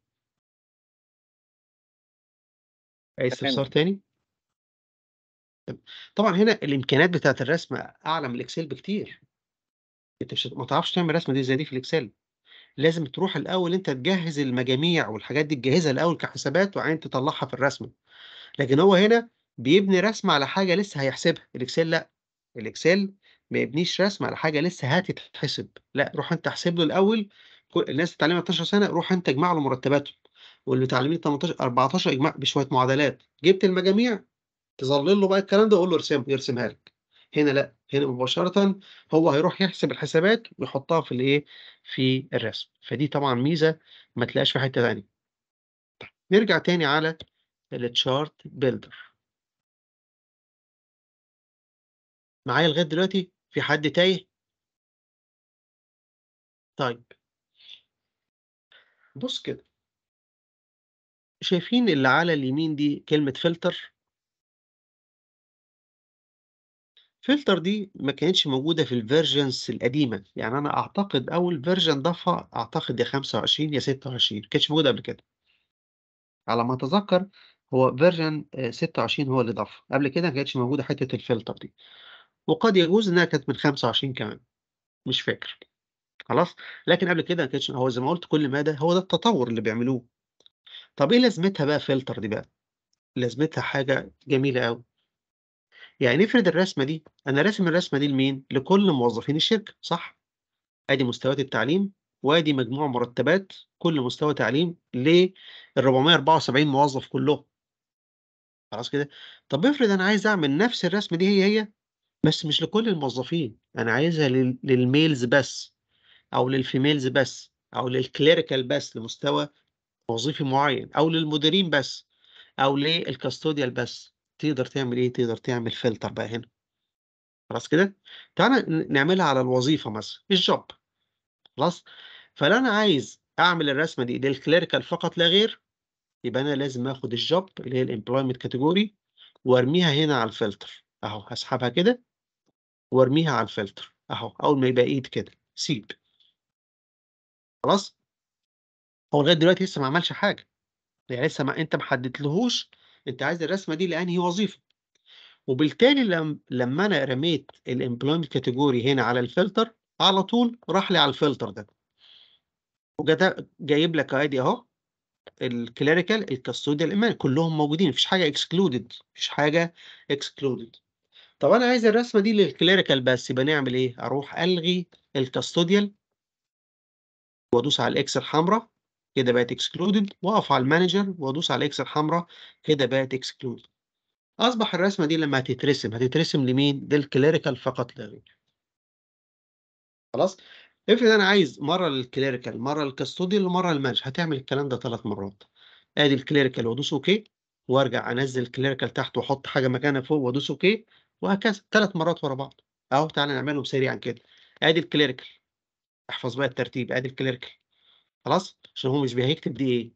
اي استفسار تاني طبعا هنا الامكانيات بتاعت الرسمه اعلى من الاكسل بكتير انت مش ما تعرفش تعمل الرسمه دي زي دي في الاكسل لازم تروح الأول أنت تجهز المجاميع والحاجات دي تجهزها الأول كحسابات وبعدين تطلعها في الرسمة لكن هو هنا بيبني رسمة على حاجة لسه هيحسبها الإكسل لأ الإكسل ما يبنيش رسمة على حاجة لسه هتتحسب لأ روح أنت احسب له الأول الناس اللي 12 سنة روح أنت اجمع له مرتباتهم واللي متعلمين 18 14 اجمع بشويه معادلات جبت المجاميع تظلل له بقى الكلام ده وقول له ارسمه يرسمها لك هنا لا هنا مباشرة هو هيروح يحسب الحسابات ويحطها في الايه في الرسم فدي طبعا ميزة ما تلاقيش في حتة تانية طيب، نرجع تاني على التشارت بيلدر معايا لغاية دلوقتي في حد تايه طيب بص كده شايفين اللي على اليمين دي كلمة فلتر فلتر دي ما كانتش موجودة في الفيرجنز القديمة، يعني أنا أعتقد أول فيرجن ضافها أعتقد يا 25 يا 26 ما كانتش موجودة قبل كده. على ما أتذكر هو فيرجن 26 هو اللي ضافها، قبل كده ما كانتش موجودة حتة الفلتر دي، وقد يجوز إنها كانت من 25 كمان، مش فاكر. خلاص؟ لكن قبل كده ما كانتش هو زي ما قُلت كل ده هو ده التطور اللي بيعملوه. طب إيه لازمتها بقى فلتر دي بقى؟ لازمتها حاجة جميلة أوي. يعني افرض الرسمه دي انا راسم الرسمه دي لمين؟ لكل موظفين الشركه صح؟ ادي مستويات التعليم وادي مجموع مرتبات كل مستوى تعليم لل 474 موظف كلهم خلاص كده طب افرض انا عايز اعمل نفس الرسمه دي هي هي بس مش لكل الموظفين انا عايزها للميلز بس او للفيميلز بس او للكليريكال بس لمستوى وظيفي معين او للمديرين بس او للكاستوديال بس تقدر تعمل إيه؟ تقدر تعمل فلتر بقى هنا. خلاص كده؟ تعالى نعملها على الوظيفة مثلا الجوب. خلاص؟ فلو أنا عايز أعمل الرسمة دي للكليريكال فقط لا غير يبقى أنا لازم آخد الجوب اللي هي الامبلويمنت كاتيجوري وأرميها هنا على الفلتر. أهو هسحبها كده وأرميها على الفلتر. أهو أول ما يبقى إيد كده سيب. خلاص؟ هو لغاية دلوقتي لسه ما عملش حاجة. يعني لسه ما انت ما حددتلهوش انت عايز الرسمه دي لانهي وظيفه وبالتالي لما انا رميت الامبلويمنت كاتيجوري هنا على الفلتر على طول راح لي على الفلتر ده وجايب جايب لك ادي اهو الكليريكال الكاستوديال ايمان كلهم موجودين مفيش حاجه اكسكلودد مفيش حاجه اكسكلودد طب انا عايز الرسمه دي للكليريكال بس يبقى نعمل ايه اروح الغي الكاستوديال وادوس على الاكس الحمراء كده بقت اكسكلودد واقف على المانجر وادوس على الاكس الحمراء كده بقت اكسكلودد اصبح الرسمه دي لما هتترسم هتترسم لمين للكليريكال فقط لا غير خلاص افرض انا عايز مره للكليريكال مره للكاستوديال ومره للمانجر هتعمل الكلام ده ثلاث مرات ادي الكليريكال وادوس اوكي وارجع انزل الكليريكال تحت واحط حاجه مكانها فوق وادوس اوكي وهكذا ثلاث مرات ورا بعض اهو تعالى نعملهم سريعا كده ادي الكليريكال احفظ بقى الترتيب ادي الكليريكال خلاص عشان هو مش هيكتب دي ايه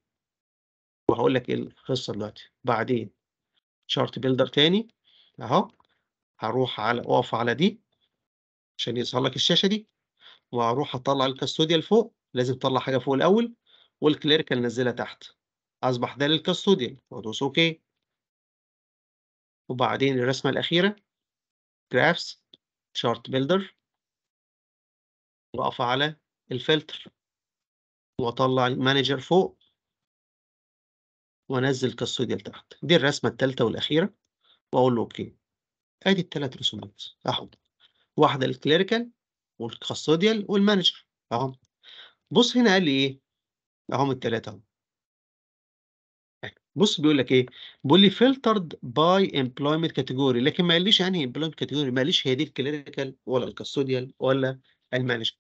وهقول لك ايه القصه دلوقتي بعدين شارت بيلدر تاني اهو هروح على اقف على دي عشان يظهر لك الشاشه دي وهروح اطلع الكاستوديا لفوق لازم تطلع حاجه فوق الاول والكليريكال نزلها تحت اصبح ده للكاستوديا وادوس اوكي وبعدين الرسمه الاخيره جرافس شارت بيلدر واقف على الفلتر واطلع مانجر فوق وانزل كاستوديال تحت دي الرسمه الثالثه والاخيره واقول له اوكي ادي الثلاث رسومات اهو واحده للكليريكال والكاستوديال والمانجر اهو بص هنا قال لي ايه اهم الثلاثه اهو بص بيقول لك ايه بيقول لي فلترد باي امبلويمنت كاتيجوري لكن ما قاليش يعني امبلويمنت كاتيجوري ما قاليش هي دي الكليريكال ولا الكاستوديال ولا المانجر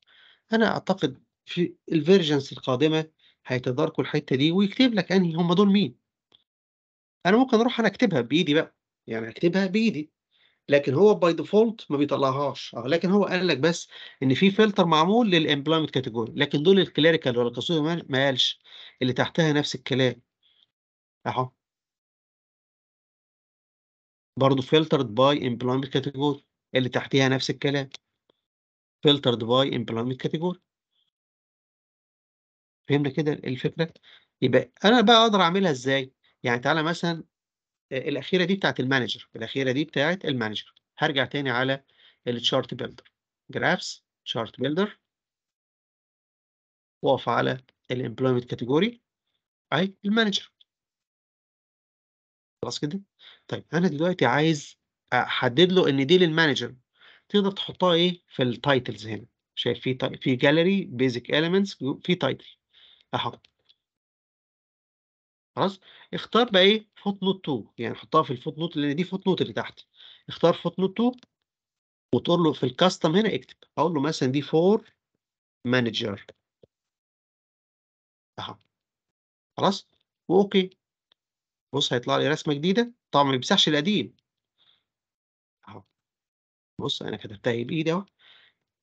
انا اعتقد في الفيرجنس القادمه هيتداركوا الحته دي ويكتب لك انهي هم دول مين انا ممكن اروح انا اكتبها بايدي بقى يعني اكتبها بايدي لكن هو باي ديفولت ما بيطلعهاش اه لكن هو قال لك بس ان في فلتر معمول للامبلمنت كاتيجوري لكن دول الكليريكال ولا القصوي ما قالش اللي تحتها نفس الكلام اهو برضه فلترد باي امبلمنت كاتيجوري اللي تحتها نفس الكلام فلترد باي امبلمنت كاتيجوري فهمنا كده الفكرة؟ يبقى أنا بقى أقدر أعملها إزاي؟ يعني تعالى مثلًا الأخيرة دي بتاعت المانجر، الأخيرة دي بتاعت المانجر، هرجع تاني على التشارت بيلدر، جرافس تشارت بيلدر، وأقف على الامبلويمنت كاتيجوري، أهي المانجر. خلاص كده؟ طيب أنا دلوقتي عايز أحدد له إن دي للمانجر، تقدر تحطها إيه في التايتلز هنا، شايف في في جاليري بيزك elements في تايتل. احط خلاص اختار بقى ايه فوت نوت 2 يعني حطها في الفوت نوت لان دي فوت نوت اللي تحت اختار فوت نوت 2 وتقول له في الكاستم هنا اكتب اقول له مثلا دي فور مانجر اهو خلاص واوكي بص هيطلع لي رسمه جديده طبعا ما بيمسحش القديم اهو بص انا كتبتها إيه؟ بايدي اهو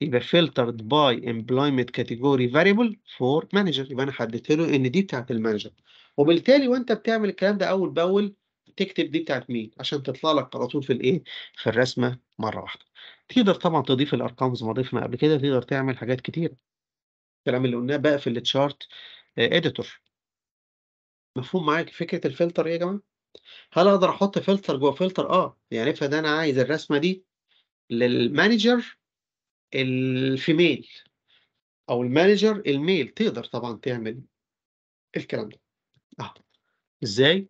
يبقى filtered by employment category variable for manager يبقى انا حددت له ان دي بتاعت المانجر وبالتالي وانت بتعمل الكلام ده اول باول تكتب دي بتاعت مين عشان تطلع لك على طول في الايه في الرسمه مره واحده تقدر طبعا تضيف الارقام زي ما ضفنا قبل كده تقدر تعمل حاجات كتيره الكلام اللي قلناه بقى في التشارت اديتور آه، مفهوم معاك فكره الفلتر ايه يا جماعه هل اقدر احط فلتر جوه فلتر اه يعني افرض انا عايز الرسمه دي للمانجر الفيميل او المانجر الميل تقدر طبعا تعمل الكلام ده اه ازاي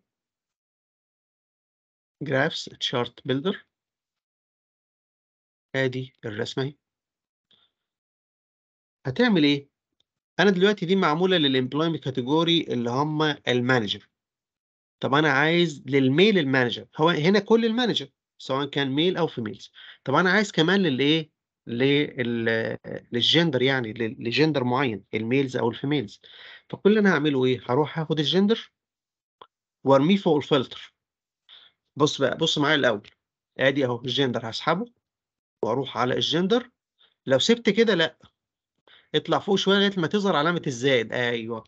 جرافس تشارت بيلدر ادي الرسمه اهي هتعمل ايه انا دلوقتي دي معموله للامبلويمنت كاتيجوري اللي هم المانجر طب انا عايز للميل المانجر هو هنا كل المانجر سواء كان ميل او فيميلز طب انا عايز كمان للايه للجندر يعني لجندر معين الميلز او الفيميلز فكل اللي انا هعمله ايه هروح هاخد الجندر وارميه فوق الفلتر بص بقى بص معايا الاول ادي اهو الجندر هسحبه واروح على الجندر لو سبت كده لا اطلع فوق شويه لغايه ما تظهر علامه الزائد ايوه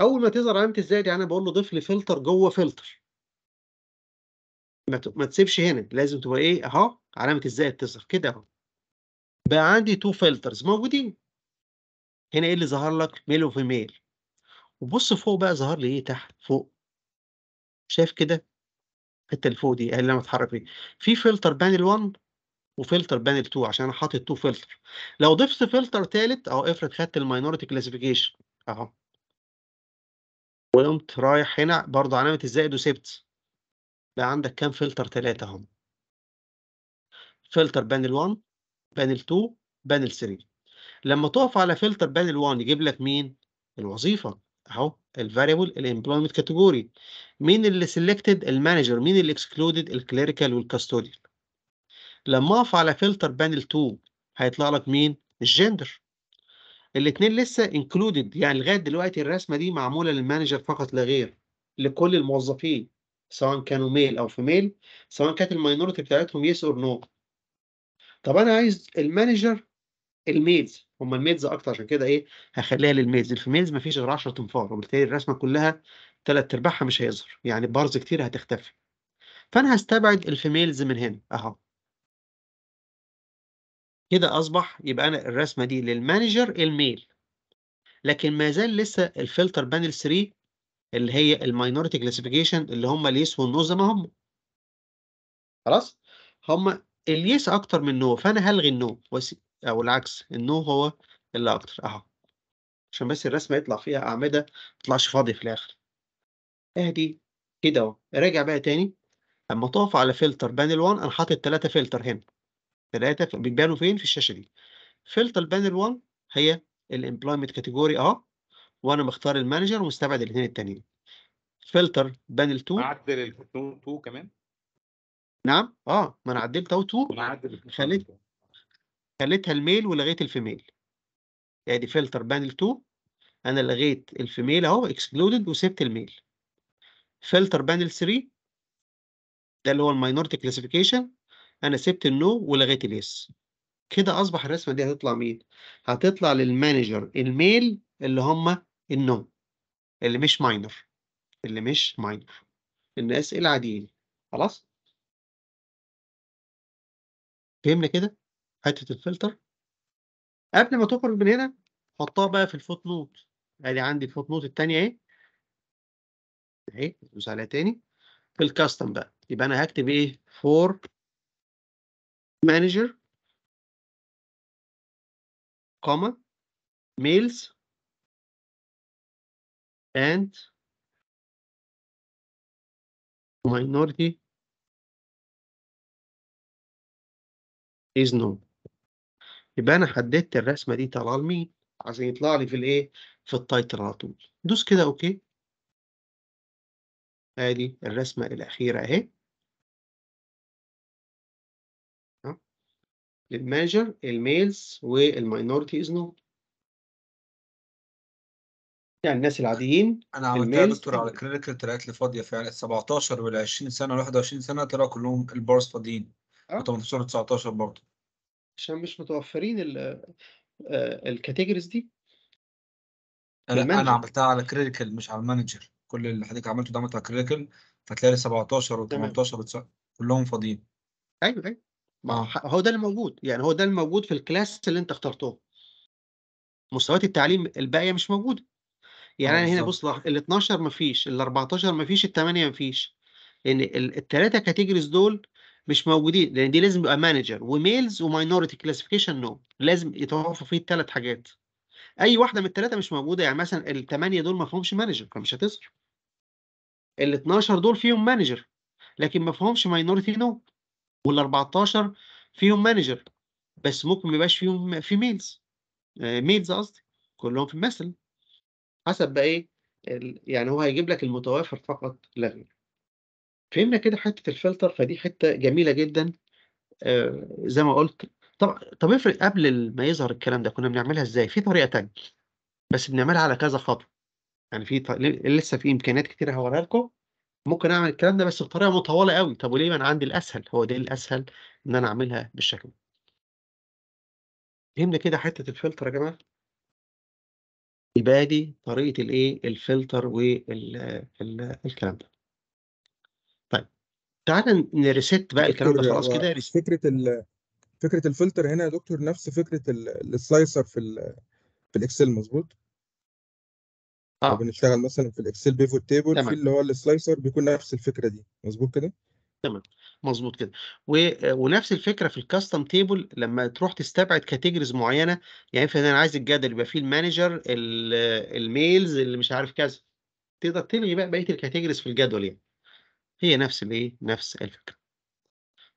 اول ما تظهر علامه الزائد يعني انا بقول له ضيف لي فلتر جوه فلتر ما تسيبش هنا لازم تبقى ايه اهو علامه الزائد تظهر كده اهو بقى عندي تو فلترز موجودين هنا ايه اللي ظهر لك ميل وفي ميل وبص فوق بقى ظهر لي ايه تحت فوق شايف كده الحته اللي فوق دي اللي انا بتحرك فيه في فلتر بانل 1 وفلتر بانل 2 عشان انا حاطط تو فلتر لو ضفت فلتر ثالث اهو افرض خدت الماينورتي كلاسيفيكيشن اهو وقمت رايح هنا برضه علامه الزائد وسبت بقى عندك كام فلتر ثلاثه اهو فلتر بانل 1 بانل 2 بانل 3 لما تقف على فلتر بانل 1 يجيب لك مين الوظيفه اهو الفاريبل الامبلويمنت كاتيجوري مين اللي سيلكتد المانجر مين اللي اكسكلودد الكليريكال والكاستوديان لما اقف على فلتر بانل 2 هيطلع لك مين الجندر الاثنين لسه انكلودد يعني لغايه دلوقتي الرسمه دي معموله للمانجر فقط لا غير لكل الموظفين سواء كانوا ميل او فيميل سواء كانت الماينورتي بتاعتهم يس اور نو طب انا عايز المانجر الميدز هم الميدز اكتر عشان كده ايه هخليها للميدز في مفيش غير 10 تنفار وبالتالي الرسمه كلها ثلاث ارباعها مش هيظهر يعني بارز كتير هتختفي فانا هستبعد الفيميلز من هنا اهو كده اصبح يبقى انا الرسمه دي للمانجر الميل لكن ما زال لسه الفلتر بانل 3 اللي هي الماينورتي كلاسيفيكيشن اللي هم اللي يسووا ما هم خلاص هم اليس اكتر من نو فانا هلغي النو او العكس النو هو اللي اكتر اهو عشان بس الرسمه يطلع فيها اعمده ما تطلعش فاضيه في الاخر اهدي كده اهو راجع بقى تاني اما تقف على فلتر بانل 1 انا حاطط ثلاثه فلتر هنا ثلاثه بيبانوا فين في الشاشه دي فلتر بانل 1 هي الامبلويمنت كاتيجوري اه وانا مختار المانجر ومستبعد الاثنين التانيين فلتر بانل 2 اعدل البانل 2 كمان نعم اه ما انا عدلت اهو تو خليت خليتها الميل ولغيت الفيميل ادي فلتر بانل 2 انا لغيت الفيميل اهو اكسكلودد وسبت الميل فلتر بانل 3 ده اللي هو الماينورتي كلاسيفيكيشن انا سبت النو ولغيت اليس كده اصبح الرسمه دي هتطلع مين هتطلع للمانجر الميل اللي هم النو اللي مش ماينر اللي مش ماينر الناس العاديين خلاص فهمنا كده حته الفلتر قبل ما تخرج من هنا حطها بقى في الفوت نوت ادي عندي الفوت نوت الثانيه اهي اهي ندوس عليها تاني في الكاستم بقى يبقى انا هكتب ايه فور مانجر كوما ميلز and minority is known يبقى انا حددت الرسمه دي طالعه لمين عشان يطلع لي في الايه في التايتل على طول دوس كده اوكي ادي الرسمه الاخيره اهي أه. للمانجر الميلز والماينورتي از نون يعني الناس العاديين انا عملتها يا دكتور على كريتيكال طلعت لي فاضيه فعلا 17 وال 20 سنه وال 21 سنه طلعوا كلهم البارز فاضيين و18 و19 برضه عشان مش متوفرين الكاتيجوريز آه، دي لا انا عملتها على كريتيكال مش على المانجر كل اللي حضرتك عملته ده عملته على كريتيكال فتلاقي 17 و18 كلهم فاضيين ايوه ايوه ما آه. هو ده اللي موجود يعني هو ده اللي موجود في الكلاس اللي انت اخترته مستويات التعليم الباقيه مش موجوده يعني آه، انا هنا بص ال 12 مفيش ال 14 مفيش يعني ال 8 مفيش لان الثلاثه كاتيجوريز دول مش موجودين لان دي لازم يبقى مانجر وميلز وماينورتي كلاسيفيكيشن نو لازم يتوفر فيه الثلاث حاجات اي واحده من الثلاثه مش موجوده يعني مثلا الثمانيه دول ما فيهمش مانجر فمش هتظهر ال 12 دول فيهم مانجر لكن ما فيهمش ماينورتي نو وال 14 فيهم مانجر بس ممكن ما يبقاش فيهم في ميلز آه، ميلز قصدي كلهم في المثل حسب بقى ايه يعني هو هيجيب لك المتوافر فقط لا غير فهمنا كده حتة الفلتر، فدي حتة جميلة جدًا آه، زي ما قُلت. طب طب افرض قبل ما يظهر الكلام ده، كنا بنعملها إزاي؟ في طريقة تانية، بس بنعملها على كذا خطوة، يعني في لسه في إمكانيات كتيرة هوريها لكم، ممكن أعمل الكلام ده بس بطريقة مطولة قوي طب وليه ما أنا عندي الأسهل، هو ده الأسهل إن أنا أعملها بالشكل ده. فهمنا كده حتة الفلتر يا جماعة؟ يبقى دي طريقة الإيه، الفلتر والكلام ده. تعال نريست بقى الكلام ده خلاص كده فكره فكره الفلتر هنا يا دكتور نفس فكره السلايسر في ال في الاكسل مظبوط اه بنشتغل مثلا في الاكسل بيفوت تيبل في اللي هو السلايسر بيكون نفس الفكره دي مظبوط كده تمام مظبوط كده و... ونفس الفكره في الكاستم تيبل لما تروح تستبعد كاتيجوريز معينه يعني مثلا انا عايز الجدول يبقى فيه المانجر الميلز اللي مش عارف كذا تقدر تلغي بقى بقيه الكاتيجوريز في الجدول يعني هي نفس الايه نفس الفكره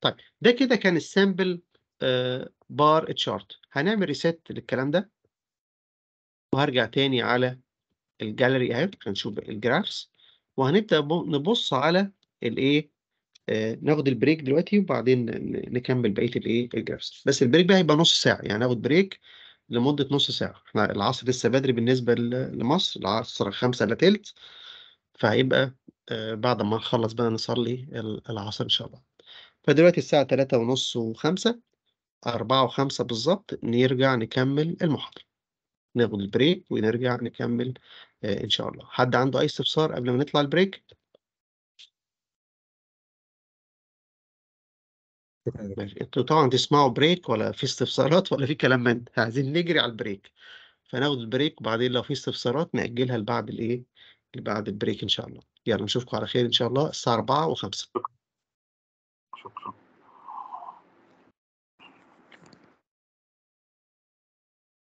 طيب ده كده كان السامبل آه، بار تشارت هنعمل ريسيت للكلام ده وهرجع تاني على الجاليري اهي هنشوف الجرافس وهنبدا نبص على الايه آه، ناخد البريك دلوقتي وبعدين نكمل بقيه الايه الجرافس بس البريك بقى هيبقى نص ساعه يعني ناخد بريك لمده نص ساعه احنا العصر لسه بدري بالنسبه لمصر العصر خمسة الا تلت فهيبقى آه، بعد ما نخلص بقى نصلي العصر إن شاء الله فدلوقتي الساعة تلاتة ونص وخمسة أربعة وخمسة بالظبط نرجع نكمل المحاضرة ناخد البريك ونرجع نكمل آه، إن شاء الله حد عنده أي استفسار قبل ما نطلع البريك؟ ماشي انتوا طبعا تسمعوا بريك ولا في استفسارات ولا في كلام من عايزين نجري على البريك فناخد البريك وبعدين لو في استفسارات نأجلها لبعد الايه بعد البريك ان شاء الله يلا نشوفكم على خير ان شاء الله الساعه 4 و5 شكرا